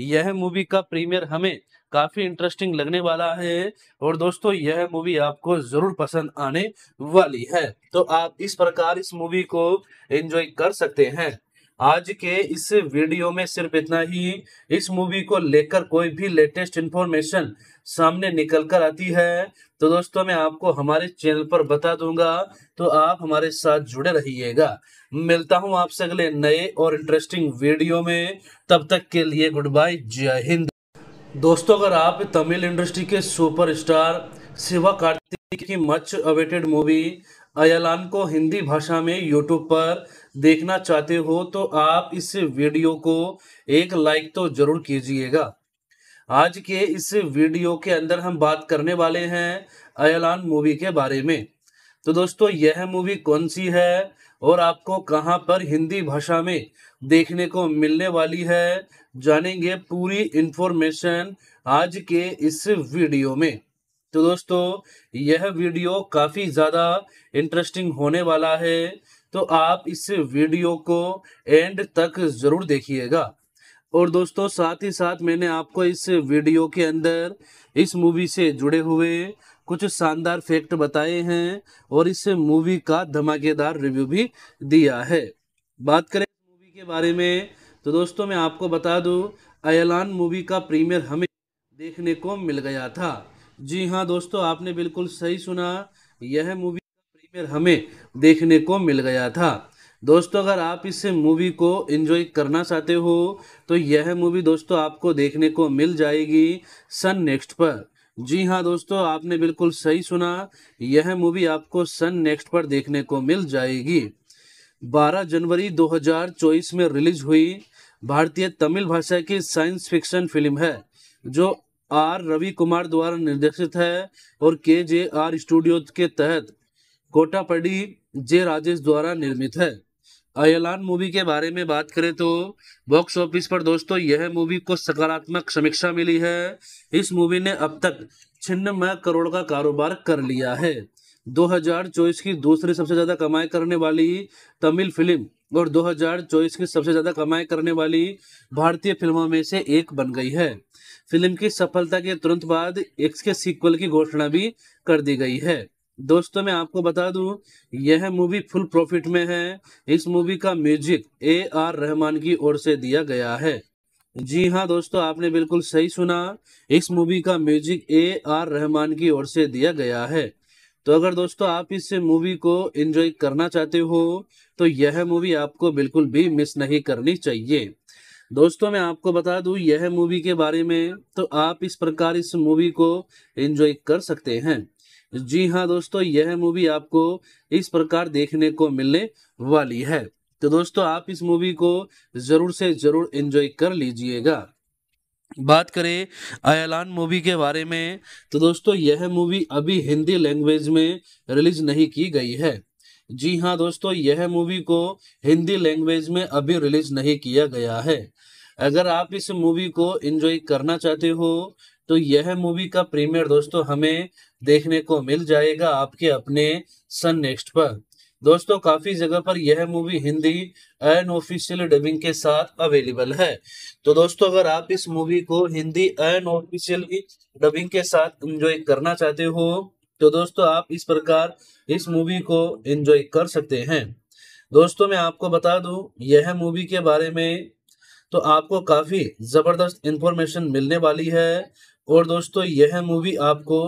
B: यह मूवी का प्रीमियर हमें काफी इंटरेस्टिंग लगने वाला है और दोस्तों यह मूवी आपको जरूर पसंद आने वाली है तो आप इस प्रकार इस मूवी को एंजॉय कर सकते हैं आज के इस वीडियो में सिर्फ इतना ही इस मूवी को लेकर कोई भी लेटेस्ट इन्फॉर्मेशन सामने निकल कर आती है तो दोस्तों मैं आपको हमारे चैनल पर बता दूंगा तो आप हमारे साथ जुड़े रहिएगा मिलता हूं आपसे अगले नए और इंटरेस्टिंग वीडियो में तब तक के लिए गुड बाय जय हिंद दोस्तों अगर आप तमिल इंडस्ट्री के सुपरस्टार शिवा कार्तिक की मच अवेटेड मूवी अयलान को हिंदी भाषा में यूट्यूब पर देखना चाहते हो तो आप इस वीडियो को एक लाइक तो जरूर कीजिएगा आज के इस वीडियो के अंदर हम बात करने वाले हैं अयलान मूवी के बारे में तो दोस्तों यह मूवी कौन सी है और आपको कहां पर हिंदी भाषा में देखने को मिलने वाली है जानेंगे पूरी इंफॉर्मेशन आज के इस वीडियो में तो दोस्तों यह वीडियो काफ़ी ज़्यादा इंटरेस्टिंग होने वाला है तो आप इस वीडियो को एंड तक ज़रूर देखिएगा और दोस्तों साथ ही साथ मैंने आपको इस वीडियो के अंदर इस मूवी से जुड़े हुए कुछ शानदार फैक्ट बताए हैं और इस मूवी का धमाकेदार रिव्यू भी दिया है बात करें मूवी के बारे में तो दोस्तों मैं आपको बता दूं अयलान मूवी का प्रीमियर हमें देखने को मिल गया था जी हाँ दोस्तों आपने बिल्कुल सही सुना यह मूवी फिर हमें देखने को मिल गया था दोस्तों अगर आप इस मूवी को एंजॉय करना चाहते हो तो यह मूवी दोस्तों आपको देखने को मिल जाएगी सन नेक्स्ट पर जी हाँ दोस्तों आपने बिल्कुल सही सुना यह मूवी आपको सन नेक्स्ट पर देखने को मिल जाएगी 12 जनवरी 2024 में रिलीज हुई भारतीय तमिल भाषा की साइंस फिक्शन फिल्म है जो आर रवि कुमार द्वारा निर्देशित है और के जे आर स्टूडियो के तहत कोटापड़ी जे राजेश द्वारा निर्मित है अयलान मूवी के बारे में बात करें तो बॉक्स ऑफिस पर दोस्तों यह मूवी को सकारात्मक समीक्षा मिली है इस मूवी ने अब तक छिन्नमय करोड़ का कारोबार कर लिया है 2024 की दूसरी सबसे ज़्यादा कमाई करने वाली तमिल फिल्म और 2024 की सबसे ज़्यादा कमाई करने वाली भारतीय फिल्मों में से एक बन गई है फिल्म की सफलता के तुरंत बाद एक्स के सीक्वल की घोषणा भी कर दी गई है दोस्तों मैं आपको बता दूं यह मूवी फुल प्रॉफिट में है इस मूवी का म्यूजिक ए आर रहमान की ओर से दिया गया है जी हाँ दोस्तों आपने बिल्कुल सही सुना इस मूवी का म्यूजिक ए आर रहमान की ओर से दिया गया है तो अगर दोस्तों आप इस मूवी को एंजॉय करना चाहते हो तो यह मूवी आपको बिल्कुल भी मिस नहीं करनी चाहिए दोस्तों मैं आपको बता दूं यह मूवी के बारे में तो आप इस प्रकार इस मूवी को एंजॉय कर सकते हैं जी हाँ दोस्तों यह मूवी आपको इस प्रकार देखने को मिलने वाली है तो दोस्तों आप इस मूवी को जरूर से जरूर एंजॉय कर लीजिएगा बात करें अयलान मूवी के बारे में तो दोस्तों यह मूवी अभी हिंदी लैंग्वेज में रिलीज नहीं की गई है जी हाँ दोस्तों यह मूवी को हिंदी लैंग्वेज में अभी रिलीज नहीं किया गया है अगर आप इस मूवी को एंजॉय करना चाहते हो तो यह मूवी का प्रीमियर दोस्तों हमें देखने को मिल जाएगा आपके अपने सन नेक्स्ट पर दोस्तों काफी जगह पर यह movie Hindi unofficial dubbing के साथ अवेलेबल है तो दोस्तों अगर आप इस मूवी को हिंदी एन ऑफिशियल डबिंग के साथ एंजॉय करना चाहते हो तो दोस्तों आप इस प्रकार इस मूवी को एंजॉय कर सकते हैं दोस्तों मैं आपको बता दूं यह मूवी के बारे में तो आपको काफी जबरदस्त इंफॉर्मेशन मिलने वाली है और दोस्तों यह मूवी आपको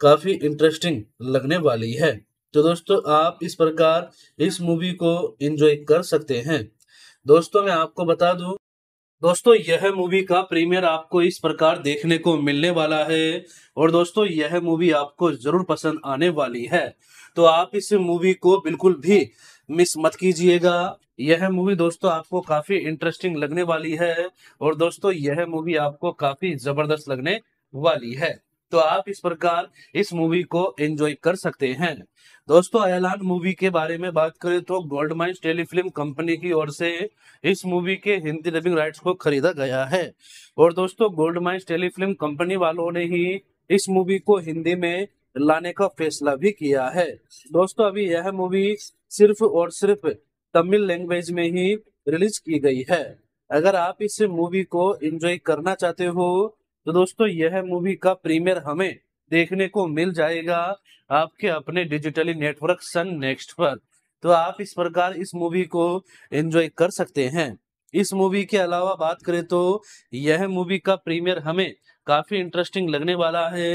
B: काफ़ी इंटरेस्टिंग लगने वाली है तो दोस्तों आप इस प्रकार इस मूवी को एंजॉय कर सकते हैं दोस्तों मैं आपको बता दूं दोस्तों यह मूवी का प्रीमियर आपको इस प्रकार देखने को मिलने वाला है और दोस्तों यह मूवी आपको जरूर पसंद आने वाली है तो आप इस मूवी को बिल्कुल भी मिस मत कीजिएगा यह मूवी दोस्तों आपको काफी इंटरेस्टिंग लगने वाली है और दोस्तों यह मूवी आपको काफी जबरदस्त लगने वाली है तो आप इस प्रकार इस मूवी को एंजॉय कर सकते हैं दोस्तों अयलान मूवी के बारे में बात करें तो गोल्ड माइंस टेलीफिल्म कंपनी की ओर से इस मूवी के हिंदी डबिंग राइट्स को खरीदा गया है और दोस्तों गोल्ड माइंस टेलीफिल्म कंपनी वालों ने ही इस मूवी को हिंदी में लाने का फैसला भी किया है दोस्तों अभी यह मूवी सिर्फ और सिर्फ तमिल लैंग्वेज में ही रिलीज की गई है अगर आप इस मूवी को एंजॉय करना चाहते हो तो दोस्तों यह मूवी का प्रीमियर हमें देखने को मिल जाएगा आपके अपने डिजिटली नेटवर्क सन नेक्स्ट पर तो आप इस प्रकार इस मूवी को एंजॉय कर सकते हैं इस मूवी के अलावा बात करें तो यह मूवी का प्रीमियर हमें काफी इंटरेस्टिंग लगने वाला है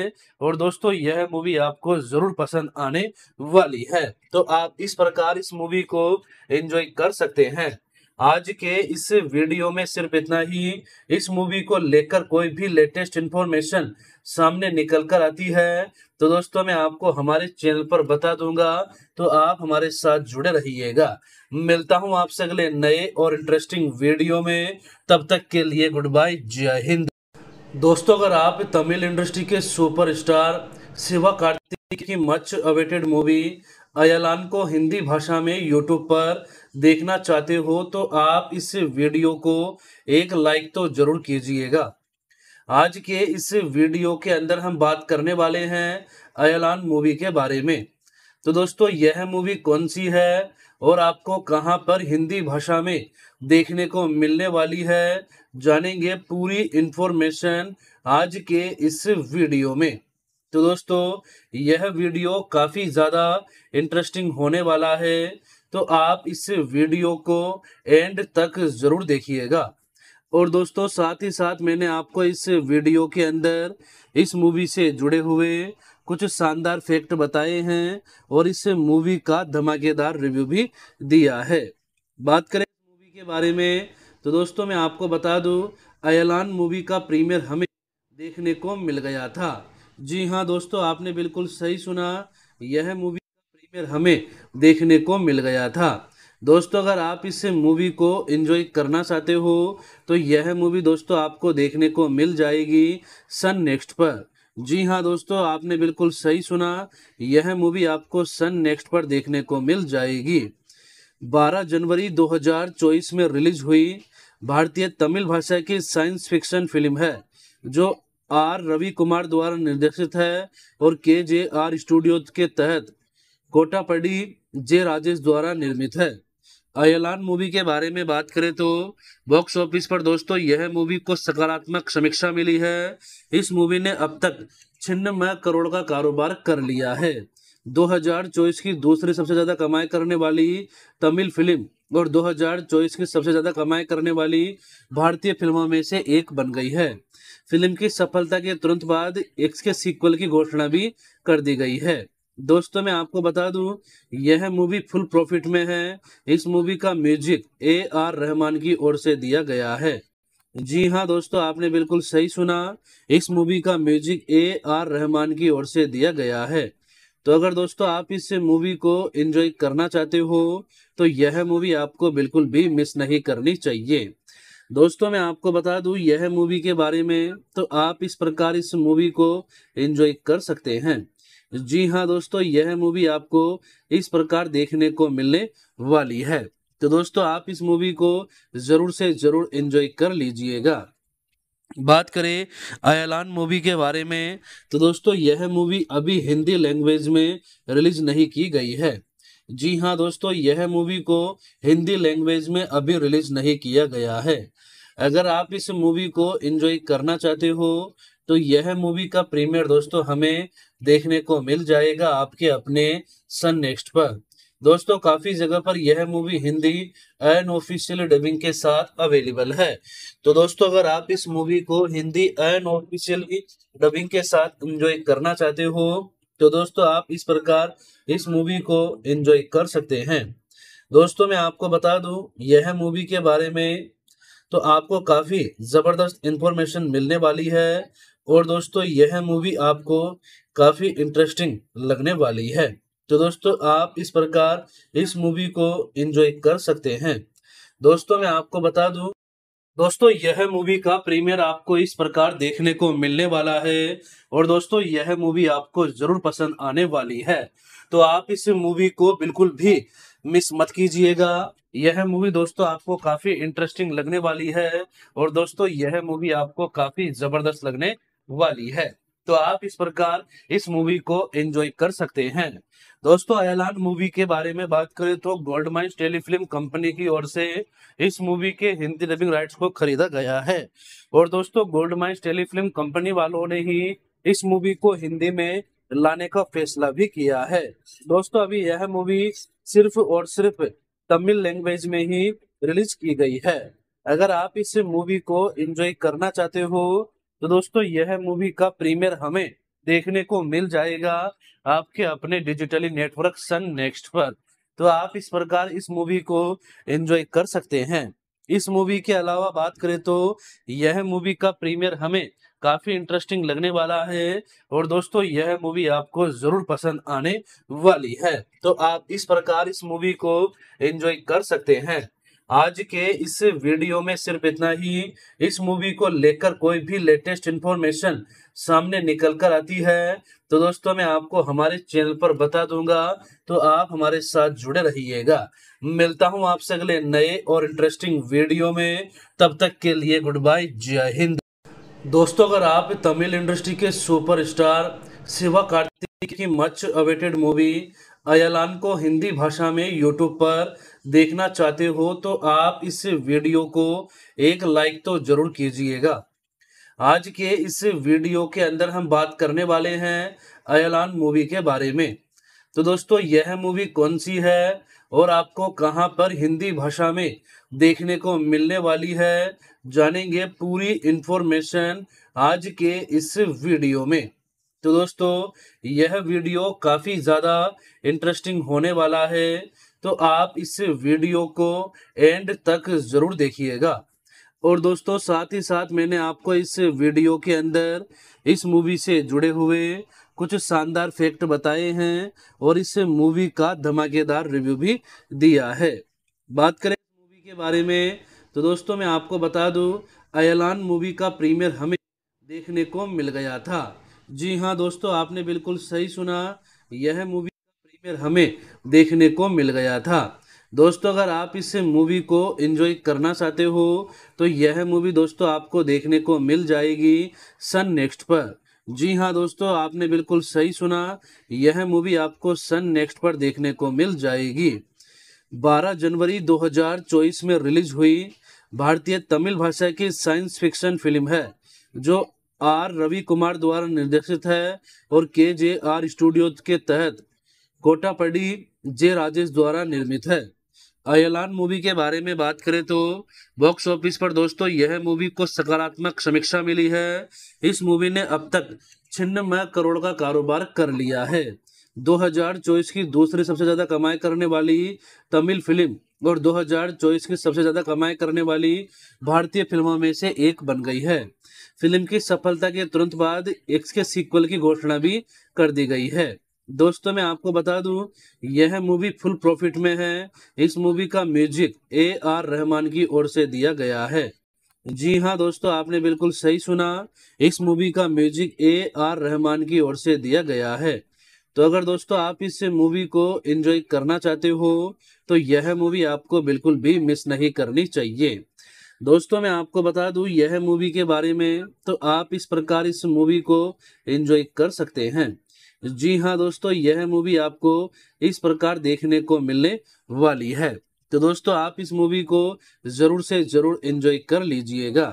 B: और दोस्तों यह मूवी आपको जरूर पसंद आने वाली है तो आप इस प्रकार इस मूवी को एंजॉय कर सकते हैं आज के इस वीडियो में सिर्फ इतना ही इस मूवी को लेकर कोई भी लेटेस्ट इन्फॉर्मेशन सामने निकल कर आती है तो दोस्तों मैं आपको हमारे चैनल पर बता दूंगा तो आप हमारे साथ जुड़े रहिएगा मिलता हूं आपसे अगले नए और इंटरेस्टिंग वीडियो में तब तक के लिए गुड बाय जय हिंद दोस्तों अगर आप तमिल इंडस्ट्री के सुपरस्टार शिवा कार्तिक की मच अवेटेड मूवी अयलान को हिंदी भाषा में यूट्यूब पर देखना चाहते हो तो आप इस वीडियो को एक लाइक तो जरूर कीजिएगा आज के इस वीडियो के अंदर हम बात करने वाले हैं अयलान मूवी के बारे में तो दोस्तों यह मूवी कौन सी है और आपको कहां पर हिंदी भाषा में देखने को मिलने वाली है जानेंगे पूरी इंफॉर्मेशन आज के इस वीडियो में तो दोस्तों यह वीडियो काफ़ी ज़्यादा इंटरेस्टिंग होने वाला है तो आप इस वीडियो को एंड तक ज़रूर देखिएगा और दोस्तों साथ ही साथ मैंने आपको इस वीडियो के अंदर इस मूवी से जुड़े हुए कुछ शानदार फैक्ट बताए हैं और इस मूवी का धमाकेदार रिव्यू भी दिया है बात करें मूवी के बारे में तो दोस्तों मैं आपको बता दूं अयलान मूवी का प्रीमियर हमें देखने को मिल गया था जी हाँ दोस्तों आपने बिल्कुल सही सुना यह मूवी फिर हमें देखने को मिल गया था दोस्तों अगर आप इस मूवी को एंजॉय करना चाहते हो तो यह मूवी दोस्तों आपको देखने को मिल जाएगी सन नेक्स्ट पर जी हाँ दोस्तों आपने बिल्कुल सही सुना यह मूवी आपको सन नेक्स्ट पर देखने को मिल जाएगी 12 जनवरी 2024 में रिलीज हुई भारतीय तमिल भाषा की साइंस फिक्शन फिल्म है जो आर रवि कुमार द्वारा निर्देशित है और के जे आर स्टूडियो के तहत कोटापड़ी जे राजेश द्वारा निर्मित है अयलान मूवी के बारे में बात करें तो बॉक्स ऑफिस पर दोस्तों यह मूवी को सकारात्मक समीक्षा मिली है इस मूवी ने अब तक छिन्नमय करोड़ का कारोबार कर लिया है 2024 की दूसरी सबसे ज़्यादा कमाई करने वाली तमिल फिल्म और 2024 की सबसे ज़्यादा कमाई करने वाली भारतीय फिल्मों में से एक बन गई है फिल्म की सफलता के तुरंत बाद एक्स के सीक्वल की घोषणा भी कर दी गई है दोस्तों मैं आपको बता दूं यह मूवी फुल प्रॉफिट में है इस मूवी का म्यूजिक ए आर रहमान की ओर से दिया गया है जी हाँ दोस्तों आपने बिल्कुल सही सुना इस मूवी का म्यूजिक ए आर रहमान की ओर से दिया गया है तो अगर दोस्तों आप इस मूवी को एंजॉय करना चाहते हो तो यह मूवी आपको बिल्कुल भी मिस नहीं करनी चाहिए दोस्तों मैं आपको बता दूं यह मूवी के बारे में तो आप इस प्रकार इस मूवी को एंजॉय कर सकते हैं जी हाँ दोस्तों यह मूवी आपको इस प्रकार देखने को मिलने वाली है तो दोस्तों आप इस मूवी को जरूर से जरूर एंजॉय कर लीजिएगा बात करें अयलान मूवी के बारे में तो दोस्तों यह मूवी अभी हिंदी लैंग्वेज में रिलीज नहीं की गई है जी हाँ दोस्तों यह मूवी को हिंदी लैंग्वेज में अभी रिलीज नहीं किया गया है अगर आप इस मूवी को एंजॉय करना चाहते हो तो यह मूवी का प्रीमियर दोस्तों हमें देखने को मिल जाएगा आपके अपने सन नेक्स्ट पर दोस्तों काफी जगह पर यह movie Hindi unofficial dubbing के साथ अवेलेबल है तो दोस्तों अगर आप इस मूवी को हिंदी एन ऑफिशियल डबिंग के साथ एंजॉय करना चाहते हो तो दोस्तों आप इस प्रकार इस मूवी को एंजॉय कर सकते हैं दोस्तों मैं आपको बता दूं यह मूवी के बारे में तो आपको काफी जबरदस्त इंफॉर्मेशन मिलने वाली है और दोस्तों यह मूवी आपको काफ़ी इंटरेस्टिंग लगने वाली है तो दोस्तों आप इस प्रकार इस मूवी को एंजॉय कर सकते हैं दोस्तों मैं आपको बता दूं दोस्तों यह मूवी का प्रीमियर आपको इस प्रकार देखने को मिलने वाला है और दोस्तों यह मूवी आपको जरूर पसंद आने वाली है तो आप इस मूवी को बिल्कुल भी मिस मत कीजिएगा यह मूवी दोस्तों आपको काफी इंटरेस्टिंग लगने वाली है और दोस्तों यह मूवी आपको काफी जबरदस्त लगने वाली है तो आप इस प्रकार इस मूवी को एंजॉय कर सकते हैं दोस्तों ऐलान मूवी के बारे में बात करें तो गोल्ड माइंस टेलीफिल्म कंपनी की ओर से इस मूवी के हिंदी डबिंग राइट्स को खरीदा गया है और दोस्तों गोल्ड माइन्स टेलीफिल्म कंपनी वालों ने ही इस मूवी को हिंदी में लाने का फैसला भी किया है दोस्तों अभी यह मूवी सिर्फ और सिर्फ तमिल लैंग्वेज में ही रिलीज की गई है अगर आप इस मूवी को एंजॉय करना चाहते हो तो दोस्तों यह मूवी का प्रीमियर हमें देखने को मिल जाएगा आपके अपने डिजिटली नेटवर्क सन नेक्स्ट पर तो आप इस प्रकार इस मूवी को एंजॉय कर सकते हैं इस मूवी के अलावा बात करें तो यह मूवी का प्रीमियर हमें काफी इंटरेस्टिंग लगने वाला है और दोस्तों यह मूवी आपको जरूर पसंद आने वाली है तो आप इस प्रकार इस मूवी को एंजॉय कर सकते हैं आज के इस वीडियो में सिर्फ इतना ही इस मूवी को लेकर कोई भी लेटेस्ट इन्फॉर्मेशन सामने निकल कर आती है तो दोस्तों मैं आपको हमारे चैनल पर बता दूंगा तो आप हमारे साथ जुड़े रहिएगा मिलता हूं आपसे अगले नए और इंटरेस्टिंग वीडियो में तब तक के लिए गुड बाय जय हिंद दोस्तों अगर आप तमिल इंडस्ट्री के सुपरस्टार शिवा कार्तिक की मच अवेटेड मूवी अयलान को हिंदी भाषा में यूट्यूब पर देखना चाहते हो तो आप इस वीडियो को एक लाइक तो जरूर कीजिएगा आज के इस वीडियो के अंदर हम बात करने वाले हैं अयलान मूवी के बारे में तो दोस्तों यह मूवी कौन सी है और आपको कहां पर हिंदी भाषा में देखने को मिलने वाली है जानेंगे पूरी इंफॉर्मेशन आज के इस वीडियो में तो दोस्तों यह वीडियो काफ़ी ज़्यादा इंटरेस्टिंग होने वाला है तो आप इस वीडियो को एंड तक ज़रूर देखिएगा और दोस्तों साथ ही साथ मैंने आपको इस वीडियो के अंदर इस मूवी से जुड़े हुए कुछ शानदार फैक्ट बताए हैं और इस मूवी का धमाकेदार रिव्यू भी दिया है बात करें मूवी के बारे में तो दोस्तों मैं आपको बता दूं अयलान मूवी का प्रीमियर हमें देखने को मिल गया था जी हाँ दोस्तों आपने बिल्कुल सही सुना यह मूवी फिर हमें देखने को मिल गया था दोस्तों अगर आप इस मूवी को एंजॉय करना चाहते हो तो यह मूवी दोस्तों आपको देखने को मिल जाएगी सन नेक्स्ट पर जी हाँ दोस्तों आपने बिल्कुल सही सुना यह मूवी आपको सन नेक्स्ट पर देखने को मिल जाएगी 12 जनवरी 2024 में रिलीज हुई भारतीय तमिल भाषा की साइंस फिक्शन फिल्म है जो आर रवि कुमार द्वारा निर्देशित है और के जे आर स्टूडियो के तहत कोटापड़ी जे राजेश द्वारा निर्मित है अयलान मूवी के बारे में बात करें तो बॉक्स ऑफिस पर दोस्तों यह मूवी को सकारात्मक समीक्षा मिली है इस मूवी ने अब तक छिन्नमय करोड़ का कारोबार कर लिया है 2024 की दूसरी सबसे ज़्यादा कमाई करने वाली तमिल फिल्म और 2024 की सबसे ज़्यादा कमाई करने वाली भारतीय फिल्मों में से एक बन गई है फिल्म की सफलता के तुरंत बाद एक्स के सीक्वल की घोषणा भी कर दी गई है दोस्तों मैं आपको बता दूं यह मूवी फुल प्रॉफिट में है इस मूवी का म्यूजिक ए आर रहमान की ओर से दिया गया है जी हाँ दोस्तों आपने बिल्कुल सही सुना इस मूवी का म्यूजिक ए आर रहमान की ओर से दिया गया है तो अगर दोस्तों आप इस मूवी को एंजॉय करना चाहते हो तो यह मूवी आपको बिल्कुल भी मिस नहीं करनी चाहिए दोस्तों मैं आपको बता दूं यह मूवी के बारे में तो आप इस प्रकार इस मूवी को एंजॉय कर सकते हैं जी हाँ दोस्तों यह मूवी आपको इस प्रकार देखने को मिलने वाली है तो दोस्तों आप इस मूवी को जरूर से जरूर एंजॉय कर लीजिएगा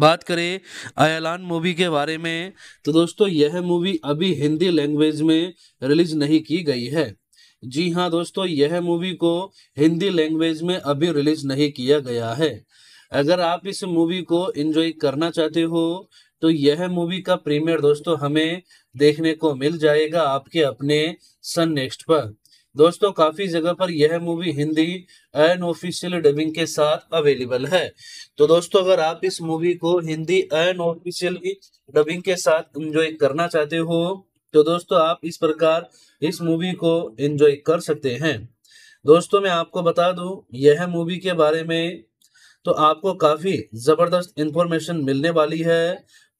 B: बात करें अयलान मूवी के बारे में तो दोस्तों यह मूवी अभी हिंदी लैंग्वेज में रिलीज नहीं की गई है जी हाँ दोस्तों यह मूवी को हिंदी लैंग्वेज में अभी रिलीज नहीं किया गया है अगर आप इस मूवी को एंजॉय करना चाहते हो तो यह मूवी का प्रीमियर दोस्तों हमें देखने को मिल जाएगा आपके अपने सन नेक्स्ट पर दोस्तों काफी जगह पर यह movie Hindi unofficial dubbing के साथ अवेलेबल है तो दोस्तों अगर आप इस मूवी को हिंदी अन ऑफिशियल डबिंग के साथ एंजॉय करना चाहते हो तो दोस्तों आप इस प्रकार इस मूवी को एंजॉय कर सकते हैं दोस्तों मैं आपको बता दूं यह मूवी के बारे में तो आपको काफी जबरदस्त इंफॉर्मेशन मिलने वाली है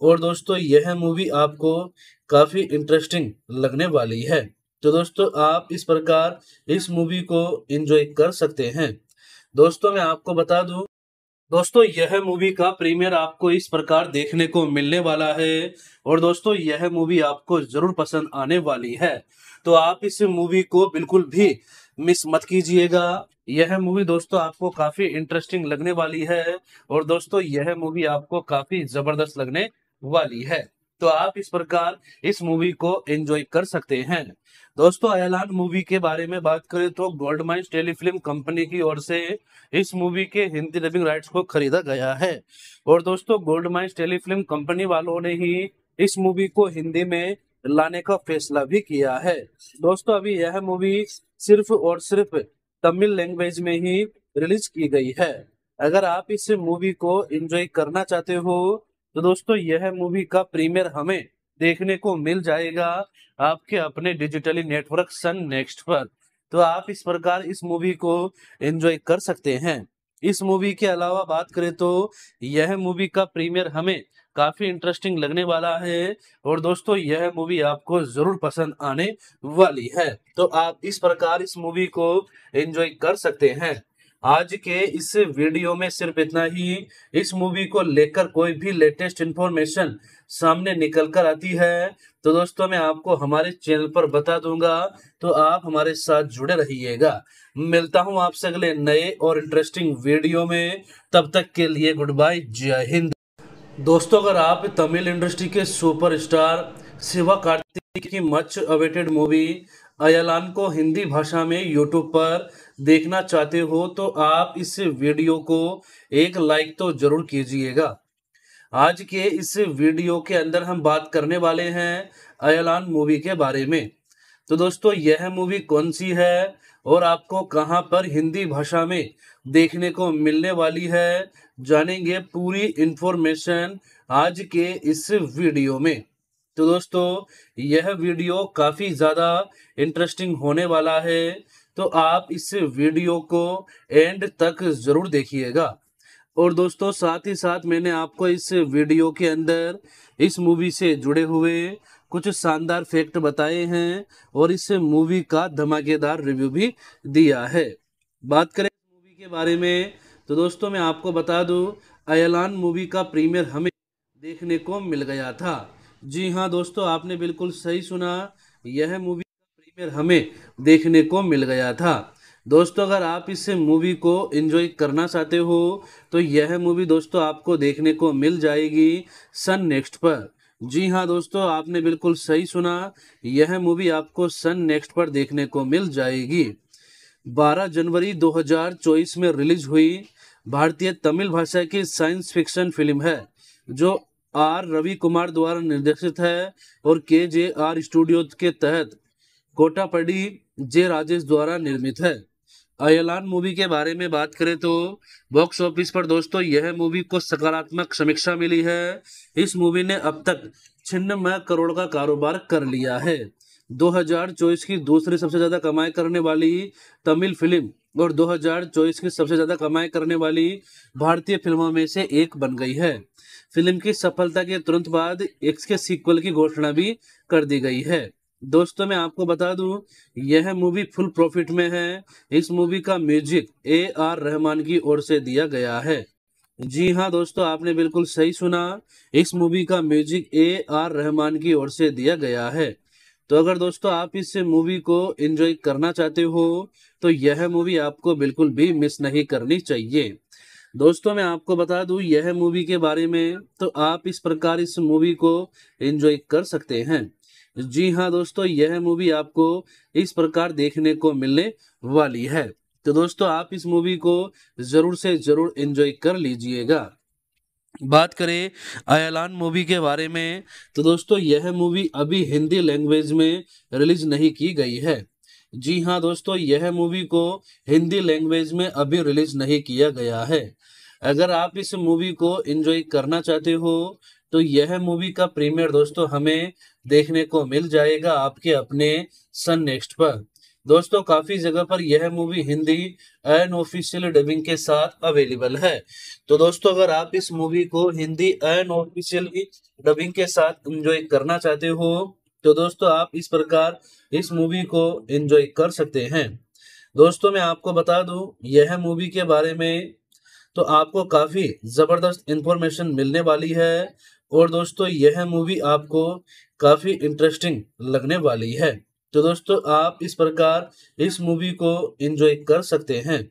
B: और दोस्तों यह मूवी आपको काफ़ी इंटरेस्टिंग लगने वाली है तो दोस्तों आप इस प्रकार इस मूवी को एंजॉय कर सकते हैं दोस्तों मैं आपको बता दूं दोस्तों यह मूवी का प्रीमियर आपको इस प्रकार देखने को मिलने वाला है और दोस्तों यह मूवी आपको जरूर पसंद आने वाली है तो आप इस मूवी को बिल्कुल भी मिस मत कीजिएगा यह मूवी दोस्तों आपको काफी इंटरेस्टिंग लगने वाली है और दोस्तों यह मूवी आपको काफी जबरदस्त लगने वाली है तो आप इस प्रकार इस मूवी को एंजॉय कर सकते हैं दोस्तों ऐलान मूवी के बारे में बात करें तो गोल्ड माइंस टेलीफिल्म कंपनी की ओर से इस मूवी के हिंदी डबिंग राइट्स को खरीदा गया है और दोस्तों गोल्ड माइन्स टेलीफिल्म कंपनी वालों ने ही इस मूवी को हिंदी में लाने का फैसला भी किया है दोस्तों अभी यह मूवी सिर्फ और सिर्फ तमिल लैंग्वेज में ही रिलीज की गई है अगर आप इस मूवी को एंजॉय करना चाहते हो तो दोस्तों यह मूवी का प्रीमियर हमें देखने को मिल जाएगा आपके अपने डिजिटली नेटवर्क सन नेक्स्ट पर तो आप इस प्रकार इस मूवी को एंजॉय कर सकते हैं इस मूवी के अलावा बात करें तो यह मूवी का प्रीमियर हमें काफी इंटरेस्टिंग लगने वाला है और दोस्तों यह मूवी आपको जरूर पसंद आने वाली है तो आप इस प्रकार इस मूवी को एंजॉय कर सकते हैं आज के इस वीडियो में सिर्फ इतना ही इस मूवी को लेकर कोई भी लेटेस्ट इन्फॉर्मेशन सामने निकल कर आती है तो दोस्तों मैं आपको हमारे चैनल पर बता दूंगा तो आप हमारे साथ जुड़े रहिएगा मिलता हूं आपसे अगले नए और इंटरेस्टिंग वीडियो में तब तक के लिए गुड बाय जय हिंद दोस्तों अगर आप तमिल इंडस्ट्री के सुपरस्टार शिवा कार्तिक की मच अवेटेड मूवी अयलान को हिंदी भाषा में यूट्यूब पर देखना चाहते हो तो आप इस वीडियो को एक लाइक तो जरूर कीजिएगा आज के इस वीडियो के अंदर हम बात करने वाले हैं अयलान मूवी के बारे में तो दोस्तों यह मूवी कौन सी है और आपको कहां पर हिंदी भाषा में देखने को मिलने वाली है जानेंगे पूरी इंफॉर्मेशन आज के इस वीडियो में तो दोस्तों यह वीडियो काफ़ी ज़्यादा इंटरेस्टिंग होने वाला है तो आप इस वीडियो को एंड तक ज़रूर देखिएगा और दोस्तों साथ ही साथ मैंने आपको इस वीडियो के अंदर इस मूवी से जुड़े हुए कुछ शानदार फैक्ट बताए हैं और इस मूवी का धमाकेदार रिव्यू भी दिया है बात करें मूवी के बारे में तो दोस्तों मैं आपको बता दूं अयलान मूवी का प्रीमियर हमें देखने को मिल गया था जी हाँ दोस्तों आपने बिल्कुल सही सुना यह मूवी में हमें देखने को मिल गया था दोस्तों अगर आप इस मूवी को एंजॉय करना चाहते हो तो यह मूवी दोस्तों आपको देखने को मिल जाएगी सन नेक्स्ट पर जी हाँ दोस्तों आपने बिल्कुल सही सुना यह मूवी आपको सन नेक्स्ट पर देखने को मिल जाएगी 12 जनवरी 2024 में रिलीज हुई भारतीय तमिल भाषा की साइंस फिक्शन फिल्म है जो आर रवि कुमार द्वारा निर्देशित है और के जे आर स्टूडियो के तहत कोटापड़ी जे राजेश द्वारा निर्मित है अयलान मूवी के बारे में बात करें तो बॉक्स ऑफिस पर दोस्तों यह मूवी को सकारात्मक समीक्षा मिली है इस मूवी ने अब तक छिन्नमय करोड़ का कारोबार कर लिया है 2024 की दूसरी सबसे ज़्यादा कमाई करने वाली तमिल फिल्म और 2024 की सबसे ज़्यादा कमाई करने वाली भारतीय फिल्मों में से एक बन गई है फिल्म की सफलता के तुरंत बाद इसके सीक्वल की घोषणा भी कर दी गई है दोस्तों मैं आपको बता दूं यह मूवी फुल प्रॉफिट में है इस मूवी का म्यूजिक ए आर रहमान की ओर से दिया गया है जी हाँ दोस्तों आपने बिल्कुल सही सुना इस मूवी का म्यूजिक ए आर रहमान की ओर से दिया गया है तो अगर दोस्तों आप इस मूवी को एंजॉय करना चाहते हो तो यह मूवी आपको बिल्कुल भी मिस नहीं करनी चाहिए दोस्तों मैं आपको बता दूं यह मूवी के बारे में तो आप इस प्रकार इस मूवी को एंजॉय कर सकते हैं जी हाँ दोस्तों यह मूवी आपको इस प्रकार देखने को मिलने वाली है तो दोस्तों आप इस मूवी को जरूर से जरूर एंजॉय कर लीजिएगा बात करें अयलान मूवी के बारे में तो दोस्तों यह मूवी अभी हिंदी लैंग्वेज में रिलीज नहीं की गई है जी हाँ दोस्तों यह मूवी को हिंदी लैंग्वेज में अभी रिलीज नहीं किया गया है अगर आप इस मूवी को एंजॉय करना चाहते हो तो यह मूवी का प्रीमियर दोस्तों हमें देखने को मिल जाएगा आपके अपने सन नेक्स्ट पर दोस्तों काफी जगह पर यह movie Hindi unofficial dubbing के साथ अवेलेबल है तो दोस्तों अगर आप इस मूवी को हिंदी एन ऑफिशियल डबिंग के साथ एंजॉय करना चाहते हो तो दोस्तों आप इस प्रकार इस मूवी को एंजॉय कर सकते हैं दोस्तों मैं आपको बता दूं यह मूवी के बारे में तो आपको काफी जबरदस्त इंफॉर्मेशन मिलने वाली है और दोस्तों यह मूवी आपको काफ़ी इंटरेस्टिंग लगने वाली है तो दोस्तों आप इस प्रकार इस मूवी को एंजॉय कर सकते हैं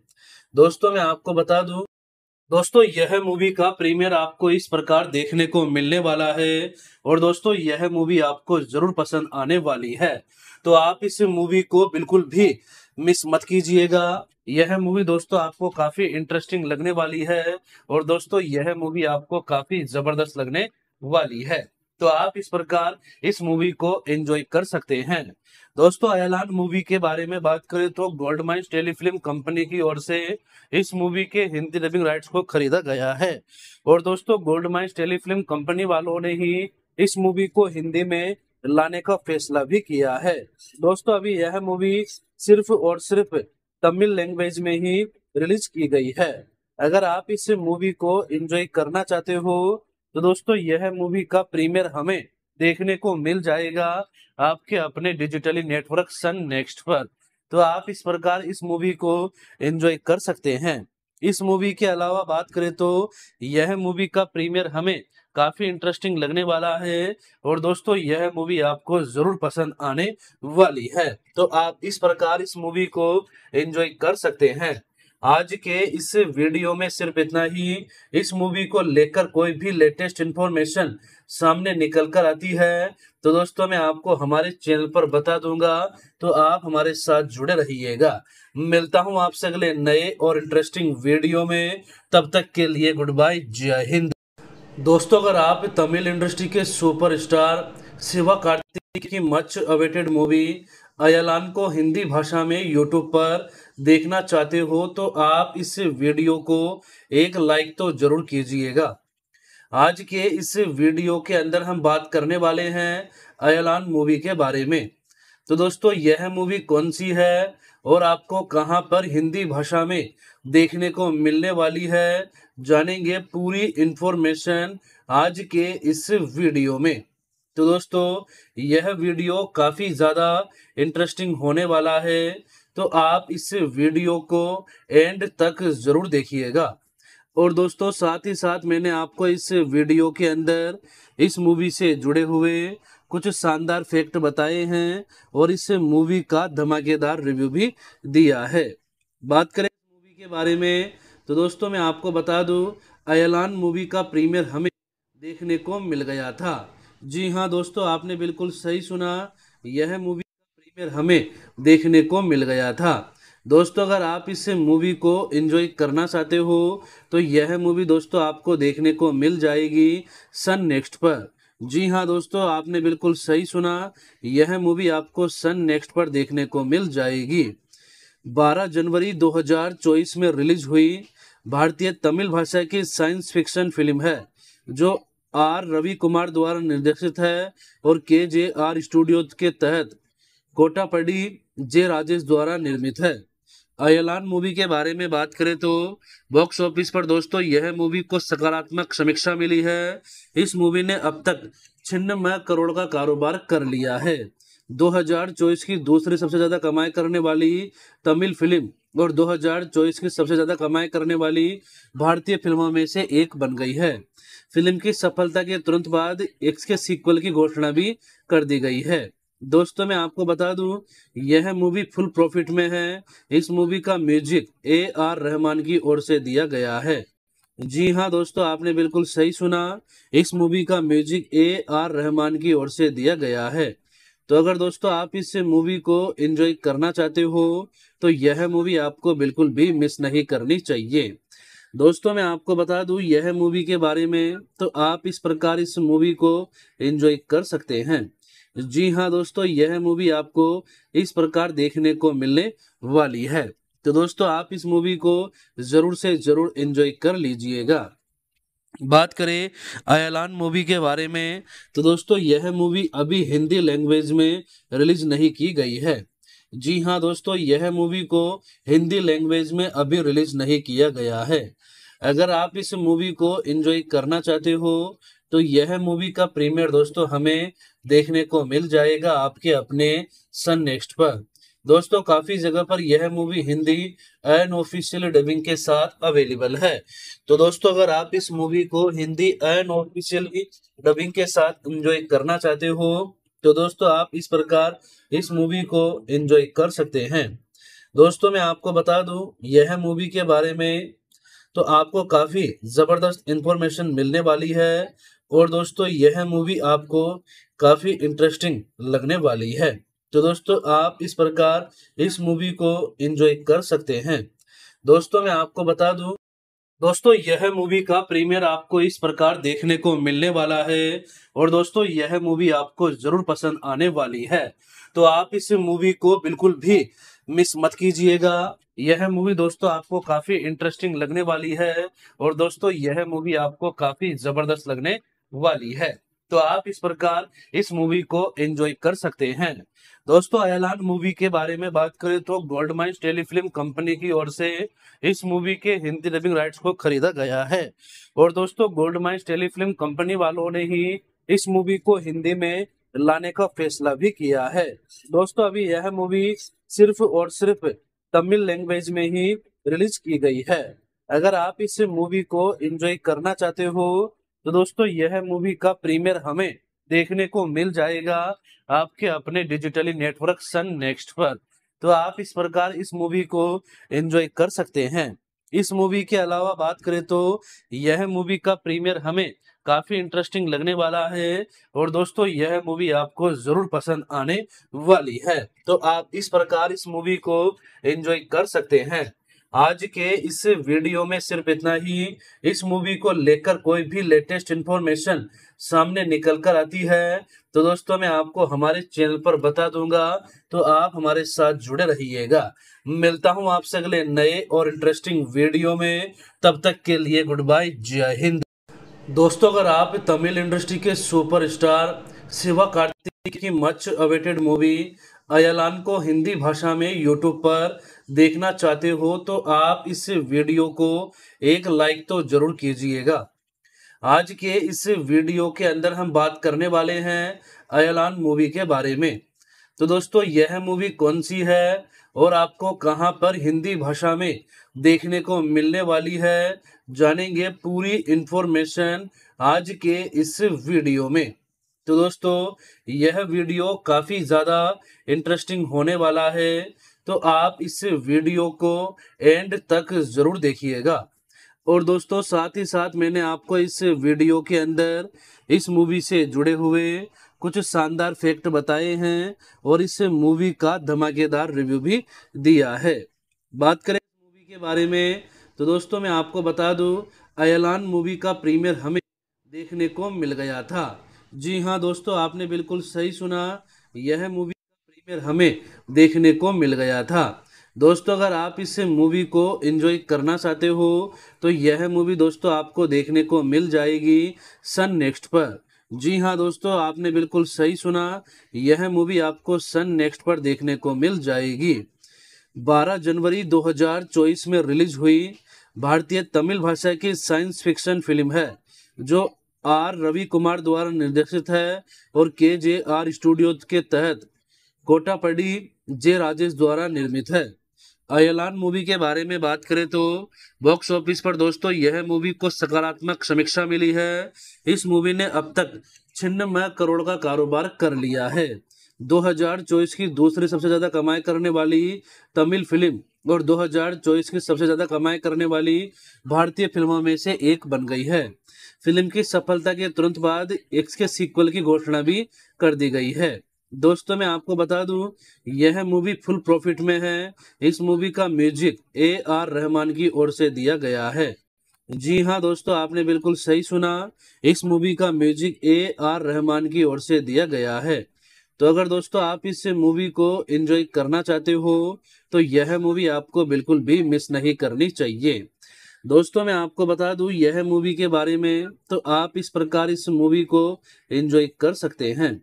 B: दोस्तों मैं आपको बता दूं दोस्तों यह मूवी का प्रीमियर आपको इस प्रकार देखने को मिलने वाला है और दोस्तों यह मूवी आपको जरूर पसंद आने वाली है तो आप इस मूवी को बिल्कुल भी मिस मत कीजिएगा यह मूवी दोस्तों आपको काफी इंटरेस्टिंग लगने वाली है और दोस्तों यह मूवी आपको काफी जबरदस्त लगने वाली है तो आप इस प्रकार इस मूवी को एंजॉय कर सकते हैं दोस्तों अयलान मूवी के बारे में बात करें तो गोल्ड माइंस टेलीफिल्म कंपनी की ओर से इस मूवी के हिंदी डबिंग राइट्स को खरीदा गया है और दोस्तों गोल्ड माइन्स टेलीफिल्म कंपनी वालों ने ही इस मूवी को हिंदी में लाने का फैसला भी किया है दोस्तों अभी यह मूवी सिर्फ और सिर्फ तमिल लैंग्वेज में ही रिलीज की गई है अगर आप इस मूवी को एंजॉय करना चाहते हो तो दोस्तों यह मूवी का प्रीमियर हमें देखने को मिल जाएगा आपके अपने डिजिटली नेटवर्क सन नेक्स्ट पर तो आप इस प्रकार इस मूवी को एंजॉय कर सकते हैं इस मूवी के अलावा बात करें तो यह मूवी का प्रीमियर हमें काफी इंटरेस्टिंग लगने वाला है और दोस्तों यह मूवी आपको जरूर पसंद आने वाली है तो आप इस प्रकार इस मूवी को एंजॉय कर सकते हैं आज के इस वीडियो में सिर्फ इतना ही इस मूवी को लेकर कोई भी लेटेस्ट इन्फॉर्मेशन सामने निकल कर आती है तो दोस्तों मैं आपको हमारे चैनल पर बता दूंगा तो आप हमारे साथ जुड़े रहिएगा मिलता हूं आपसे अगले नए और इंटरेस्टिंग वीडियो में तब तक के लिए गुड बाय जय हिंद दोस्तों अगर आप तमिल इंडस्ट्री के सुपरस्टार शिवा कार्तिक की मच अवेटेड मूवी अयलान को हिंदी भाषा में यूट्यूब पर देखना चाहते हो तो आप इस वीडियो को एक लाइक तो जरूर कीजिएगा आज के इस वीडियो के अंदर हम बात करने वाले हैं अयलान मूवी के बारे में तो दोस्तों यह मूवी कौन सी है और आपको कहां पर हिंदी भाषा में देखने को मिलने वाली है जानेंगे पूरी इंफॉर्मेशन आज के इस वीडियो में तो दोस्तों यह वीडियो काफ़ी ज़्यादा इंटरेस्टिंग होने वाला है तो आप इस वीडियो को एंड तक ज़रूर देखिएगा और दोस्तों साथ ही साथ मैंने आपको इस वीडियो के अंदर इस मूवी से जुड़े हुए कुछ शानदार फैक्ट बताए हैं और इस मूवी का धमाकेदार रिव्यू भी दिया है बात करें मूवी के बारे में तो दोस्तों मैं आपको बता दूं अयलान मूवी का प्रीमियर हमें देखने को मिल गया था जी हाँ दोस्तों आपने बिल्कुल सही सुना यह मूवी में हमें देखने को मिल गया था दोस्तों अगर आप इस मूवी को एंजॉय करना चाहते हो तो यह मूवी दोस्तों आपको देखने को मिल जाएगी सन नेक्स्ट पर जी हाँ दोस्तों आपने बिल्कुल सही सुना यह मूवी आपको सन नेक्स्ट पर देखने को मिल जाएगी 12 जनवरी 2024 में रिलीज हुई भारतीय तमिल भाषा की साइंस फिक्शन फिल्म है जो आर रवि कुमार द्वारा निर्देशित है और के जे आर स्टूडियो के तहत कोटापड़ी जे राजेश द्वारा निर्मित है अयलान मूवी के बारे में बात करें तो बॉक्स ऑफिस पर दोस्तों यह मूवी को सकारात्मक समीक्षा मिली है इस मूवी ने अब तक छिन्नमय करोड़ का कारोबार कर लिया है 2024 की दूसरी सबसे ज़्यादा कमाई करने वाली तमिल फिल्म और 2024 की सबसे ज़्यादा कमाई करने वाली भारतीय फिल्मों में से एक बन गई है फिल्म की सफलता के तुरंत बाद एक्स के सीक्वल की घोषणा भी कर दी गई है दोस्तों मैं आपको बता दूं यह मूवी फुल प्रॉफिट में है इस मूवी का म्यूजिक ए आर रहमान की ओर से दिया गया है जी हाँ दोस्तों आपने बिल्कुल सही सुना इस मूवी का म्यूजिक ए आर रहमान की ओर से दिया गया है तो अगर दोस्तों आप इस मूवी को एंजॉय करना चाहते हो तो यह मूवी आपको बिल्कुल भी मिस नहीं करनी चाहिए दोस्तों मैं आपको बता दूं यह मूवी के बारे में तो आप इस प्रकार इस मूवी को एंजॉय कर सकते हैं जी हाँ दोस्तों यह मूवी आपको इस प्रकार देखने को मिलने वाली है तो दोस्तों आप इस मूवी को जरूर से जरूर एंजॉय कर लीजिएगा बात करें अयलान मूवी के बारे में तो दोस्तों यह मूवी अभी हिंदी लैंग्वेज में रिलीज नहीं की गई है जी हाँ दोस्तों यह मूवी को हिंदी लैंग्वेज में अभी रिलीज नहीं किया गया है अगर आप इस मूवी को एंजॉय करना चाहते हो तो यह मूवी का प्रीमियर दोस्तों हमें देखने को मिल जाएगा आपके अपने सन नेक्स्ट पर दोस्तों काफी जगह पर यह movie Hindi unofficial dubbing के साथ अवेलेबल है तो दोस्तों अगर आप इस मूवी को हिंदी एन ऑफिशियल डबिंग के साथ एंजॉय करना चाहते हो तो दोस्तों आप इस प्रकार इस मूवी को एंजॉय कर सकते हैं दोस्तों मैं आपको बता दूं यह मूवी के बारे में तो आपको काफी जबरदस्त इंफॉर्मेशन मिलने वाली है और दोस्तों यह मूवी आपको काफ़ी इंटरेस्टिंग लगने वाली है तो दोस्तों आप इस प्रकार इस मूवी को एंजॉय कर सकते हैं दोस्तों मैं आपको बता दूं दोस्तों यह मूवी का प्रीमियर आपको इस प्रकार देखने को मिलने वाला है और दोस्तों यह मूवी आपको जरूर पसंद आने वाली है तो आप इस मूवी को बिल्कुल भी मिस मत कीजिएगा यह मूवी दोस्तों आपको काफी इंटरेस्टिंग लगने वाली है और दोस्तों यह मूवी आपको काफी जबरदस्त लगने वाली है तो आप इस प्रकार इस मूवी को एंजॉय कर सकते हैं दोस्तों अयलान मूवी के बारे में बात करें तो गोल्ड माइंस टेलीफिल्म कंपनी की ओर से इस मूवी के हिंदी डबिंग राइट्स को खरीदा गया है और दोस्तों गोल्ड माइन्स टेलीफिल्म कंपनी वालों ने ही इस मूवी को हिंदी में लाने का फैसला भी किया है दोस्तों अभी यह मूवी सिर्फ और सिर्फ तमिल लैंग्वेज में ही रिलीज की गई है अगर आप इस मूवी को एंजॉय करना चाहते हो तो दोस्तों यह मूवी का प्रीमियर हमें देखने को मिल जाएगा आपके अपने डिजिटली नेटवर्क सन नेक्स्ट पर तो आप इस प्रकार इस मूवी को एंजॉय कर सकते हैं इस मूवी के अलावा बात करें तो यह मूवी का प्रीमियर हमें काफी इंटरेस्टिंग लगने वाला है और दोस्तों यह मूवी आपको जरूर पसंद आने वाली है तो आप इस प्रकार इस मूवी को एंजॉय कर सकते हैं आज के इस वीडियो में सिर्फ इतना ही इस मूवी को लेकर कोई भी लेटेस्ट इन्फॉर्मेशन सामने निकल कर आती है तो दोस्तों मैं आपको हमारे चैनल पर बता दूंगा तो आप हमारे साथ जुड़े रहिएगा मिलता हूं आपसे अगले नए और इंटरेस्टिंग वीडियो में तब तक के लिए गुड बाय जय हिंद दोस्तों अगर आप तमिल इंडस्ट्री के सुपरस्टार शिवा कार्तिक की मच अवेटेड मूवी अयलान को हिंदी भाषा में यूट्यूब पर देखना चाहते हो तो आप इस वीडियो को एक लाइक तो जरूर कीजिएगा आज के इस वीडियो के अंदर हम बात करने वाले हैं अयलान मूवी के बारे में तो दोस्तों यह मूवी कौन सी है और आपको कहां पर हिंदी भाषा में देखने को मिलने वाली है जानेंगे पूरी इंफॉर्मेशन आज के इस वीडियो में तो दोस्तों यह वीडियो काफ़ी ज़्यादा इंटरेस्टिंग होने वाला है तो आप इस वीडियो को एंड तक ज़रूर देखिएगा और दोस्तों साथ ही साथ मैंने आपको इस वीडियो के अंदर इस मूवी से जुड़े हुए कुछ शानदार फैक्ट बताए हैं और इस मूवी का धमाकेदार रिव्यू भी दिया है बात करें मूवी के बारे में तो दोस्तों मैं आपको बता दूं अयलान मूवी का प्रीमियर हमें देखने को मिल गया था जी हाँ दोस्तों आपने बिल्कुल सही सुना यह मूवी में हमें देखने को मिल गया था दोस्तों अगर आप इस मूवी को एंजॉय करना चाहते हो तो यह मूवी दोस्तों आपको देखने को मिल जाएगी सन नेक्स्ट पर जी हाँ दोस्तों आपने बिल्कुल सही सुना यह मूवी आपको सन नेक्स्ट पर देखने को मिल जाएगी 12 जनवरी 2024 में रिलीज हुई भारतीय तमिल भाषा की साइंस फिक्शन फिल्म है जो आर रवि कुमार द्वारा निर्देशित है और के जे आर स्टूडियो के तहत कोटापड़ी जे राजेश द्वारा निर्मित है अयलान मूवी के बारे में बात करें तो बॉक्स ऑफिस पर दोस्तों यह मूवी को सकारात्मक समीक्षा मिली है इस मूवी ने अब तक छिन्नमय करोड़ का कारोबार कर लिया है 2024 की दूसरी सबसे ज़्यादा कमाई करने वाली तमिल फिल्म और 2024 की सबसे ज़्यादा कमाई करने वाली भारतीय फिल्मों में से एक बन गई है फिल्म की सफलता के तुरंत बाद एक्स के सीक्वल की घोषणा भी कर दी गई है दोस्तों मैं आपको बता दूं यह मूवी फुल प्रॉफिट में है इस मूवी का म्यूजिक ए आर रहमान की ओर से दिया गया है जी हाँ दोस्तों आपने बिल्कुल सही सुना इस मूवी का म्यूजिक ए आर रहमान की ओर से दिया गया है तो अगर दोस्तों आप इस मूवी को एंजॉय करना चाहते हो तो यह मूवी आपको बिल्कुल भी मिस नहीं करनी चाहिए दोस्तों मैं आपको बता दूं यह मूवी के बारे में तो आप इस प्रकार इस मूवी को एंजॉय कर सकते हैं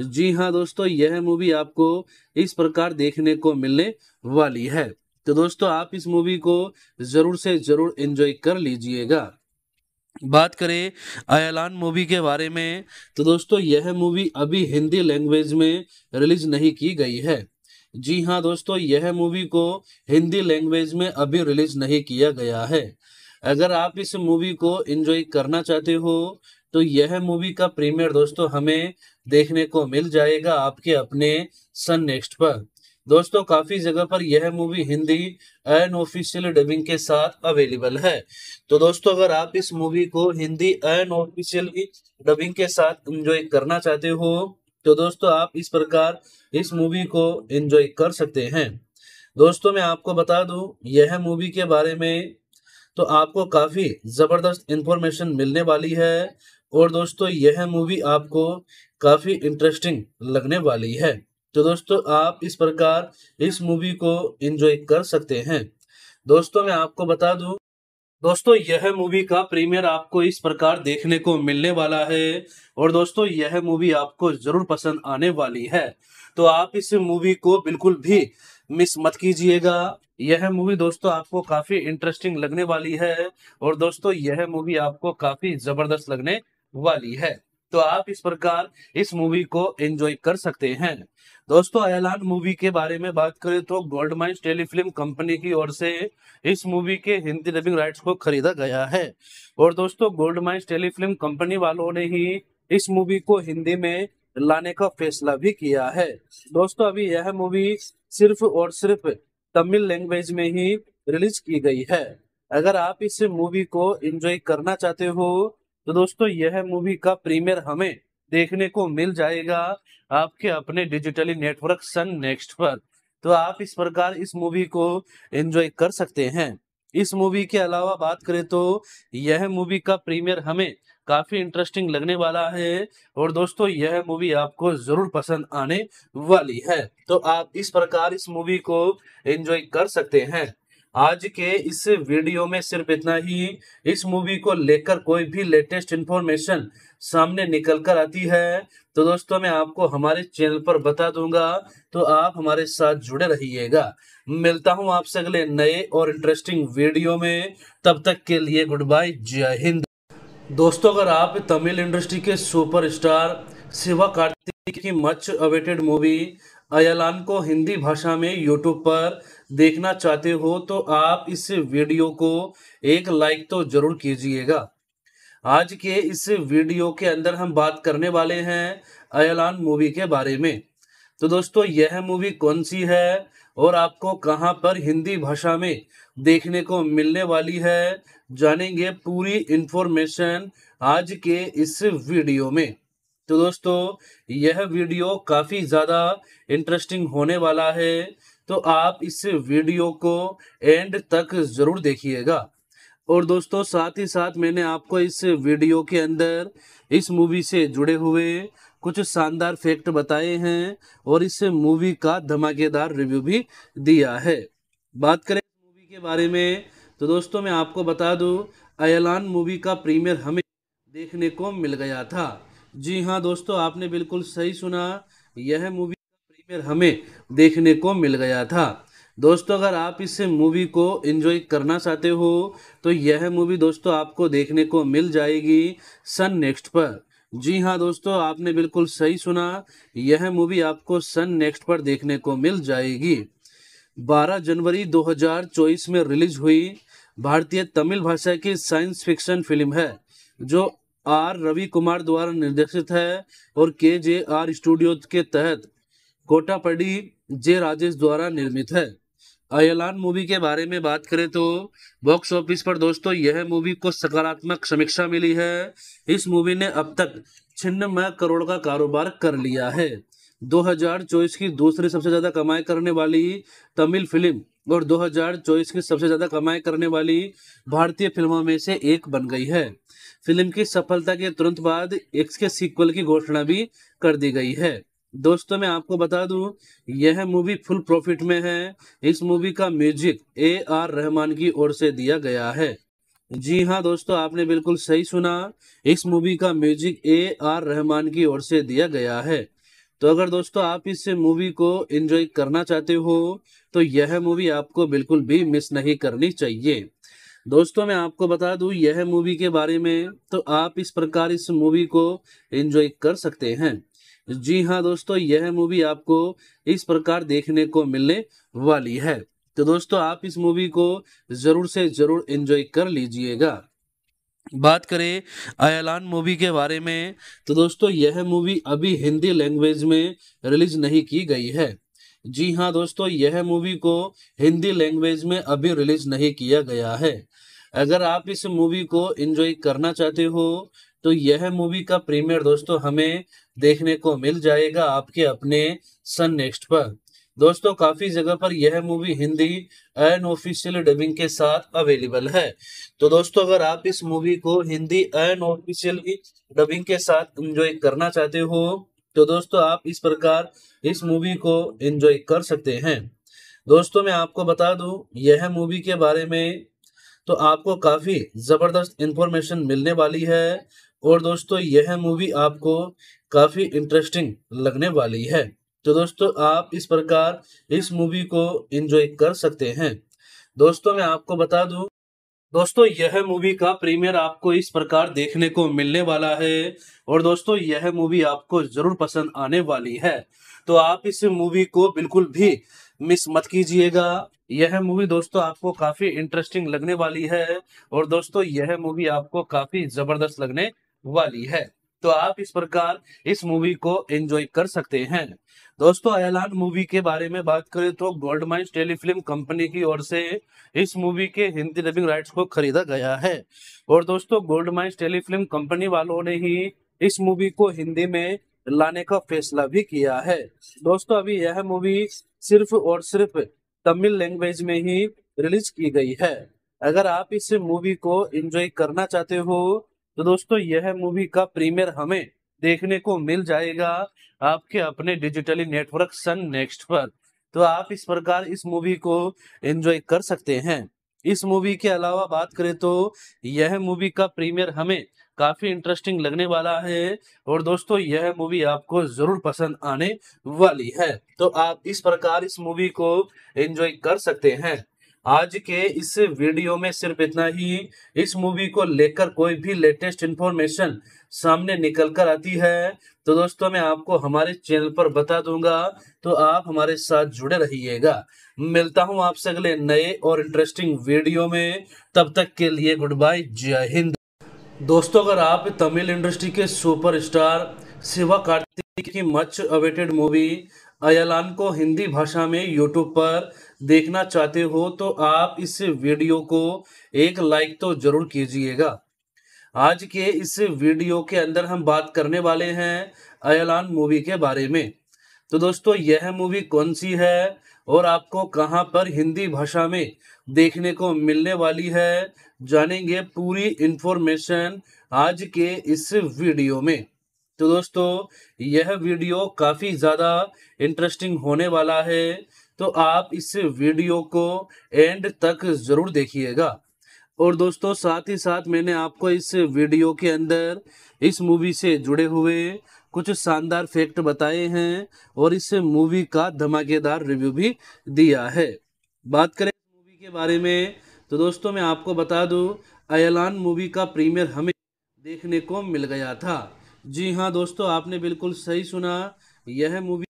B: जी हाँ दोस्तों यह मूवी आपको इस प्रकार देखने को मिलने वाली है तो दोस्तों आप इस मूवी को जरूर से जरूर एंजॉय कर लीजिएगा बात करें अयलान मूवी के बारे में तो दोस्तों यह मूवी अभी हिंदी लैंग्वेज में रिलीज नहीं की गई है जी हाँ दोस्तों यह मूवी को हिंदी लैंग्वेज में अभी रिलीज नहीं किया गया है अगर आप इस मूवी को एंजॉय करना चाहते हो तो यह मूवी का प्रीमियर दोस्तों हमें देखने को मिल जाएगा आपके अपने सन नेक्स्ट पर दोस्तों काफी जगह पर यह movie Hindi unofficial dubbing के साथ अवेलेबल है तो दोस्तों अगर आप इस मूवी को हिंदी अन ऑफिशियल डबिंग के साथ एंजॉय करना चाहते हो तो दोस्तों आप इस प्रकार इस मूवी को एंजॉय कर सकते हैं दोस्तों मैं आपको बता दूं यह मूवी के बारे में तो आपको काफी जबरदस्त इंफॉर्मेशन मिलने वाली है और दोस्तों यह मूवी आपको काफ़ी इंटरेस्टिंग लगने वाली है तो दोस्तों आप इस प्रकार इस मूवी को एंजॉय कर सकते हैं दोस्तों मैं आपको बता दूं दोस्तों यह मूवी का प्रीमियर आपको इस प्रकार देखने को मिलने वाला है और दोस्तों यह मूवी आपको जरूर पसंद आने वाली है तो आप इस मूवी को बिल्कुल भी मिस मत कीजिएगा यह मूवी दोस्तों आपको काफी इंटरेस्टिंग लगने वाली है और दोस्तों यह मूवी आपको काफी जबरदस्त लगने वाली है तो आप इस प्रकार इस मूवी को एंजॉय कर सकते हैं दोस्तों अयलान मूवी के बारे में बात करें तो गोल्ड माइंस टेलीफिल्म कंपनी की ओर से इस मूवी के हिंदी डबिंग राइट्स को खरीदा गया है और दोस्तों गोल्ड माइन्स टेलीफिल्म कंपनी वालों ने ही इस मूवी को हिंदी में लाने का फैसला भी किया है दोस्तों अभी यह मूवी सिर्फ और सिर्फ तमिल लैंग्वेज में ही रिलीज की गई है अगर आप इस मूवी को एंजॉय करना चाहते हो तो दोस्तों यह मूवी का प्रीमियर हमें देखने को मिल जाएगा आपके अपने डिजिटली नेटवर्क सन नेक्स्ट पर तो आप इस प्रकार इस मूवी को एंजॉय कर सकते हैं इस मूवी के अलावा बात करें तो यह मूवी का प्रीमियर हमें काफी इंटरेस्टिंग लगने वाला है और दोस्तों यह मूवी आपको जरूर पसंद आने वाली है तो आप इस प्रकार इस मूवी को एंजॉय कर सकते हैं आज के इस वीडियो में सिर्फ इतना ही इस मूवी को लेकर कोई भी लेटेस्ट इन्फॉर्मेशन सामने निकल कर आती है तो दोस्तों मैं आपको हमारे चैनल पर बता दूंगा तो आप हमारे साथ जुड़े रहिएगा मिलता हूं आपसे अगले नए और इंटरेस्टिंग वीडियो में तब तक के लिए गुड बाय जय हिंद दोस्तों अगर आप तमिल इंडस्ट्री के सुपरस्टार शिवा कार्तिक की मच अवेटेड मूवी अयलान को हिंदी भाषा में यूट्यूब पर देखना चाहते हो तो आप इस वीडियो को एक लाइक तो जरूर कीजिएगा आज के इस वीडियो के अंदर हम बात करने वाले हैं अयलान मूवी के बारे में तो दोस्तों यह मूवी कौन सी है और आपको कहां पर हिंदी भाषा में देखने को मिलने वाली है जानेंगे पूरी इंफॉर्मेशन आज के इस वीडियो में तो दोस्तों यह वीडियो काफ़ी ज़्यादा इंटरेस्टिंग होने वाला है तो आप इस वीडियो को एंड तक ज़रूर देखिएगा और दोस्तों साथ ही साथ मैंने आपको इस वीडियो के अंदर इस मूवी से जुड़े हुए कुछ शानदार फैक्ट बताए हैं और इस मूवी का धमाकेदार रिव्यू भी दिया है बात करें मूवी के बारे में तो दोस्तों मैं आपको बता दूं अयलान मूवी का प्रीमियर हमें देखने को मिल गया था जी हाँ दोस्तों आपने बिल्कुल सही सुना यह मूवी ट्रेलर हमें देखने को मिल गया था दोस्तों अगर आप इस मूवी को एंजॉय करना चाहते हो तो यह मूवी दोस्तों आपको देखने को मिल जाएगी सन नेक्स्ट पर जी हाँ दोस्तों आपने बिल्कुल सही सुना यह मूवी आपको सन नेक्स्ट पर देखने को मिल जाएगी 12 जनवरी 2024 में रिलीज हुई भारतीय तमिल भाषा की साइंस फिक्शन फिल्म है जो आर रवि कुमार द्वारा निर्देशित है और के जे आर स्टूडियो के तहत कोटापड़ी जे राजेश द्वारा निर्मित है अयलान मूवी के बारे में बात करें तो बॉक्स ऑफिस पर दोस्तों यह मूवी को सकारात्मक समीक्षा मिली है इस मूवी ने अब तक छिन्नमय करोड़ का कारोबार कर लिया है 2024 की दूसरी सबसे ज़्यादा कमाई करने वाली तमिल फिल्म और 2024 की सबसे ज़्यादा कमाई करने वाली भारतीय फिल्मों में से एक बन गई है फिल्म की सफलता के तुरंत बाद एक्स के सीक्वल की घोषणा भी कर दी गई है दोस्तों मैं आपको बता दूं यह मूवी फुल प्रॉफिट में है इस मूवी का म्यूजिक ए आर रहमान की ओर से दिया गया है जी हाँ दोस्तों आपने बिल्कुल सही सुना इस मूवी का म्यूजिक ए आर रहमान की ओर से दिया गया है तो अगर दोस्तों आप इस मूवी को एंजॉय करना चाहते हो तो यह मूवी आपको बिल्कुल भी मिस नहीं करनी चाहिए दोस्तों मैं आपको बता दूं यह मूवी के बारे में तो आप इस प्रकार इस मूवी को एंजॉय कर सकते हैं जी हाँ दोस्तों यह मूवी आपको इस प्रकार देखने को मिलने वाली है तो दोस्तों आप इस मूवी को जरूर से जरूर एंजॉय कर लीजिएगा बात करें अयलान मूवी के बारे में तो दोस्तों यह मूवी अभी हिंदी लैंग्वेज में रिलीज नहीं की गई है जी हाँ दोस्तों यह मूवी को हिंदी लैंग्वेज में अभी रिलीज नहीं किया गया है अगर आप इस मूवी को एंजॉय करना चाहते हो तो यह मूवी का प्रीमियर दोस्तों हमें देखने को मिल जाएगा आपके अपने सन नेक्स्ट पर दोस्तों काफी जगह पर यह movie Hindi and official dubbing के साथ अवेलेबल है तो दोस्तों अगर आप इस मूवी को हिंदी एंड ऑफिशियल डबिंग के साथ एंजॉय करना चाहते हो तो दोस्तों आप इस प्रकार इस मूवी को एंजॉय कर सकते हैं दोस्तों मैं आपको बता दूं यह मूवी के बारे में तो आपको काफी जबरदस्त इंफॉर्मेशन मिलने वाली है और दोस्तों यह मूवी आपको काफ़ी इंटरेस्टिंग लगने वाली है तो दोस्तों आप इस प्रकार इस मूवी को एंजॉय कर सकते हैं दोस्तों मैं आपको बता दूं दोस्तों यह मूवी का प्रीमियर आपको इस प्रकार देखने को मिलने वाला है और दोस्तों यह मूवी आपको जरूर पसंद आने वाली है तो आप इस मूवी को बिल्कुल भी मिस मत कीजिएगा यह मूवी दोस्तों आपको काफी इंटरेस्टिंग लगने वाली है और दोस्तों यह मूवी आपको काफी जबरदस्त लगने वाली है तो आप इस प्रकार इस मूवी को एंजॉय कर सकते हैं दोस्तों अयलान मूवी के बारे में बात करें तो गोल्ड माइंस टेलीफिल्म कंपनी की ओर से इस मूवी के हिंदी डबिंग राइट्स को खरीदा गया है और दोस्तों गोल्ड माइन्स टेलीफिल्म कंपनी वालों ने ही इस मूवी को हिंदी में लाने का फैसला भी किया है दोस्तों अभी यह मूवी सिर्फ और सिर्फ तमिल लैंग्वेज में ही रिलीज की गई है अगर आप इस मूवी को एंजॉय करना चाहते हो तो दोस्तों यह मूवी का प्रीमियर हमें देखने को मिल जाएगा आपके अपने डिजिटली नेटवर्क सन नेक्स्ट पर तो आप इस प्रकार इस मूवी को एंजॉय कर सकते हैं इस मूवी के अलावा बात करें तो यह मूवी का प्रीमियर हमें काफी इंटरेस्टिंग लगने वाला है और दोस्तों यह मूवी आपको जरूर पसंद आने वाली है तो आप इस प्रकार इस मूवी को एंजॉय कर सकते हैं आज के इस वीडियो में सिर्फ इतना ही इस मूवी को लेकर कोई भी लेटेस्ट इन्फॉर्मेशन सामने निकल कर आती है तो दोस्तों मैं आपको हमारे चैनल पर बता दूंगा तो आप हमारे साथ जुड़े रहिएगा मिलता हूं आपसे अगले नए और इंटरेस्टिंग वीडियो में तब तक के लिए गुड बाय जय हिंद दोस्तों अगर आप तमिल इंडस्ट्री के सुपरस्टार शिवा कार्तिक की मच अवेटेड मूवी अयलान को हिंदी भाषा में यूट्यूब पर देखना चाहते हो तो आप इस वीडियो को एक लाइक तो जरूर कीजिएगा आज के इस वीडियो के अंदर हम बात करने वाले हैं अयलान मूवी के बारे में तो दोस्तों यह मूवी कौन सी है और आपको कहां पर हिंदी भाषा में देखने को मिलने वाली है जानेंगे पूरी इंफॉर्मेशन आज के इस वीडियो में तो दोस्तों यह वीडियो काफ़ी ज़्यादा इंटरेस्टिंग होने वाला है तो आप इस वीडियो को एंड तक ज़रूर देखिएगा और दोस्तों साथ ही साथ मैंने आपको इस वीडियो के अंदर इस मूवी से जुड़े हुए कुछ शानदार फैक्ट बताए हैं और इस मूवी का धमाकेदार रिव्यू भी दिया है बात करें मूवी के बारे में तो दोस्तों मैं आपको बता दूं अयलान मूवी का प्रीमियर हमें देखने को मिल गया था जी हाँ दोस्तों आपने बिल्कुल सही सुना यह मूवी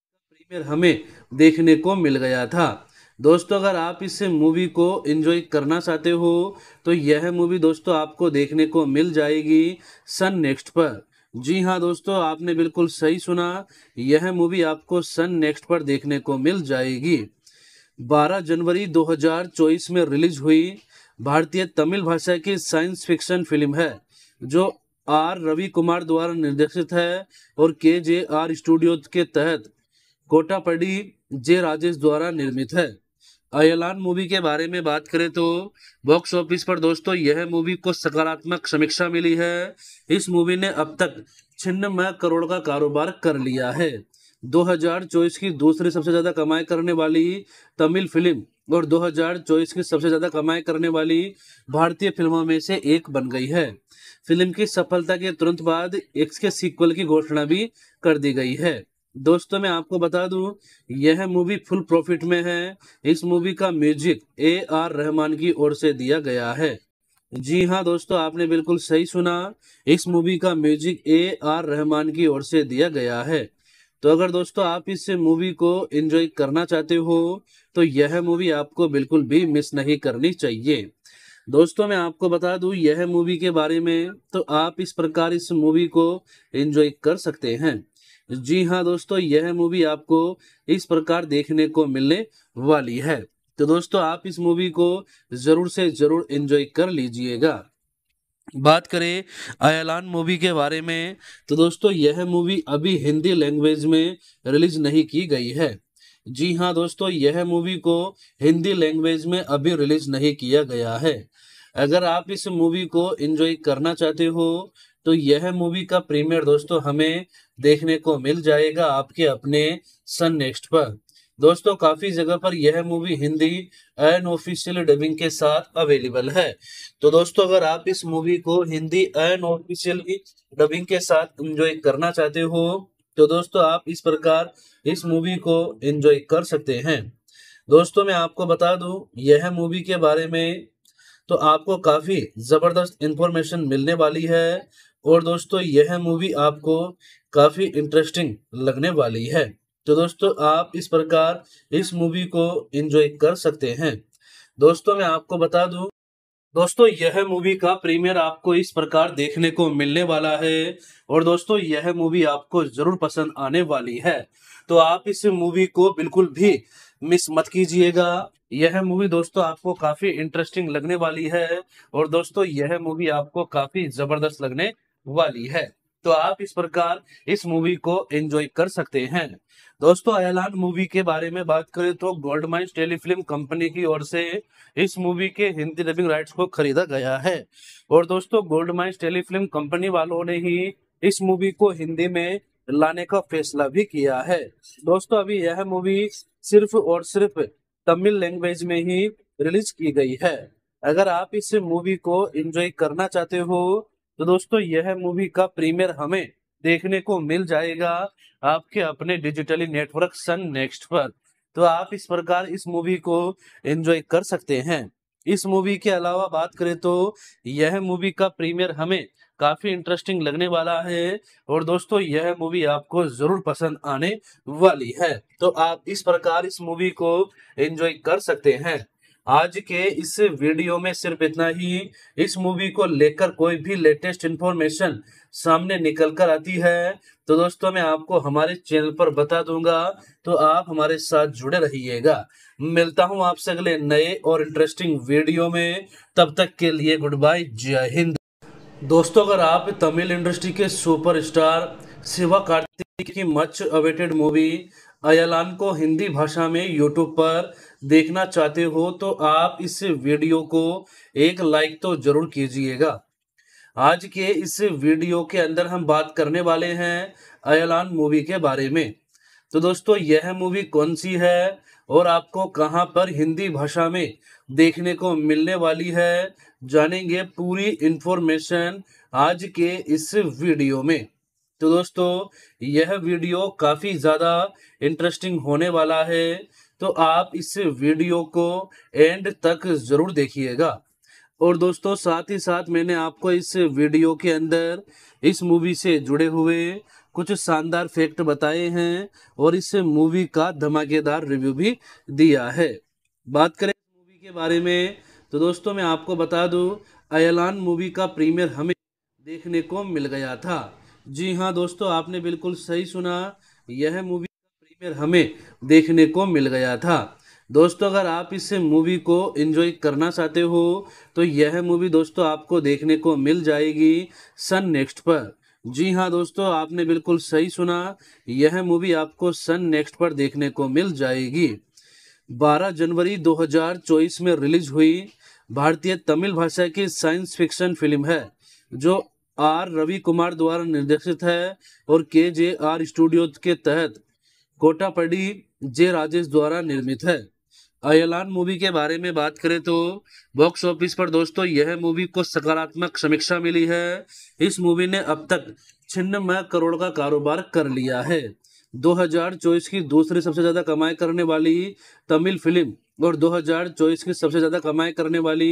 B: ट्रेलर हमें देखने को मिल गया था दोस्तों अगर आप इस मूवी को एंजॉय करना चाहते हो तो यह मूवी दोस्तों आपको देखने को मिल जाएगी सन नेक्स्ट पर जी हाँ दोस्तों आपने बिल्कुल सही सुना यह मूवी आपको सन नेक्स्ट पर देखने को मिल जाएगी 12 जनवरी 2024 में रिलीज हुई भारतीय तमिल भाषा की साइंस फिक्शन फिल्म है जो आर रवि कुमार द्वारा निर्देशित है और के जे आर स्टूडियो के तहत कोटापड़ी जे राजेश द्वारा निर्मित है अयलान मूवी के बारे में बात करें तो बॉक्स ऑफिस पर दोस्तों यह मूवी को सकारात्मक समीक्षा मिली है इस मूवी ने अब तक छिन्नमय करोड़ का कारोबार कर लिया है 2024 की दूसरी सबसे ज़्यादा कमाई करने वाली तमिल फिल्म और 2024 की सबसे ज़्यादा कमाई करने वाली भारतीय फिल्मों में से एक बन गई है फिल्म की सफलता के तुरंत बाद एक्स के सीक्वल की घोषणा भी कर दी गई है दोस्तों मैं आपको बता दूं यह मूवी फुल प्रॉफिट में है इस मूवी का म्यूजिक ए आर रहमान की ओर से दिया गया है जी हाँ दोस्तों आपने बिल्कुल सही सुना इस मूवी का म्यूजिक ए आर रहमान की ओर से दिया गया है तो अगर दोस्तों आप इस मूवी को एंजॉय करना चाहते हो तो यह मूवी आपको बिल्कुल भी मिस नहीं करनी चाहिए दोस्तों मैं आपको बता दूं यह मूवी के बारे में तो आप इस प्रकार इस मूवी को एंजॉय कर सकते हैं जी हाँ दोस्तों यह मूवी आपको इस प्रकार देखने को मिलने वाली है तो दोस्तों आप इस मूवी को जरूर से जरूर एंजॉय कर लीजिएगा बात करें अयलान मूवी के बारे में तो दोस्तों यह मूवी अभी हिंदी लैंग्वेज में रिलीज नहीं की गई है जी हाँ दोस्तों यह मूवी को हिंदी लैंग्वेज में अभी रिलीज नहीं किया गया है अगर आप इस मूवी को एंजॉय करना चाहते हो तो यह मूवी का प्रीमियर दोस्तों हमें देखने को मिल जाएगा आपके अपने सन नेक्स्ट पर दोस्तों काफी जगह पर यह movie Hindi unofficial dubbing के साथ अवेलेबल है तो दोस्तों अगर आप इस मूवी को हिंदी अन ऑफिशियल डबिंग के साथ एंजॉय करना चाहते हो तो दोस्तों आप इस प्रकार इस मूवी को एंजॉय कर सकते हैं दोस्तों मैं आपको बता दूं यह मूवी के बारे में तो आपको काफ़ी ज़बरदस्त इंफॉर्मेशन मिलने वाली है और दोस्तों यह मूवी आपको काफ़ी इंटरेस्टिंग लगने वाली है तो दोस्तों आप इस प्रकार इस मूवी को एंजॉय कर सकते हैं दोस्तों मैं आपको बता दूं दोस्तों यह मूवी का प्रीमियर आपको इस प्रकार देखने को मिलने वाला है और दोस्तों यह मूवी आपको जरूर पसंद आने वाली है तो आप इस मूवी को बिल्कुल भी मिस मत कीजिएगा यह मूवी दोस्तों आपको काफी इंटरेस्टिंग लगने वाली है और दोस्तों यह मूवी आपको काफी जबरदस्त लगने वाली है तो आप इस प्रकार इस मूवी को एंजॉय कर सकते हैं दोस्तों ऐलान मूवी के बारे में बात करें तो गोल्ड माइंस टेलीफिल्म कंपनी की ओर से इस मूवी के हिंदी डबिंग राइट्स को खरीदा गया है और दोस्तों गोल्ड माइन्स टेलीफिल्म कंपनी वालों ने ही इस मूवी को हिंदी में लाने का फैसला भी किया है दोस्तों अभी यह मूवी सिर्फ और सिर्फ तमिल लैंग्वेज में ही रिलीज की गई है अगर आप इस मूवी को एंजॉय करना चाहते हो तो दोस्तों यह मूवी का प्रीमियर हमें देखने को मिल जाएगा आपके अपने डिजिटली नेटवर्क सन नेक्स्ट पर तो आप इस प्रकार इस मूवी को एंजॉय कर सकते हैं इस मूवी के अलावा बात करें तो यह मूवी का प्रीमियर हमें काफी इंटरेस्टिंग लगने वाला है और दोस्तों यह मूवी आपको जरूर पसंद आने वाली है तो आप इस प्रकार इस मूवी को एंजॉय कर सकते हैं आज के इस वीडियो में सिर्फ इतना ही इस मूवी को लेकर कोई भी लेटेस्ट इन्फॉर्मेशन सामने निकल कर आती है तो दोस्तों मैं आपको हमारे चैनल पर बता दूंगा तो आप हमारे साथ जुड़े रहिएगा मिलता हूं आपसे अगले नए और इंटरेस्टिंग वीडियो में तब तक के लिए गुड बाय जय हिंद दोस्तों अगर आप तमिल इंडस्ट्री के सुपरस्टार शिवा कार्तिक की मच अवेटेड मूवी अयलान को हिंदी भाषा में यूट्यूब पर देखना चाहते हो तो आप इस वीडियो को एक लाइक तो जरूर कीजिएगा आज के इस वीडियो के अंदर हम बात करने वाले हैं अयलान मूवी के बारे में तो दोस्तों यह मूवी कौन सी है और आपको कहां पर हिंदी भाषा में देखने को मिलने वाली है जानेंगे पूरी इंफॉर्मेशन आज के इस वीडियो में तो दोस्तों यह वीडियो काफ़ी ज़्यादा इंटरेस्टिंग होने वाला है तो आप इस वीडियो को एंड तक जरूर देखिएगा और दोस्तों साथ ही साथ मैंने आपको इस वीडियो के अंदर इस मूवी से जुड़े हुए कुछ शानदार फैक्ट बताए हैं और इस मूवी का धमाकेदार रिव्यू भी दिया है बात करें मूवी के बारे में तो दोस्तों मैं आपको बता दूं अयलान मूवी का प्रीमियर हमें देखने को मिल गया था जी हाँ दोस्तों आपने बिल्कुल सही सुना यह मूवी ट्रेलर हमें देखने को मिल गया था दोस्तों अगर आप इस मूवी को एंजॉय करना चाहते हो तो यह मूवी दोस्तों आपको देखने को मिल जाएगी सन नेक्स्ट पर जी हाँ दोस्तों आपने बिल्कुल सही सुना यह मूवी आपको सन नेक्स्ट पर देखने को मिल जाएगी 12 जनवरी 2024 में रिलीज हुई भारतीय तमिल भाषा की साइंस फिक्शन फिल्म है जो आर रवि कुमार द्वारा निर्देशित है और के जे आर स्टूडियो के तहत कोटापड़ी जे राजेश द्वारा निर्मित है अयलान मूवी के बारे में बात करें तो बॉक्स ऑफिस पर दोस्तों यह मूवी को सकारात्मक समीक्षा मिली है इस मूवी ने अब तक छिन्नमय करोड़ का कारोबार कर लिया है 2024 की दूसरी सबसे ज़्यादा कमाई करने वाली तमिल फिल्म और 2024 की सबसे ज़्यादा कमाई करने वाली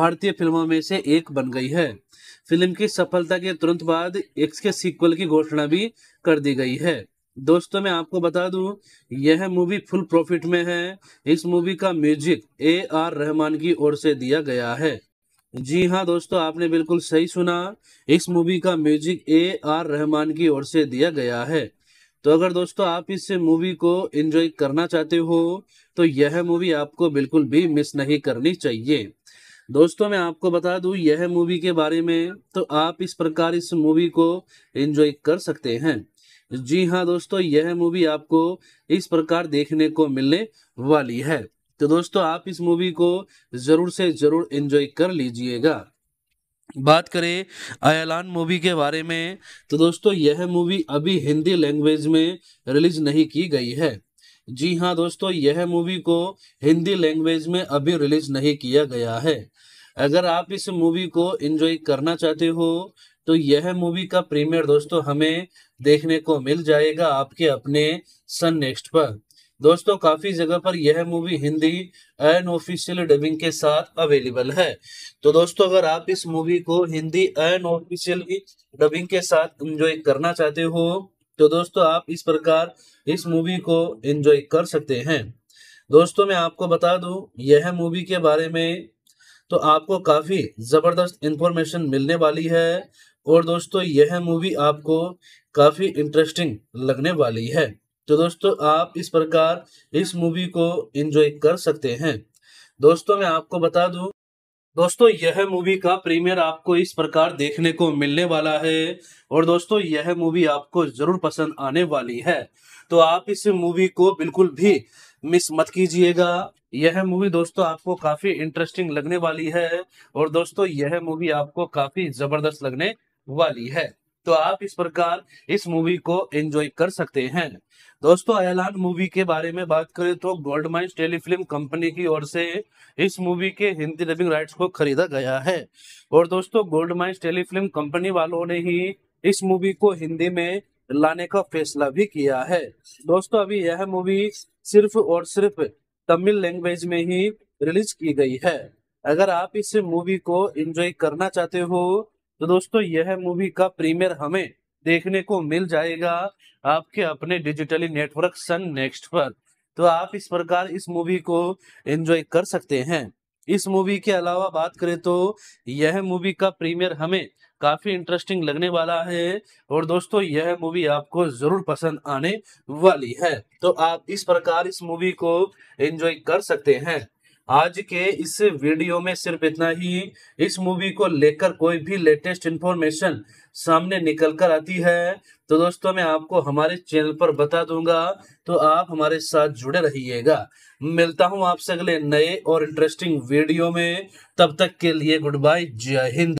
B: भारतीय फिल्मों में से एक बन गई है फिल्म की सफलता के तुरंत बाद एक्स के सीक्वल की घोषणा भी कर दी गई है दोस्तों मैं आपको बता दूं यह मूवी फुल प्रॉफिट में है इस मूवी का म्यूजिक ए आर रहमान की ओर से दिया गया है जी हाँ दोस्तों आपने बिल्कुल सही सुना इस मूवी का म्यूजिक ए आर रहमान की ओर से दिया गया है तो अगर दोस्तों आप इस मूवी को एंजॉय करना चाहते हो तो यह मूवी आपको बिल्कुल भी मिस नहीं करनी चाहिए दोस्तों मैं आपको बता दूं यह मूवी के बारे में तो आप इस प्रकार इस मूवी को एंजॉय कर सकते हैं जी हाँ दोस्तों यह मूवी आपको इस प्रकार देखने को मिलने वाली है तो दोस्तों आप इस मूवी को जरूर से जरूर एंजॉय कर लीजिएगा बात करें अयलान मूवी के बारे में तो दोस्तों यह मूवी अभी हिंदी लैंग्वेज में रिलीज नहीं की गई है जी हाँ दोस्तों यह मूवी को हिंदी लैंग्वेज में अभी रिलीज नहीं किया गया है अगर आप इस मूवी को एंजॉय करना चाहते हो तो यह मूवी का प्रीमियर दोस्तों हमें देखने को मिल जाएगा आपके अपने सन नेक्स्ट पर दोस्तों काफी जगह पर यह movie Hindi and official dubbing के साथ अवेलेबल है तो दोस्तों अगर आप इस मूवी को हिंदी एंड ऑफिशियल डबिंग के साथ एंजॉय करना चाहते हो तो दोस्तों आप इस प्रकार इस मूवी को एंजॉय कर सकते हैं दोस्तों मैं आपको बता दूं यह मूवी के बारे में तो आपको काफ़ी ज़बरदस्त इंफॉर्मेशन मिलने वाली है और दोस्तों यह मूवी आपको काफ़ी इंटरेस्टिंग लगने वाली है तो दोस्तों आप इस प्रकार इस मूवी को एंजॉय कर सकते हैं दोस्तों मैं आपको बता दूं दोस्तों यह मूवी का प्रीमियर आपको इस प्रकार देखने को मिलने वाला है और दोस्तों यह मूवी आपको जरूर पसंद आने वाली है तो आप इस मूवी को बिल्कुल भी मिस मत कीजिएगा यह मूवी दोस्तों आपको काफी इंटरेस्टिंग लगने वाली है और दोस्तों यह मूवी आपको काफी जबरदस्त लगने वाली है तो आप इस प्रकार इस मूवी को एंजॉय कर सकते हैं दोस्तों अयलान मूवी के बारे में बात करें तो गोल्ड माइंस टेलीफिल्म कंपनी की ओर से इस मूवी के हिंदी डबिंग राइट्स को खरीदा गया है और दोस्तों गोल्ड माइंस टेलीफिल्म कंपनी वालों ने ही इस मूवी को हिंदी में लाने का फैसला भी किया है दोस्तों अभी यह मूवी सिर्फ और सिर्फ तमिल लैंग्वेज में ही रिलीज की गई है अगर आप इस मूवी को एंजॉय करना चाहते हो तो दोस्तों यह मूवी का प्रीमियर हमें देखने को मिल जाएगा आपके अपने डिजिटली नेटवर्क सन नेक्स्ट पर तो आप इस प्रकार इस मूवी को एंजॉय कर सकते हैं इस मूवी के अलावा बात करें तो यह मूवी का प्रीमियर हमें काफी इंटरेस्टिंग लगने वाला है और दोस्तों यह मूवी आपको जरूर पसंद आने वाली है तो आप इस प्रकार इस मूवी को एंजॉय कर सकते हैं आज के इस वीडियो में सिर्फ इतना ही इस मूवी को लेकर कोई भी लेटेस्ट इन्फॉर्मेशन सामने निकल कर आती है तो दोस्तों मैं आपको हमारे चैनल पर बता दूंगा तो आप हमारे साथ जुड़े रहिएगा मिलता हूं आपसे अगले नए और इंटरेस्टिंग वीडियो में तब तक के लिए गुड बाय जय हिंद